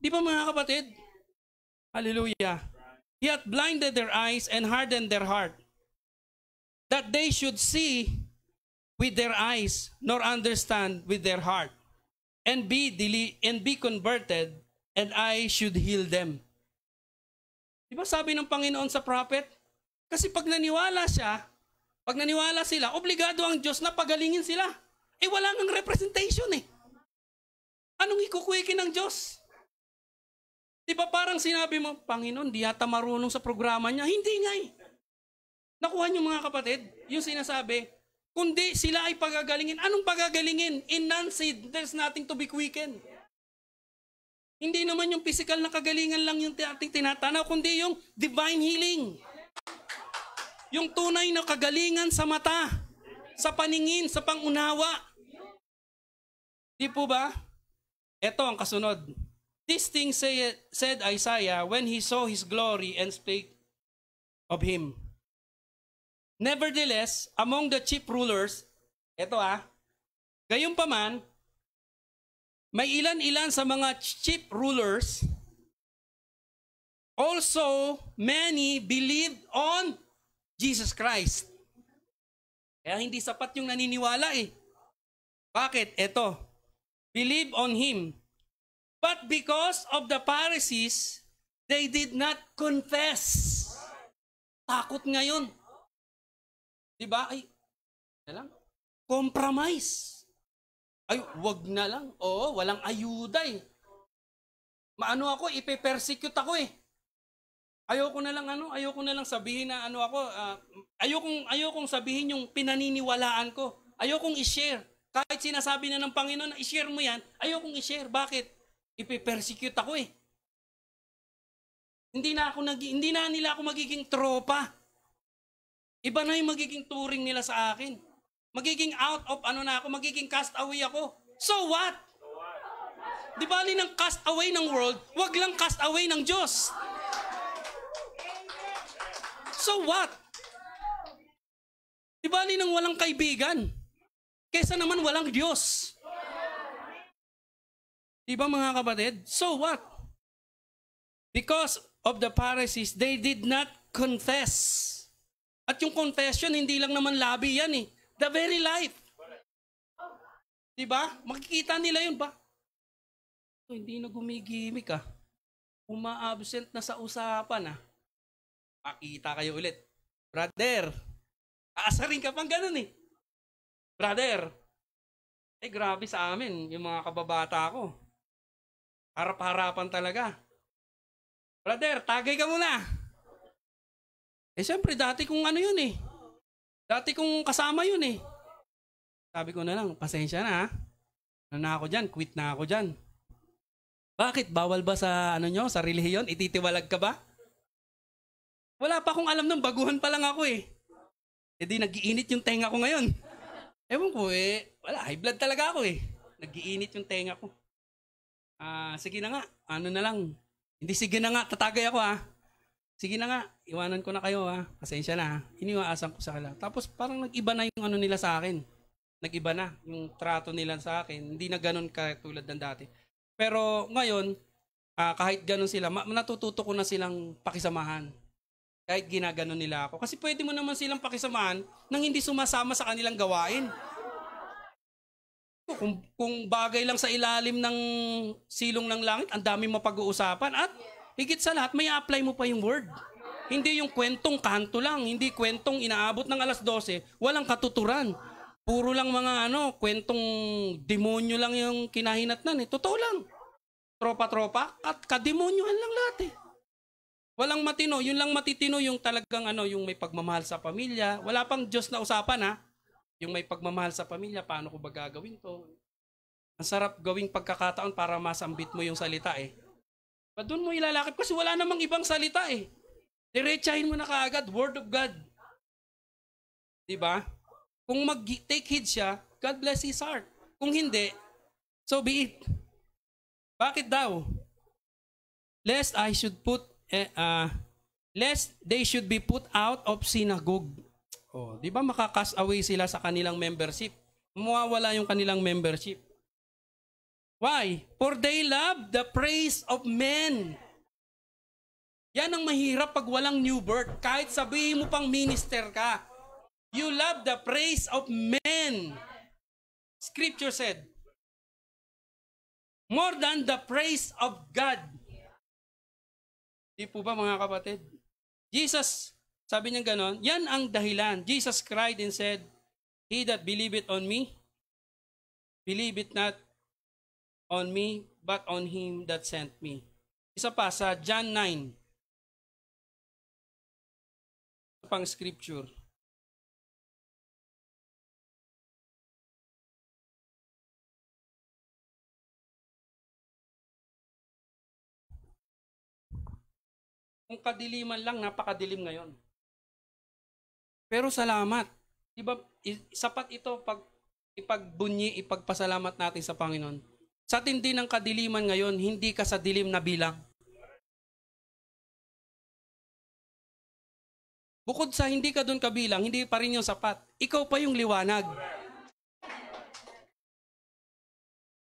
Di ba mga kapatid? Hallelujah. Yet blinded their eyes and hardened their heart, that they should see with their eyes, nor understand with their heart, and be deli- and be converted, and I should heal them. Di ba sabi ng Panginoon sa prophet? Kasi pag naniwala siya, pag naniwala sila, obligado ang Diyos na pagalingin sila. Eh wala nang representation eh. Anong ikukuwikin ng Diyos? Di ba parang sinabi mo, Panginoon, di yata marunong sa programa niya. Hindi nga eh. Nakuha niyo mga kapatid, yung sinasabi, kundi sila ay pagagalingin. Anong pagagalingin? Enhanced. There's nothing to be quickened. Hindi naman yung physical na kagalingan lang yung ating tinatanaw, kundi yung divine healing. Yung tunay na kagalingan sa mata, sa paningin, sa pangunawa. Di po ba? Ito ang kasunod. This thing say, said Isaiah when he saw his glory and spake of him. Nevertheless, among the chief rulers, eto ah, gayunpaman, may ilan-ilan sa mga chief rulers, also many believed on Jesus Christ. Kaya hindi sapat yung naniniwala eh. Bakit? Eto, believe on Him But because of the Pharisees, they did not confess. Takot ngayon. Di ba? Ay, na lang. Compromise. Ay, wag na lang. Oo, walang ayuda eh. Maano ako, ipe-persecute ako eh. Ayoko na lang ano, ayoko na lang sabihin na ano ako, uh, ayokong, ayokong sabihin yung pinaniniwalaan ko. Ayokong i-share. Kahit sinasabi na ng Panginoon na i-share mo yan, ayokong i-share. Bakit? ipe-persecute ako eh. Hindi na ako nag hindi na nila ako magiging tropa. Iba na 'yung magiging touring nila sa akin. Magiging out of ano na ako, magiging cast away ako. So what? Di bali ng cast away ng world, wag lang cast away ng Diyos. So what? Di bali ng walang kaibigan, kaysa naman walang Diyos. Di ba mga kapatid? So what? Because of the Pharisees, they did not confess. At yung confession, hindi lang naman labi yan eh. The very life. Di ba? Makikita nila yun ba? So, hindi na gumigimik ah. Uma-absent na sa usapan ah. Makita kayo ulit. Brother, aasarin ka pang ganun eh. Brother, eh grabe sa amin yung mga kababata ko. Harap-harapan talaga. Brother, tagay ka muna. Eh, siyempre, dati kung ano yun eh. Dati kung kasama yun eh. Sabi ko na lang, pasensya na ha. Ano na ako dyan? Quit na ako dyan. Bakit? Bawal ba sa ano nyo? Sa relihiyon? Ititiwalag ka ba? Wala pa akong alam nun. Baguhan pa lang ako eh. E di nag-iinit yung tenga ko ngayon. Ewan ko eh. Wala, high blood talaga ako eh. Nag-iinit yung tenga ko. Ah, sige na nga. Ano na lang. Hindi sige na nga, tatagay ako ha. Ah. Sige na nga, iwanan ko na kayo ha. Ah. Pasensya na ha. Ah. Iniwaasan ko sa kanila. Tapos parang nag-iba na yung ano nila sa akin. Nag-iba na yung trato nila sa akin. Hindi na ganoon katulad ng dati. Pero ngayon, uh, kahit ganoon sila, ma- natututo ko na silang pakisamahan. Kahit ginaganon nila ako. Kasi pwede mo naman silang pakisamahan nang hindi sumasama sa kanilang gawain. Kung, kung bagay lang sa ilalim ng silong ng langit, ang dami mapag-uusapan. At higit sa lahat, may apply mo pa yung word. Hindi yung kwentong kanto lang, hindi kwentong inaabot ng alas 12, walang katuturan. Puro lang mga ano, kwentong demonyo lang yung kinahinatnan eh. Totoo lang. Tropa-tropa at kademonyohan lang lahat eh. Walang matino, yun lang matitino yung talagang ano, yung may pagmamahal sa pamilya. Wala pang Diyos na usapan ha. Yung may pagmamahal sa pamilya, paano ko ba gagawin to? Ang sarap gawing pagkakataon para masambit mo yung salita eh. Ba't doon mo ilalakip? Kasi wala namang ibang salita eh. Diretsahin mo na kaagad, Word of God. Di ba? Kung mag-take heed siya, God bless his heart. Kung hindi, so be it. Bakit daw? Lest I should put, eh, uh, lest they should be put out of synagogue Oh, di ba makakas away sila sa kanilang membership? Mawawala yung kanilang membership. Why? For they love the praise of men. Yan ang mahirap pag walang new birth. Kahit sabihin mo pang minister ka. You love the praise of men. Scripture said, more than the praise of God. Di po ba mga kapatid? Jesus sabi niya ganon, yan ang dahilan. Jesus cried and said, He that believeth on me, believe it not on me, but on him that sent me. Isa pa sa John 9. Pang scripture. Ang kadiliman lang, napakadilim ngayon. Pero salamat. Di ba, sapat ito pag ipagbunyi, ipagpasalamat natin sa Panginoon. Sa din ng kadiliman ngayon, hindi ka sa dilim na bilang. Bukod sa hindi ka doon kabilang, hindi pa rin yung sapat. Ikaw pa yung liwanag.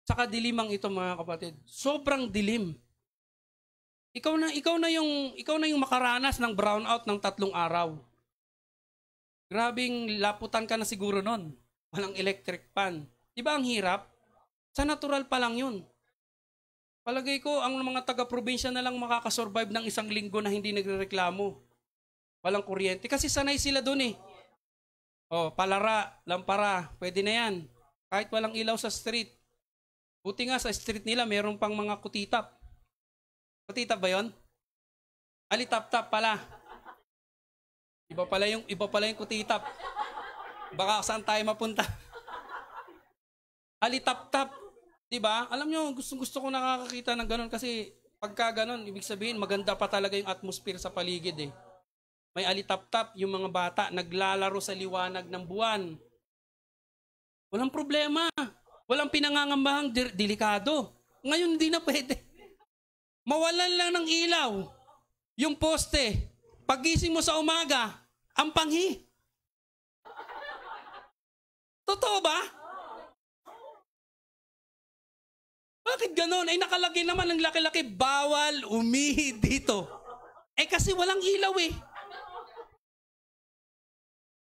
Sa kadilimang ito mga kapatid, sobrang dilim. Ikaw na ikaw na yung ikaw na yung makaranas ng brownout ng tatlong araw. Grabing laputan ka na siguro nun. Walang electric pan. Di ba ang hirap? Sa natural pa lang yun. Palagay ko, ang mga taga-probinsya na lang makakasurvive ng isang linggo na hindi nagrereklamo. Walang kuryente. Kasi sanay sila dun eh. Oh, palara, lampara, pwede na yan. Kahit walang ilaw sa street. Buti nga sa street nila, meron pang mga kutitap. Kutitap ba yon? Alitap-tap pala. Iba pala yung iba pala yung kutitap. Baka saan tayo mapunta? Halitap-tap. 'Di ba? Alam niyo, gusto gusto ko nakakakita ng ganun kasi pagka ganun, ibig sabihin maganda pa talaga yung atmosphere sa paligid eh. May alitap-tap yung mga bata naglalaro sa liwanag ng buwan. Walang problema. Walang pinangangambahang delikado. Ngayon hindi na pwede. Mawalan lang ng ilaw. Yung poste. Pagising mo sa umaga, ang panghi. Totoo ba? Bakit ganun? Ay nakalagay naman ng laki-laki, bawal umihi dito. Eh kasi walang ilaw eh.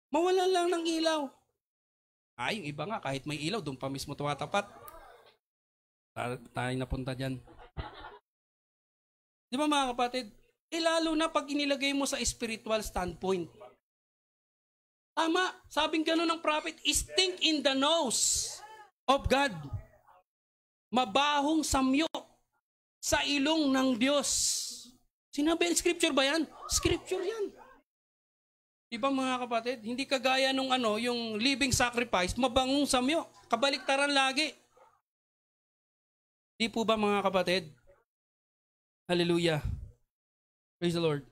Mawala lang ng ilaw. Ay, ah, yung iba nga, kahit may ilaw, doon pa mismo tumatapat. Tayo napunta dyan. Di ba mga kapatid? Eh lalo na pag inilagay mo sa spiritual standpoint. Tama. Sabing ganun ng prophet, stink in the nose of God. Mabahong samyo sa ilong ng Diyos. Sinabi, scripture ba yan? Scripture yan. Diba mga kapatid? Hindi kagaya nung ano, yung living sacrifice, mabangong samyo. Kabaliktaran lagi. Di po ba mga kapatid? Hallelujah. Praise the Lord.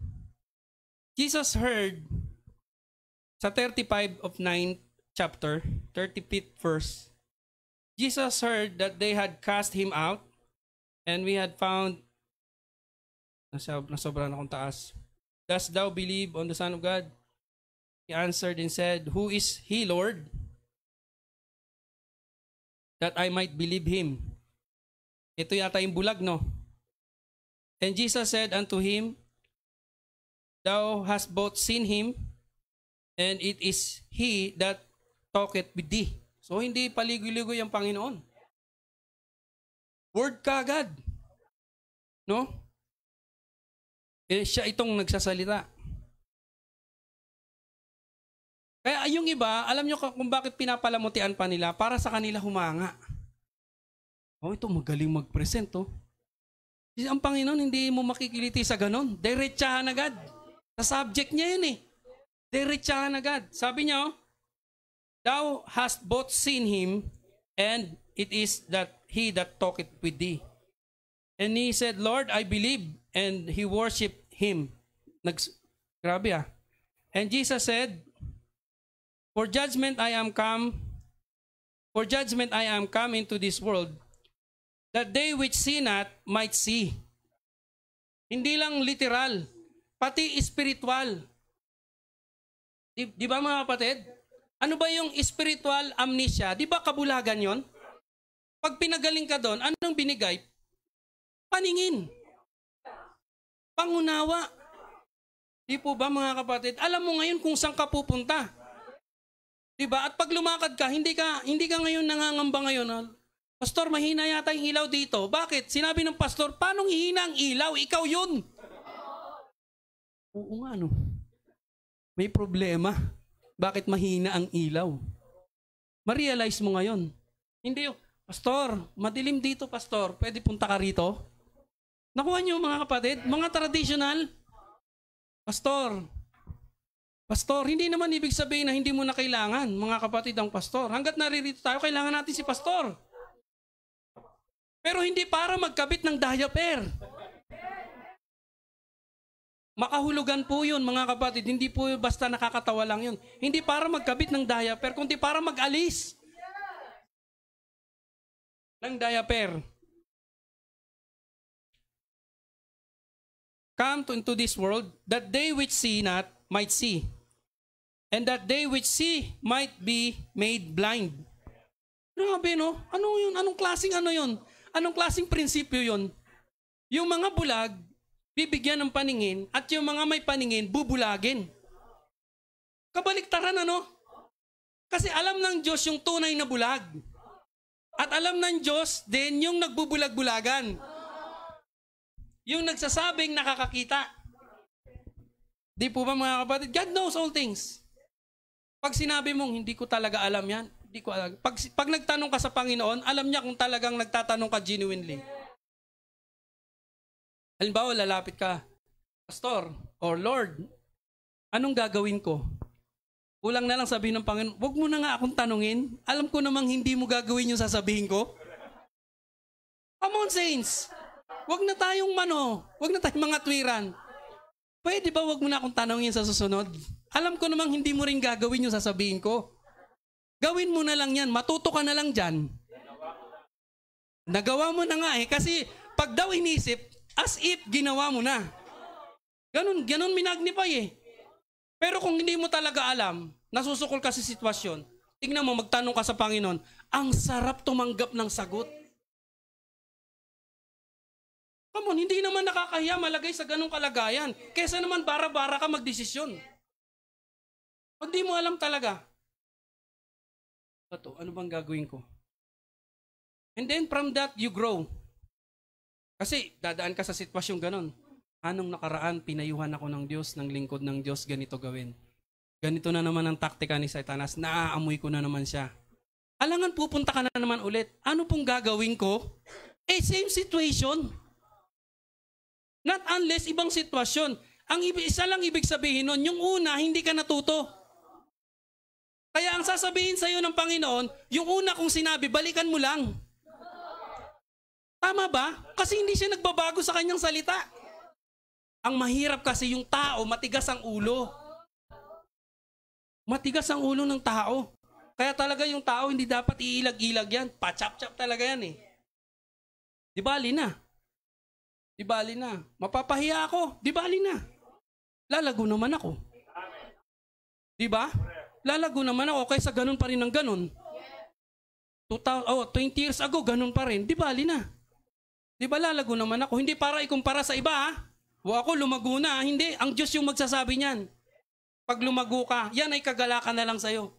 Jesus heard sa 35 of 9 chapter, 35th verse, Jesus heard that they had cast him out and we had found nasa, nasobra na akong taas. Dost thou believe on the Son of God? He answered and said, Who is he, Lord? That I might believe him. Ito yata yung bulag, no? And Jesus said unto him, Thou hast both seen him, And it is He that talketh with thee. So, hindi paligoy-ligoy ang Panginoon. Word ka agad. No? Eh, siya itong nagsasalita. Kaya yung iba, alam nyo kung bakit pinapalamutian pa nila para sa kanila humanga. Oh, ito magaling mag-present oh. Ang Panginoon, hindi mo makikiliti sa ganon. Diretsahan agad. Sa subject niya yun eh. Diretsahan agad. Sabi niya, oh, Thou hast both seen him, and it is that he that talketh with thee. And he said, Lord, I believe. And he worshiped him. Nags Grabe ah. And Jesus said, For judgment I am come, for judgment I am come into this world, that they which see not might see. Hindi lang literal, pati spiritual. Di, di ba mga kapatid? Ano ba yung spiritual amnesia? Di ba kabulagan yon? Pag pinagaling ka doon, anong binigay? Paningin. Pangunawa. Di po ba mga kapatid? Alam mo ngayon kung saan ka pupunta. Di ba? At pag lumakad ka, hindi ka hindi ka ngayon nangangamba ngayon. Pastor, mahina yata yung ilaw dito. Bakit? Sinabi ng pastor, paano hihina ang ilaw? Ikaw yun. Oo nga, no? May problema. Bakit mahina ang ilaw? Ma-realize mo ngayon. Hindi yung, Pastor, madilim dito, Pastor. Pwede punta ka rito? Nakuha niyo mga kapatid, mga traditional. Pastor, Pastor, hindi naman ibig sabihin na hindi mo na kailangan, mga kapatid, ang pastor. Hanggat naririto tayo, kailangan natin si pastor. Pero hindi para magkabit ng diaper. Makahulugan po yun, mga kapatid. Hindi po basta nakakatawa lang yun. Hindi para magkabit ng diaper, kundi para mag-alis ng diaper. Come to, into this world, that they which see not might see, and that they which see might be made blind. Grabe, no? Ano yun? Anong klaseng ano yun? Anong klaseng prinsipyo yun? Yung mga bulag, bibigyan ng paningin at yung mga may paningin, bubulagin. Kabaliktaran ano? Kasi alam ng Diyos yung tunay na bulag. At alam ng Diyos din yung nagbubulag-bulagan. Yung nagsasabing nakakakita. Di po ba mga kapatid? God knows all things. Pag sinabi mong hindi ko talaga alam yan, hindi ko alam. Pag, pag nagtanong ka sa Panginoon, alam niya kung talagang nagtatanong ka genuinely. Yeah. Halimbawa, lalapit ka, Pastor or Lord, anong gagawin ko? Kulang na lang sabihin ng Panginoon, huwag mo na nga akong tanungin. Alam ko namang hindi mo gagawin yung sasabihin ko. Come on, saints! Wag na tayong mano. Huwag na tayong mga tuwiran. Pwede ba wag mo na akong tanungin sa susunod? Alam ko namang hindi mo rin gagawin yung sasabihin ko. Gawin mo na lang yan. Matuto ka na lang dyan. Nagawa mo na nga eh. Kasi pag daw inisip, As if ginawa mo na. Ganun, ganun minagnify eh. Pero kung hindi mo talaga alam, nasusukol ka sa sitwasyon, tingnan mo, magtanong ka sa Panginoon, ang sarap tumanggap ng sagot. Come on, hindi naman nakakahiya malagay sa ganong kalagayan. Kesa naman bara-bara ka magdesisyon. Pag di mo alam talaga, ba to? Ano bang gagawin ko? And then from that, you grow. Kasi dadaan ka sa sitwasyong ganun. Anong nakaraan, pinayuhan ako ng Diyos, ng lingkod ng Diyos, ganito gawin. Ganito na naman ang taktika ni Satanas, naaamoy ko na naman siya. Alangan pupunta ka na naman ulit, ano pong gagawin ko? Eh, same situation. Not unless ibang sitwasyon. Ang ibig, isa lang ibig sabihin nun, yung una, hindi ka natuto. Kaya ang sasabihin sa iyo ng Panginoon, yung una kong sinabi, balikan mo lang. Tama ba? Kasi hindi siya nagbabago sa kanyang salita. Ang mahirap kasi yung tao, matigas ang ulo. Matigas ang ulo ng tao. Kaya talaga yung tao hindi dapat iilag-ilag yan. Pachap-chap talaga yan eh. Di bali na. Di bali na. Mapapahiya ako. Di bali na. Lalago naman ako. Di ba? Lalago naman ako kaysa ganun pa rin ng ganun. 2000, oh, 20 years ago, ganun pa rin. Di bali na. Di ba lalago naman ako? Hindi para ikumpara sa iba ha? O ako lumago na. Hindi, ang Diyos yung magsasabi niyan. Pag lumago ka, yan ay kagalakan na lang sa'yo.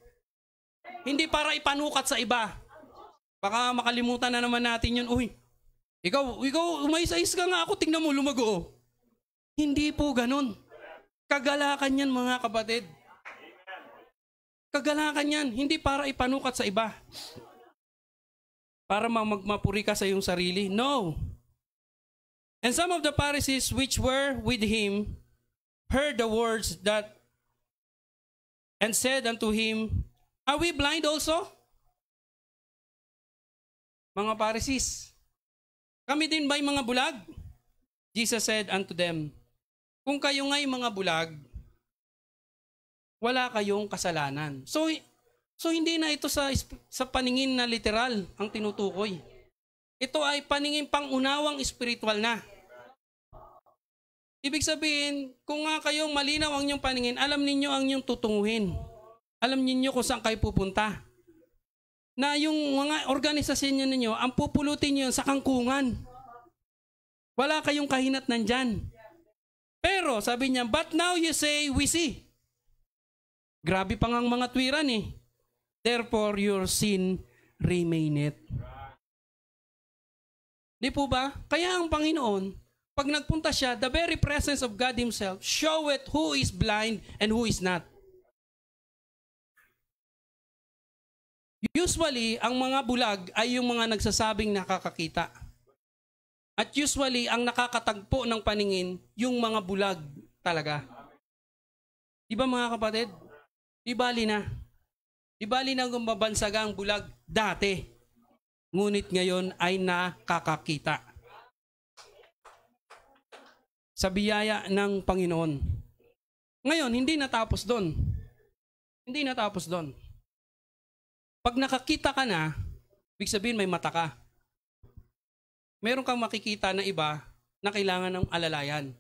Hindi para ipanukat sa iba. Baka makalimutan na naman natin yun. Uy, ikaw, ikaw umayis-ayis ka nga ako, tingnan mo lumago. Oh. Hindi po ganun. Kagalakan yan mga kapatid. Kagalakan yan. Hindi para ipanukat sa iba. Para magmapuri ka sa iyong sarili. No. And some of the Pharisees which were with him heard the words that and said unto him, Are we blind also? Mga Pharisees, kami din ba'y mga bulag? Jesus said unto them, Kung kayo nga'y mga bulag, wala kayong kasalanan. So, so hindi na ito sa, sa paningin na literal ang tinutukoy. Ito ay paningin pang unawang spiritual na. Ibig sabihin, kung nga kayong malinaw ang inyong paningin, alam ninyo ang inyong tutunguhin. Alam ninyo kung saan kayo pupunta. Na yung mga organisasyon ninyo, ang pupulutin nyo sa kangkungan. Wala kayong kahinat nandyan. Pero sabi niya, but now you say, we see. Grabe pa ngang mga tuwiran eh. Therefore, your sin remaineth. Right. Di po ba? Kaya ang Panginoon, pag nagpunta siya, the very presence of God Himself, show it who is blind and who is not. Usually, ang mga bulag ay yung mga nagsasabing nakakakita. At usually, ang nakakatagpo ng paningin, yung mga bulag talaga. Di ba mga kapatid? Di bali na. Di bali na kung babansaga ang bulag dati ngunit ngayon ay nakakakita. Sa biyaya ng Panginoon. Ngayon, hindi natapos doon. Hindi natapos doon. Pag nakakita ka na, ibig sabihin may mata ka. Meron kang makikita na iba na kailangan ng alalayan.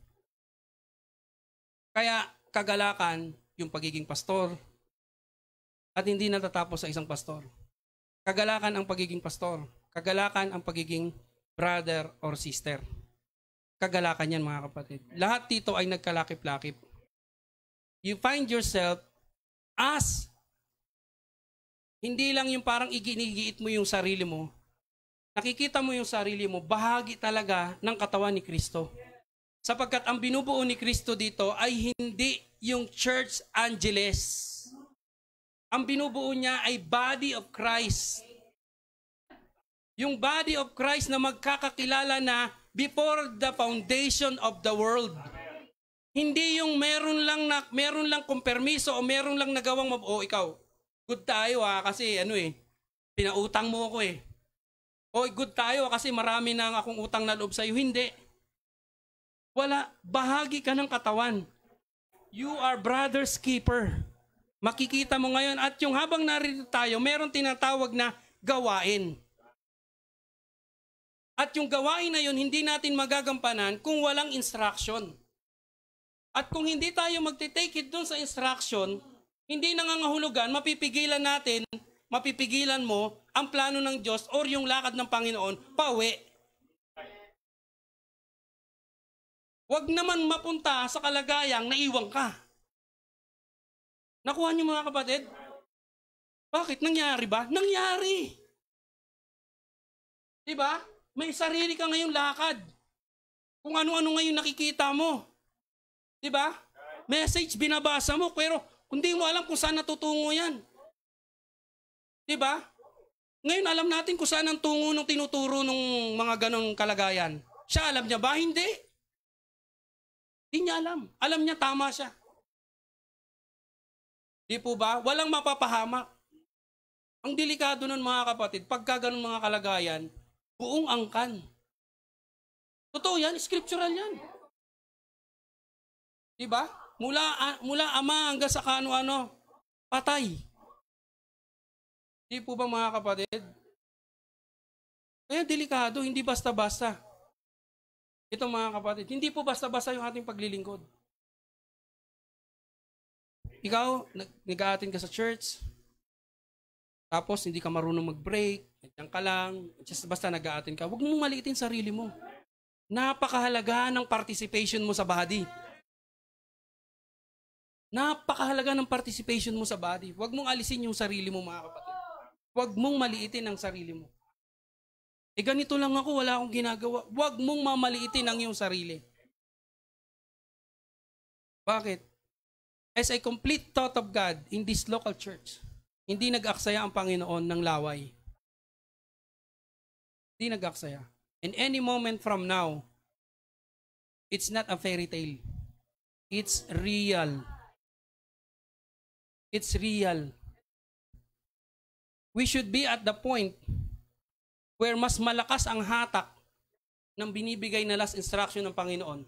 Kaya kagalakan yung pagiging pastor at hindi natatapos sa isang pastor. Kagalakan ang pagiging pastor. Kagalakan ang pagiging brother or sister. Kagalakan yan mga kapatid. Lahat dito ay nagkalakip-lakip. You find yourself as hindi lang yung parang iginigiit mo yung sarili mo. Nakikita mo yung sarili mo, bahagi talaga ng katawan ni Kristo. Sapagkat ang binubuo ni Kristo dito ay hindi yung church angeles ang binubuo niya ay body of Christ. Yung body of Christ na magkakakilala na before the foundation of the world. Amen. Hindi yung meron lang na meron lang kumpermiso o meron lang nagawang mab- oh, ikaw. Good tayo ha ah, kasi ano eh pinautang mo ako eh. O good tayo ah, kasi marami na akong utang na loob sa iyo. Hindi. Wala bahagi ka ng katawan. You are brother's keeper. Makikita mo ngayon at yung habang narito tayo, meron tinatawag na gawain. At yung gawain na yun, hindi natin magagampanan kung walang instruction. At kung hindi tayo magte-take it dun sa instruction, hindi nangangahulugan, mapipigilan natin, mapipigilan mo ang plano ng Diyos or yung lakad ng Panginoon pauwi. Huwag naman mapunta sa kalagayang naiwang ka. Nakuha niyo mga kapatid? Bakit? Nangyari ba? Nangyari! Diba? May sarili ka ngayong lakad. Kung ano-ano ngayon nakikita mo. Diba? Message binabasa mo pero hindi mo alam kung saan natutungo yan. Diba? Ngayon alam natin kung saan ang tungo ng tinuturo ng mga ganong kalagayan. Siya alam niya ba? Hindi. Hindi niya alam. Alam niya tama siya. Di po ba? Walang mapapahamak. Ang delikado nun mga kapatid, pagka ganun mga kalagayan, buong angkan. Totoo yan, scriptural yan. Di ba? Mula, mula ama hanggang sa kano-ano, patay. Di po ba mga kapatid? Kaya delikado, hindi basta-basta. Ito mga kapatid, hindi po basta-basta yung ating paglilingkod. Ikaw, nag-aatin ka sa church, tapos hindi ka marunong mag-break, nandiyan ka lang, just basta nag-aatin ka, huwag mong maliitin sarili mo. Napakahalaga ng participation mo sa body. Napakahalaga ng participation mo sa body. Huwag mong alisin yung sarili mo, mga kapatid. Huwag mong maliitin ang sarili mo. Eh ganito lang ako, wala akong ginagawa. Huwag mong mamaliitin ang iyong sarili. Bakit? as a complete thought of God in this local church. Hindi nag-aksaya ang Panginoon ng laway. Hindi nag-aksaya. In any moment from now, it's not a fairy tale. It's real. It's real. We should be at the point where mas malakas ang hatak ng binibigay na last instruction ng Panginoon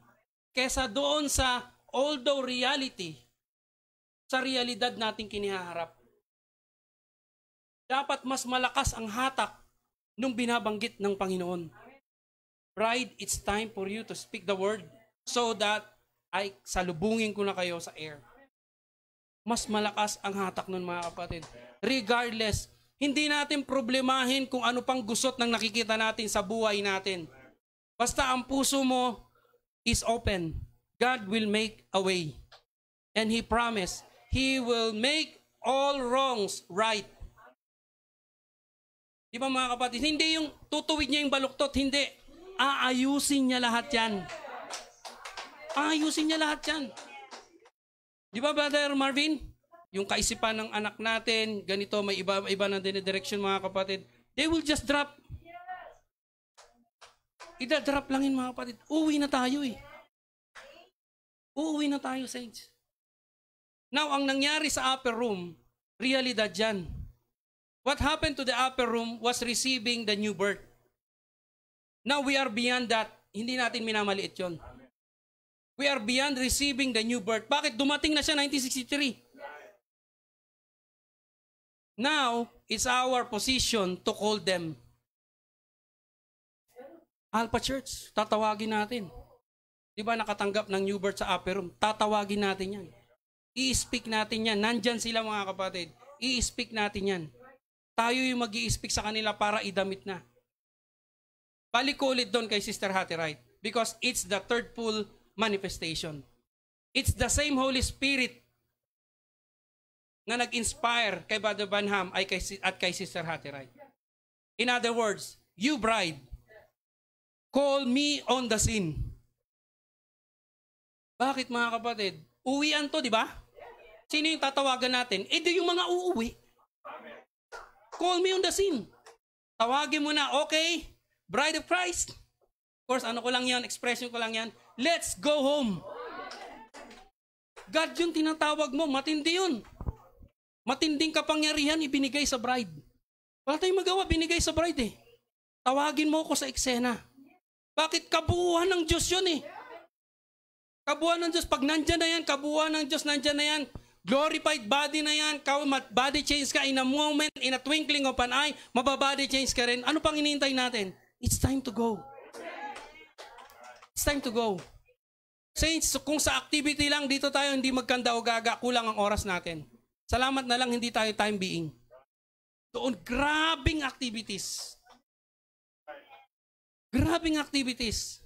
kesa doon sa although reality sa realidad nating kinihaharap. Dapat mas malakas ang hatak nung binabanggit ng Panginoon. Bride, it's time for you to speak the word so that ay salubungin ko na kayo sa air. Mas malakas ang hatak nun mga kapatid. Regardless, hindi natin problemahin kung ano pang gusot ng nakikita natin sa buhay natin. Basta ang puso mo is open. God will make a way. And He promised He will make all wrongs right. Di ba mga kapatid? Hindi yung tutuwid niya yung baluktot, hindi. Aayusin niya lahat yan. Aayusin niya lahat yan. Di ba, Brother Marvin? Yung kaisipan ng anak natin, ganito, may iba-iba na dinidirection mga kapatid. They will just drop. Ida-drop lang yun mga kapatid. Uwi na tayo eh. Uuwi na tayo, Saints. Now, ang nangyari sa upper room, realidad yan. What happened to the upper room was receiving the new birth. Now, we are beyond that. Hindi natin minamaliit yon. We are beyond receiving the new birth. Bakit? Dumating na siya 1963. Now, it's our position to call them Alpha Church. Tatawagin natin. Di ba nakatanggap ng new birth sa upper room? Tatawagin natin yan. I-speak natin yan. Nandyan sila mga kapatid. I-speak natin yan. Tayo yung mag speak sa kanila para idamit na. Balik ko ulit doon kay Sister Hattie Because it's the third pool manifestation. It's the same Holy Spirit na nag-inspire kay Brother Banham ay kay, at kay Sister Hattie In other words, you bride, call me on the scene. Bakit mga kapatid? Uwian to, di ba? Sino yung tatawagan natin? E di yung mga uuwi. Call me on the scene. Tawagin mo na, okay, Bride of Christ. Of course, ano ko lang yan, expression ko lang yan. Let's go home. God yung tinatawag mo, matindi yun. Matinding kapangyarihan ibinigay sa bride. Wala tayong magawa, binigay sa bride eh. Tawagin mo ko sa eksena. Bakit kabuuhan ng Diyos yun eh? Kabuuan ng Diyos. Pag nandyan na yan, kabuuan ng Diyos, nandyan na yan. Glorified body na yan. Body change ka in a moment, in a twinkling of an eye. Mababody change ka rin. Ano pang inintay natin? It's time to go. It's time to go. Saints, kung sa activity lang dito tayo hindi magkanda o gaga, kulang ang oras natin. Salamat na lang hindi tayo time being. Doon, grabing activities. Grabing activities.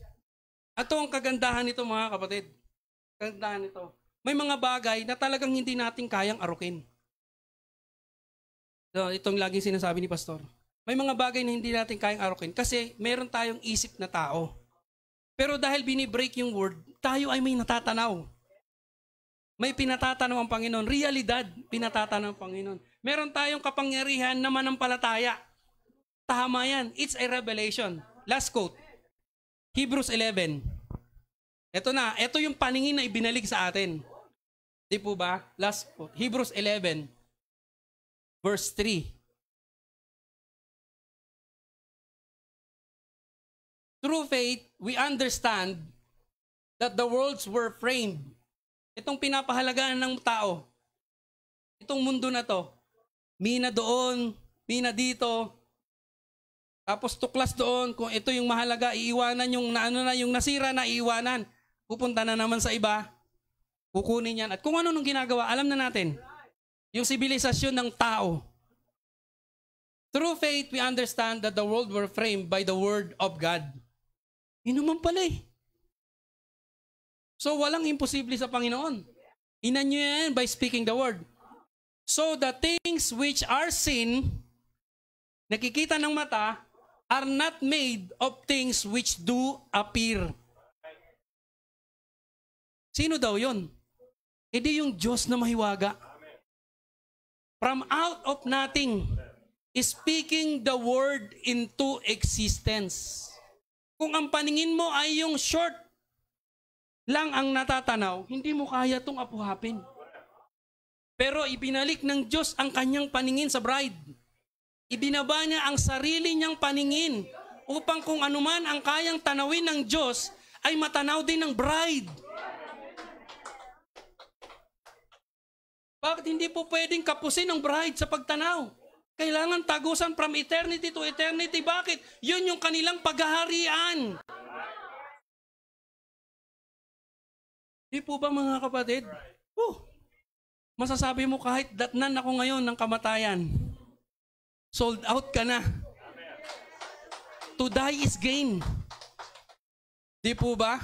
Ato ang kagandahan nito mga kapatid. Kagandahan nito. May mga bagay na talagang hindi natin kayang arukin. So, itong laging sinasabi ni Pastor. May mga bagay na hindi natin kayang arukin kasi meron tayong isip na tao. Pero dahil binibreak yung word, tayo ay may natatanaw. May pinatatanaw ang Panginoon. Realidad, pinatatanaw ang Panginoon. Meron tayong kapangyarihan na manampalataya. Tama yan. It's a revelation. Last quote. Hebrews 11. Ito na, ito yung paningin na ibinalik sa atin. Di po ba? Last po. Hebrews 11, verse 3. Through faith, we understand that the worlds were framed. Itong pinapahalagaan ng tao, itong mundo na to, mina doon, mina dito, tapos tuklas doon, kung ito yung mahalaga, iiwanan yung naano na, yung nasira na iiwanan. Pupunta na naman sa iba, kukunin yan. At kung ano nung ginagawa, alam na natin. Yung sibilisasyon ng tao. Through faith, we understand that the world were framed by the Word of God. Yun naman pala eh. So walang imposible sa Panginoon. Inan nyo yan by speaking the Word. So the things which are seen, nakikita ng mata, are not made of things which do appear. Sino daw yon? E eh, di yung Diyos na mahiwaga. From out of nothing, speaking the word into existence. Kung ang paningin mo ay yung short lang ang natatanaw, hindi mo kaya itong apuhapin. Pero ibinalik ng Diyos ang kanyang paningin sa bride Ibinaba niya ang sarili niyang paningin upang kung anuman ang kayang tanawin ng Diyos ay matanaw din ng bride. Bakit hindi po pwedeng kapusin ng bride sa pagtanaw? Kailangan tagusan from eternity to eternity. Bakit? Yun yung kanilang paghaharian. Di po ba mga kapatid? Oh, masasabi mo kahit datnan ako ngayon ng kamatayan Sold out ka na. To die is gain. Di po ba?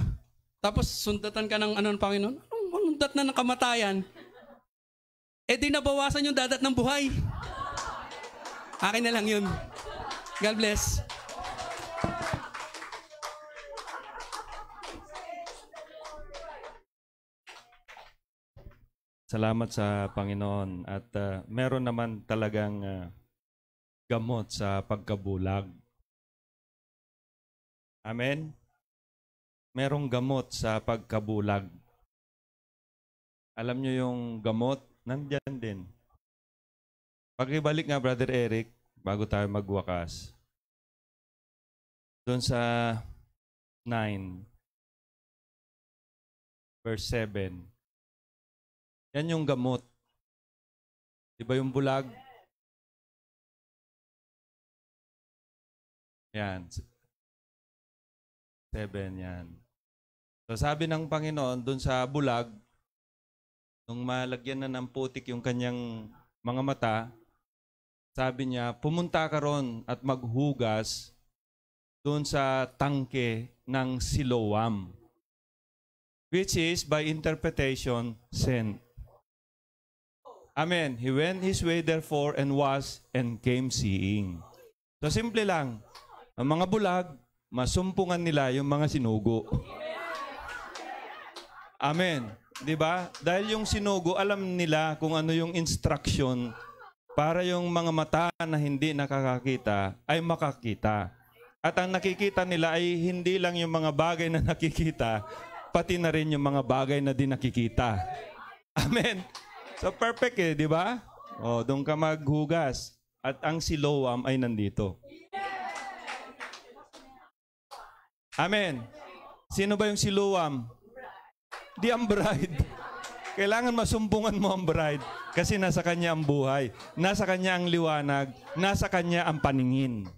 Tapos sundatan ka ng anong Panginoon. Anong, anong na ng kamatayan? Eh di nabawasan yung dadat ng buhay. Akin na lang yun. God bless. Salamat sa Panginoon at uh, meron naman talagang uh, gamot sa pagkabulag. Amen? Merong gamot sa pagkabulag. Alam nyo yung gamot? Nandyan din. Pagibalik nga, Brother Eric, bago tayo magwakas, doon sa 9, verse 7, yan yung gamot. Di ba yung bulag? Yan. Seven, yan. So sabi ng Panginoon dun sa bulag, nung malagyan na ng putik yung kanyang mga mata, sabi niya, pumunta ka ron at maghugas doon sa tangke ng Siloam. Which is, by interpretation, sent. Amen. He went his way therefore and was and came seeing. So simple lang. Ang mga bulag, masumpungan nila yung mga sinugo. Amen. 'Di ba? Dahil yung sinugo, alam nila kung ano yung instruction para yung mga mata na hindi nakakakita ay makakita. At ang nakikita nila ay hindi lang yung mga bagay na nakikita, pati na rin yung mga bagay na di nakikita. Amen. So perfect eh, di ba? O, oh, doon ka maghugas. At ang siloam ay nandito. Amen. Sino ba yung si Luam? Di ang bride. Kailangan masumbungan mo ang bride kasi nasa kanya ang buhay, nasa kanya ang liwanag, nasa kanya ang paningin.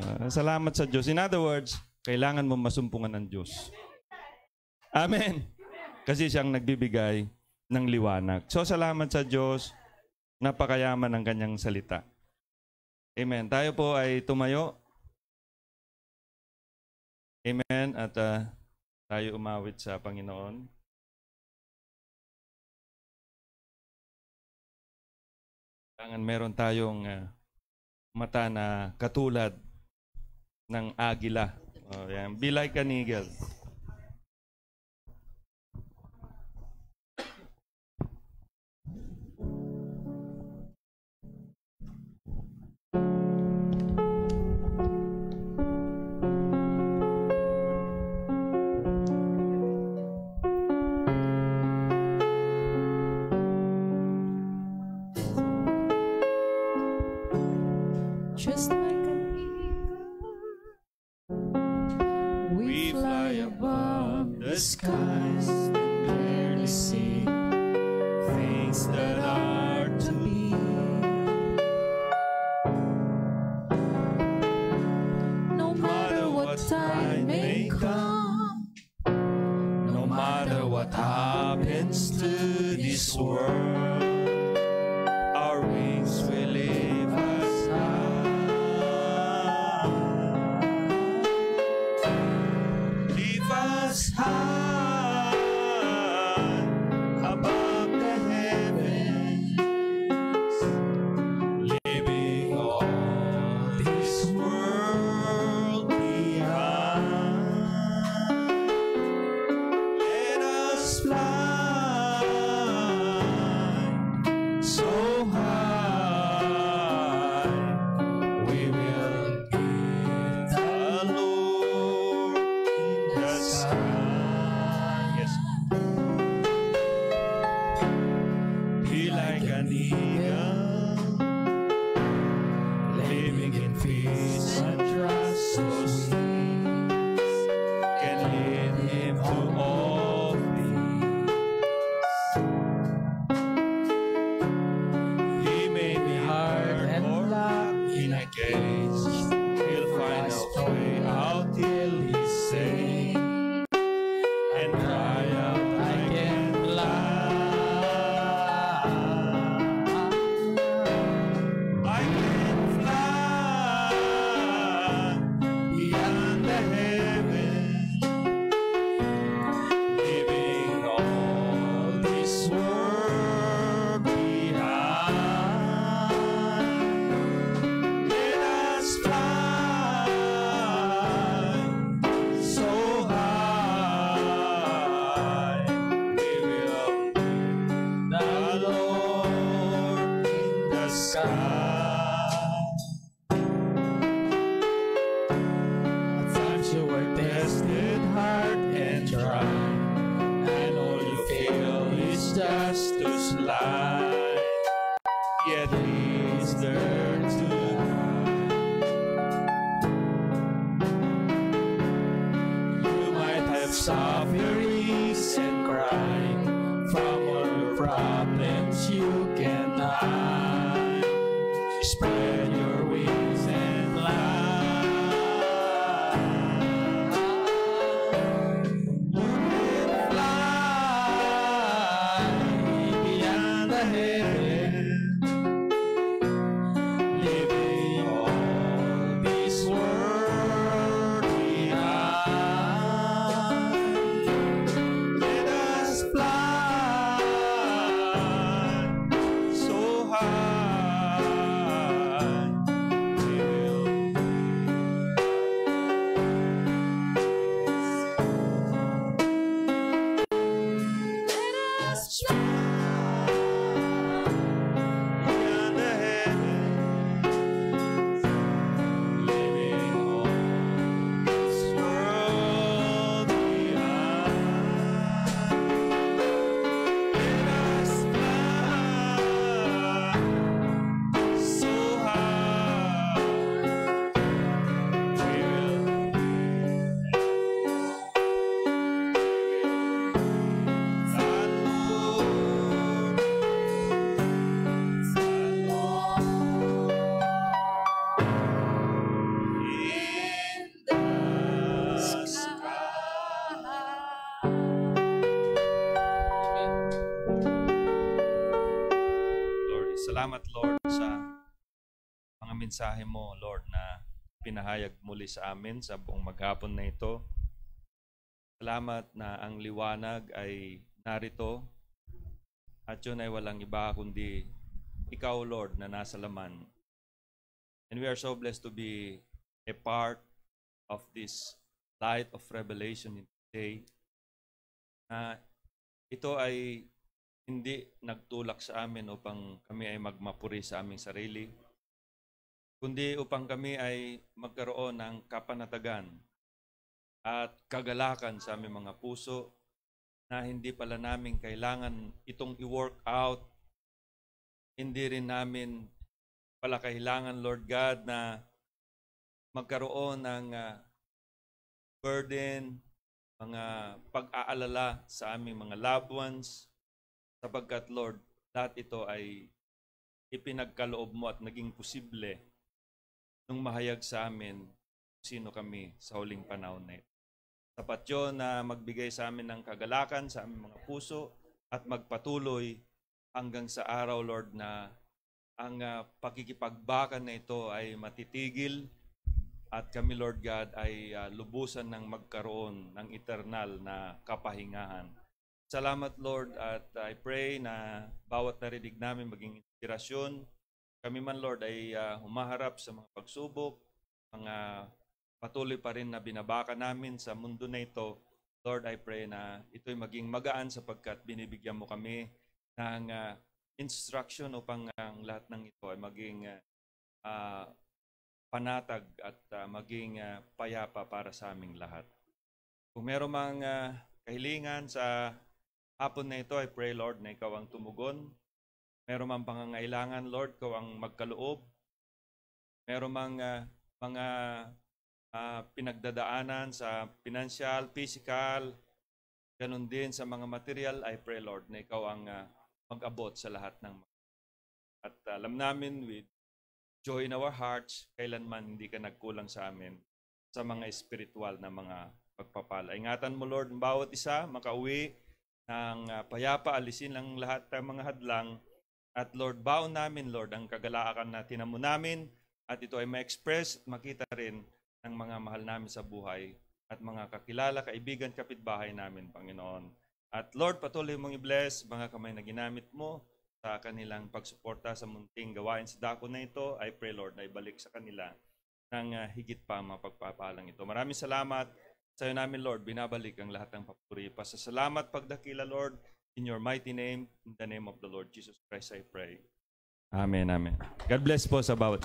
Uh, salamat sa Diyos. In other words, kailangan mo masumpungan ang Diyos. Amen. Kasi siyang nagbibigay ng liwanag. So salamat sa Diyos, napakayaman ng kanyang salita. Amen. Tayo po ay tumayo. Amen. At uh, tayo umawit sa Panginoon. Kailangan meron tayong uh, mata na katulad ng agila. Oh, yan. Be like an eagle. mensahe mo, Lord, na pinahayag muli sa amin sa buong maghapon na ito. Salamat na ang liwanag ay narito at yun ay walang iba kundi ikaw, Lord, na nasa laman. And we are so blessed to be a part of this light of revelation in today. Na uh, ito ay hindi nagtulak sa amin upang kami ay magmapuri sa aming sarili kundi upang kami ay magkaroon ng kapanatagan at kagalakan sa aming mga puso na hindi pala namin kailangan itong i-work out. Hindi rin namin pala kailangan, Lord God, na magkaroon ng uh, burden, mga pag-aalala sa aming mga loved ones, sapagkat, Lord, lahat ito ay ipinagkaloob mo at naging posible nung mahayag sa amin sino kami sa huling panahon na ito. Tapat yun na magbigay sa amin ng kagalakan sa aming mga puso at magpatuloy hanggang sa araw, Lord, na ang uh, pakikipagbakan na ito ay matitigil at kami, Lord God, ay uh, lubusan ng magkaroon ng eternal na kapahingahan. Salamat, Lord, at I pray na bawat narinig namin maging inspirasyon kami man, Lord, ay uh, humaharap sa mga pagsubok, mga patuloy pa rin na binabaka namin sa mundo na ito. Lord, I pray na ito'y maging magaan sapagkat binibigyan mo kami ng uh, instruction upang ah, ang lahat ng ito ay maging uh, panatag at uh, maging uh, payapa para sa aming lahat. Kung meron mang uh, kahilingan sa hapon na ito, I pray Lord na ikaw ang tumugon Meron mang pangangailangan, Lord, ko ang magkaloob. Meron mang uh, mga uh, pinagdadaanan sa financial, physical, ganun din sa mga material, I pray, Lord, na ikaw ang uh, mag-abot sa lahat ng mga. At uh, alam namin with joy in our hearts, kailanman hindi ka nagkulang sa amin sa mga spiritual na mga pagpapala. Ingatan mo, Lord, bawat isa makauwi ng uh, payapa, alisin ang lahat ng mga hadlang at Lord, baon namin, Lord, ang kagalaakan na tinamo namin at ito ay ma-express, makita rin ng mga mahal namin sa buhay at mga kakilala, kaibigan, kapitbahay namin, Panginoon. At Lord, patuloy mong i-bless mga kamay na ginamit mo sa kanilang pagsuporta sa munting gawain sa dako na ito. I pray, Lord, na ibalik sa kanila ng uh, higit pa mapagpapalang ito. Maraming salamat sa iyo namin, Lord. Binabalik ang lahat ng papuri. Pasasalamat pagdakila, Lord, In your mighty name, in the name of the Lord Jesus Christ, I pray. Amen, amen. God bless po sa bawat.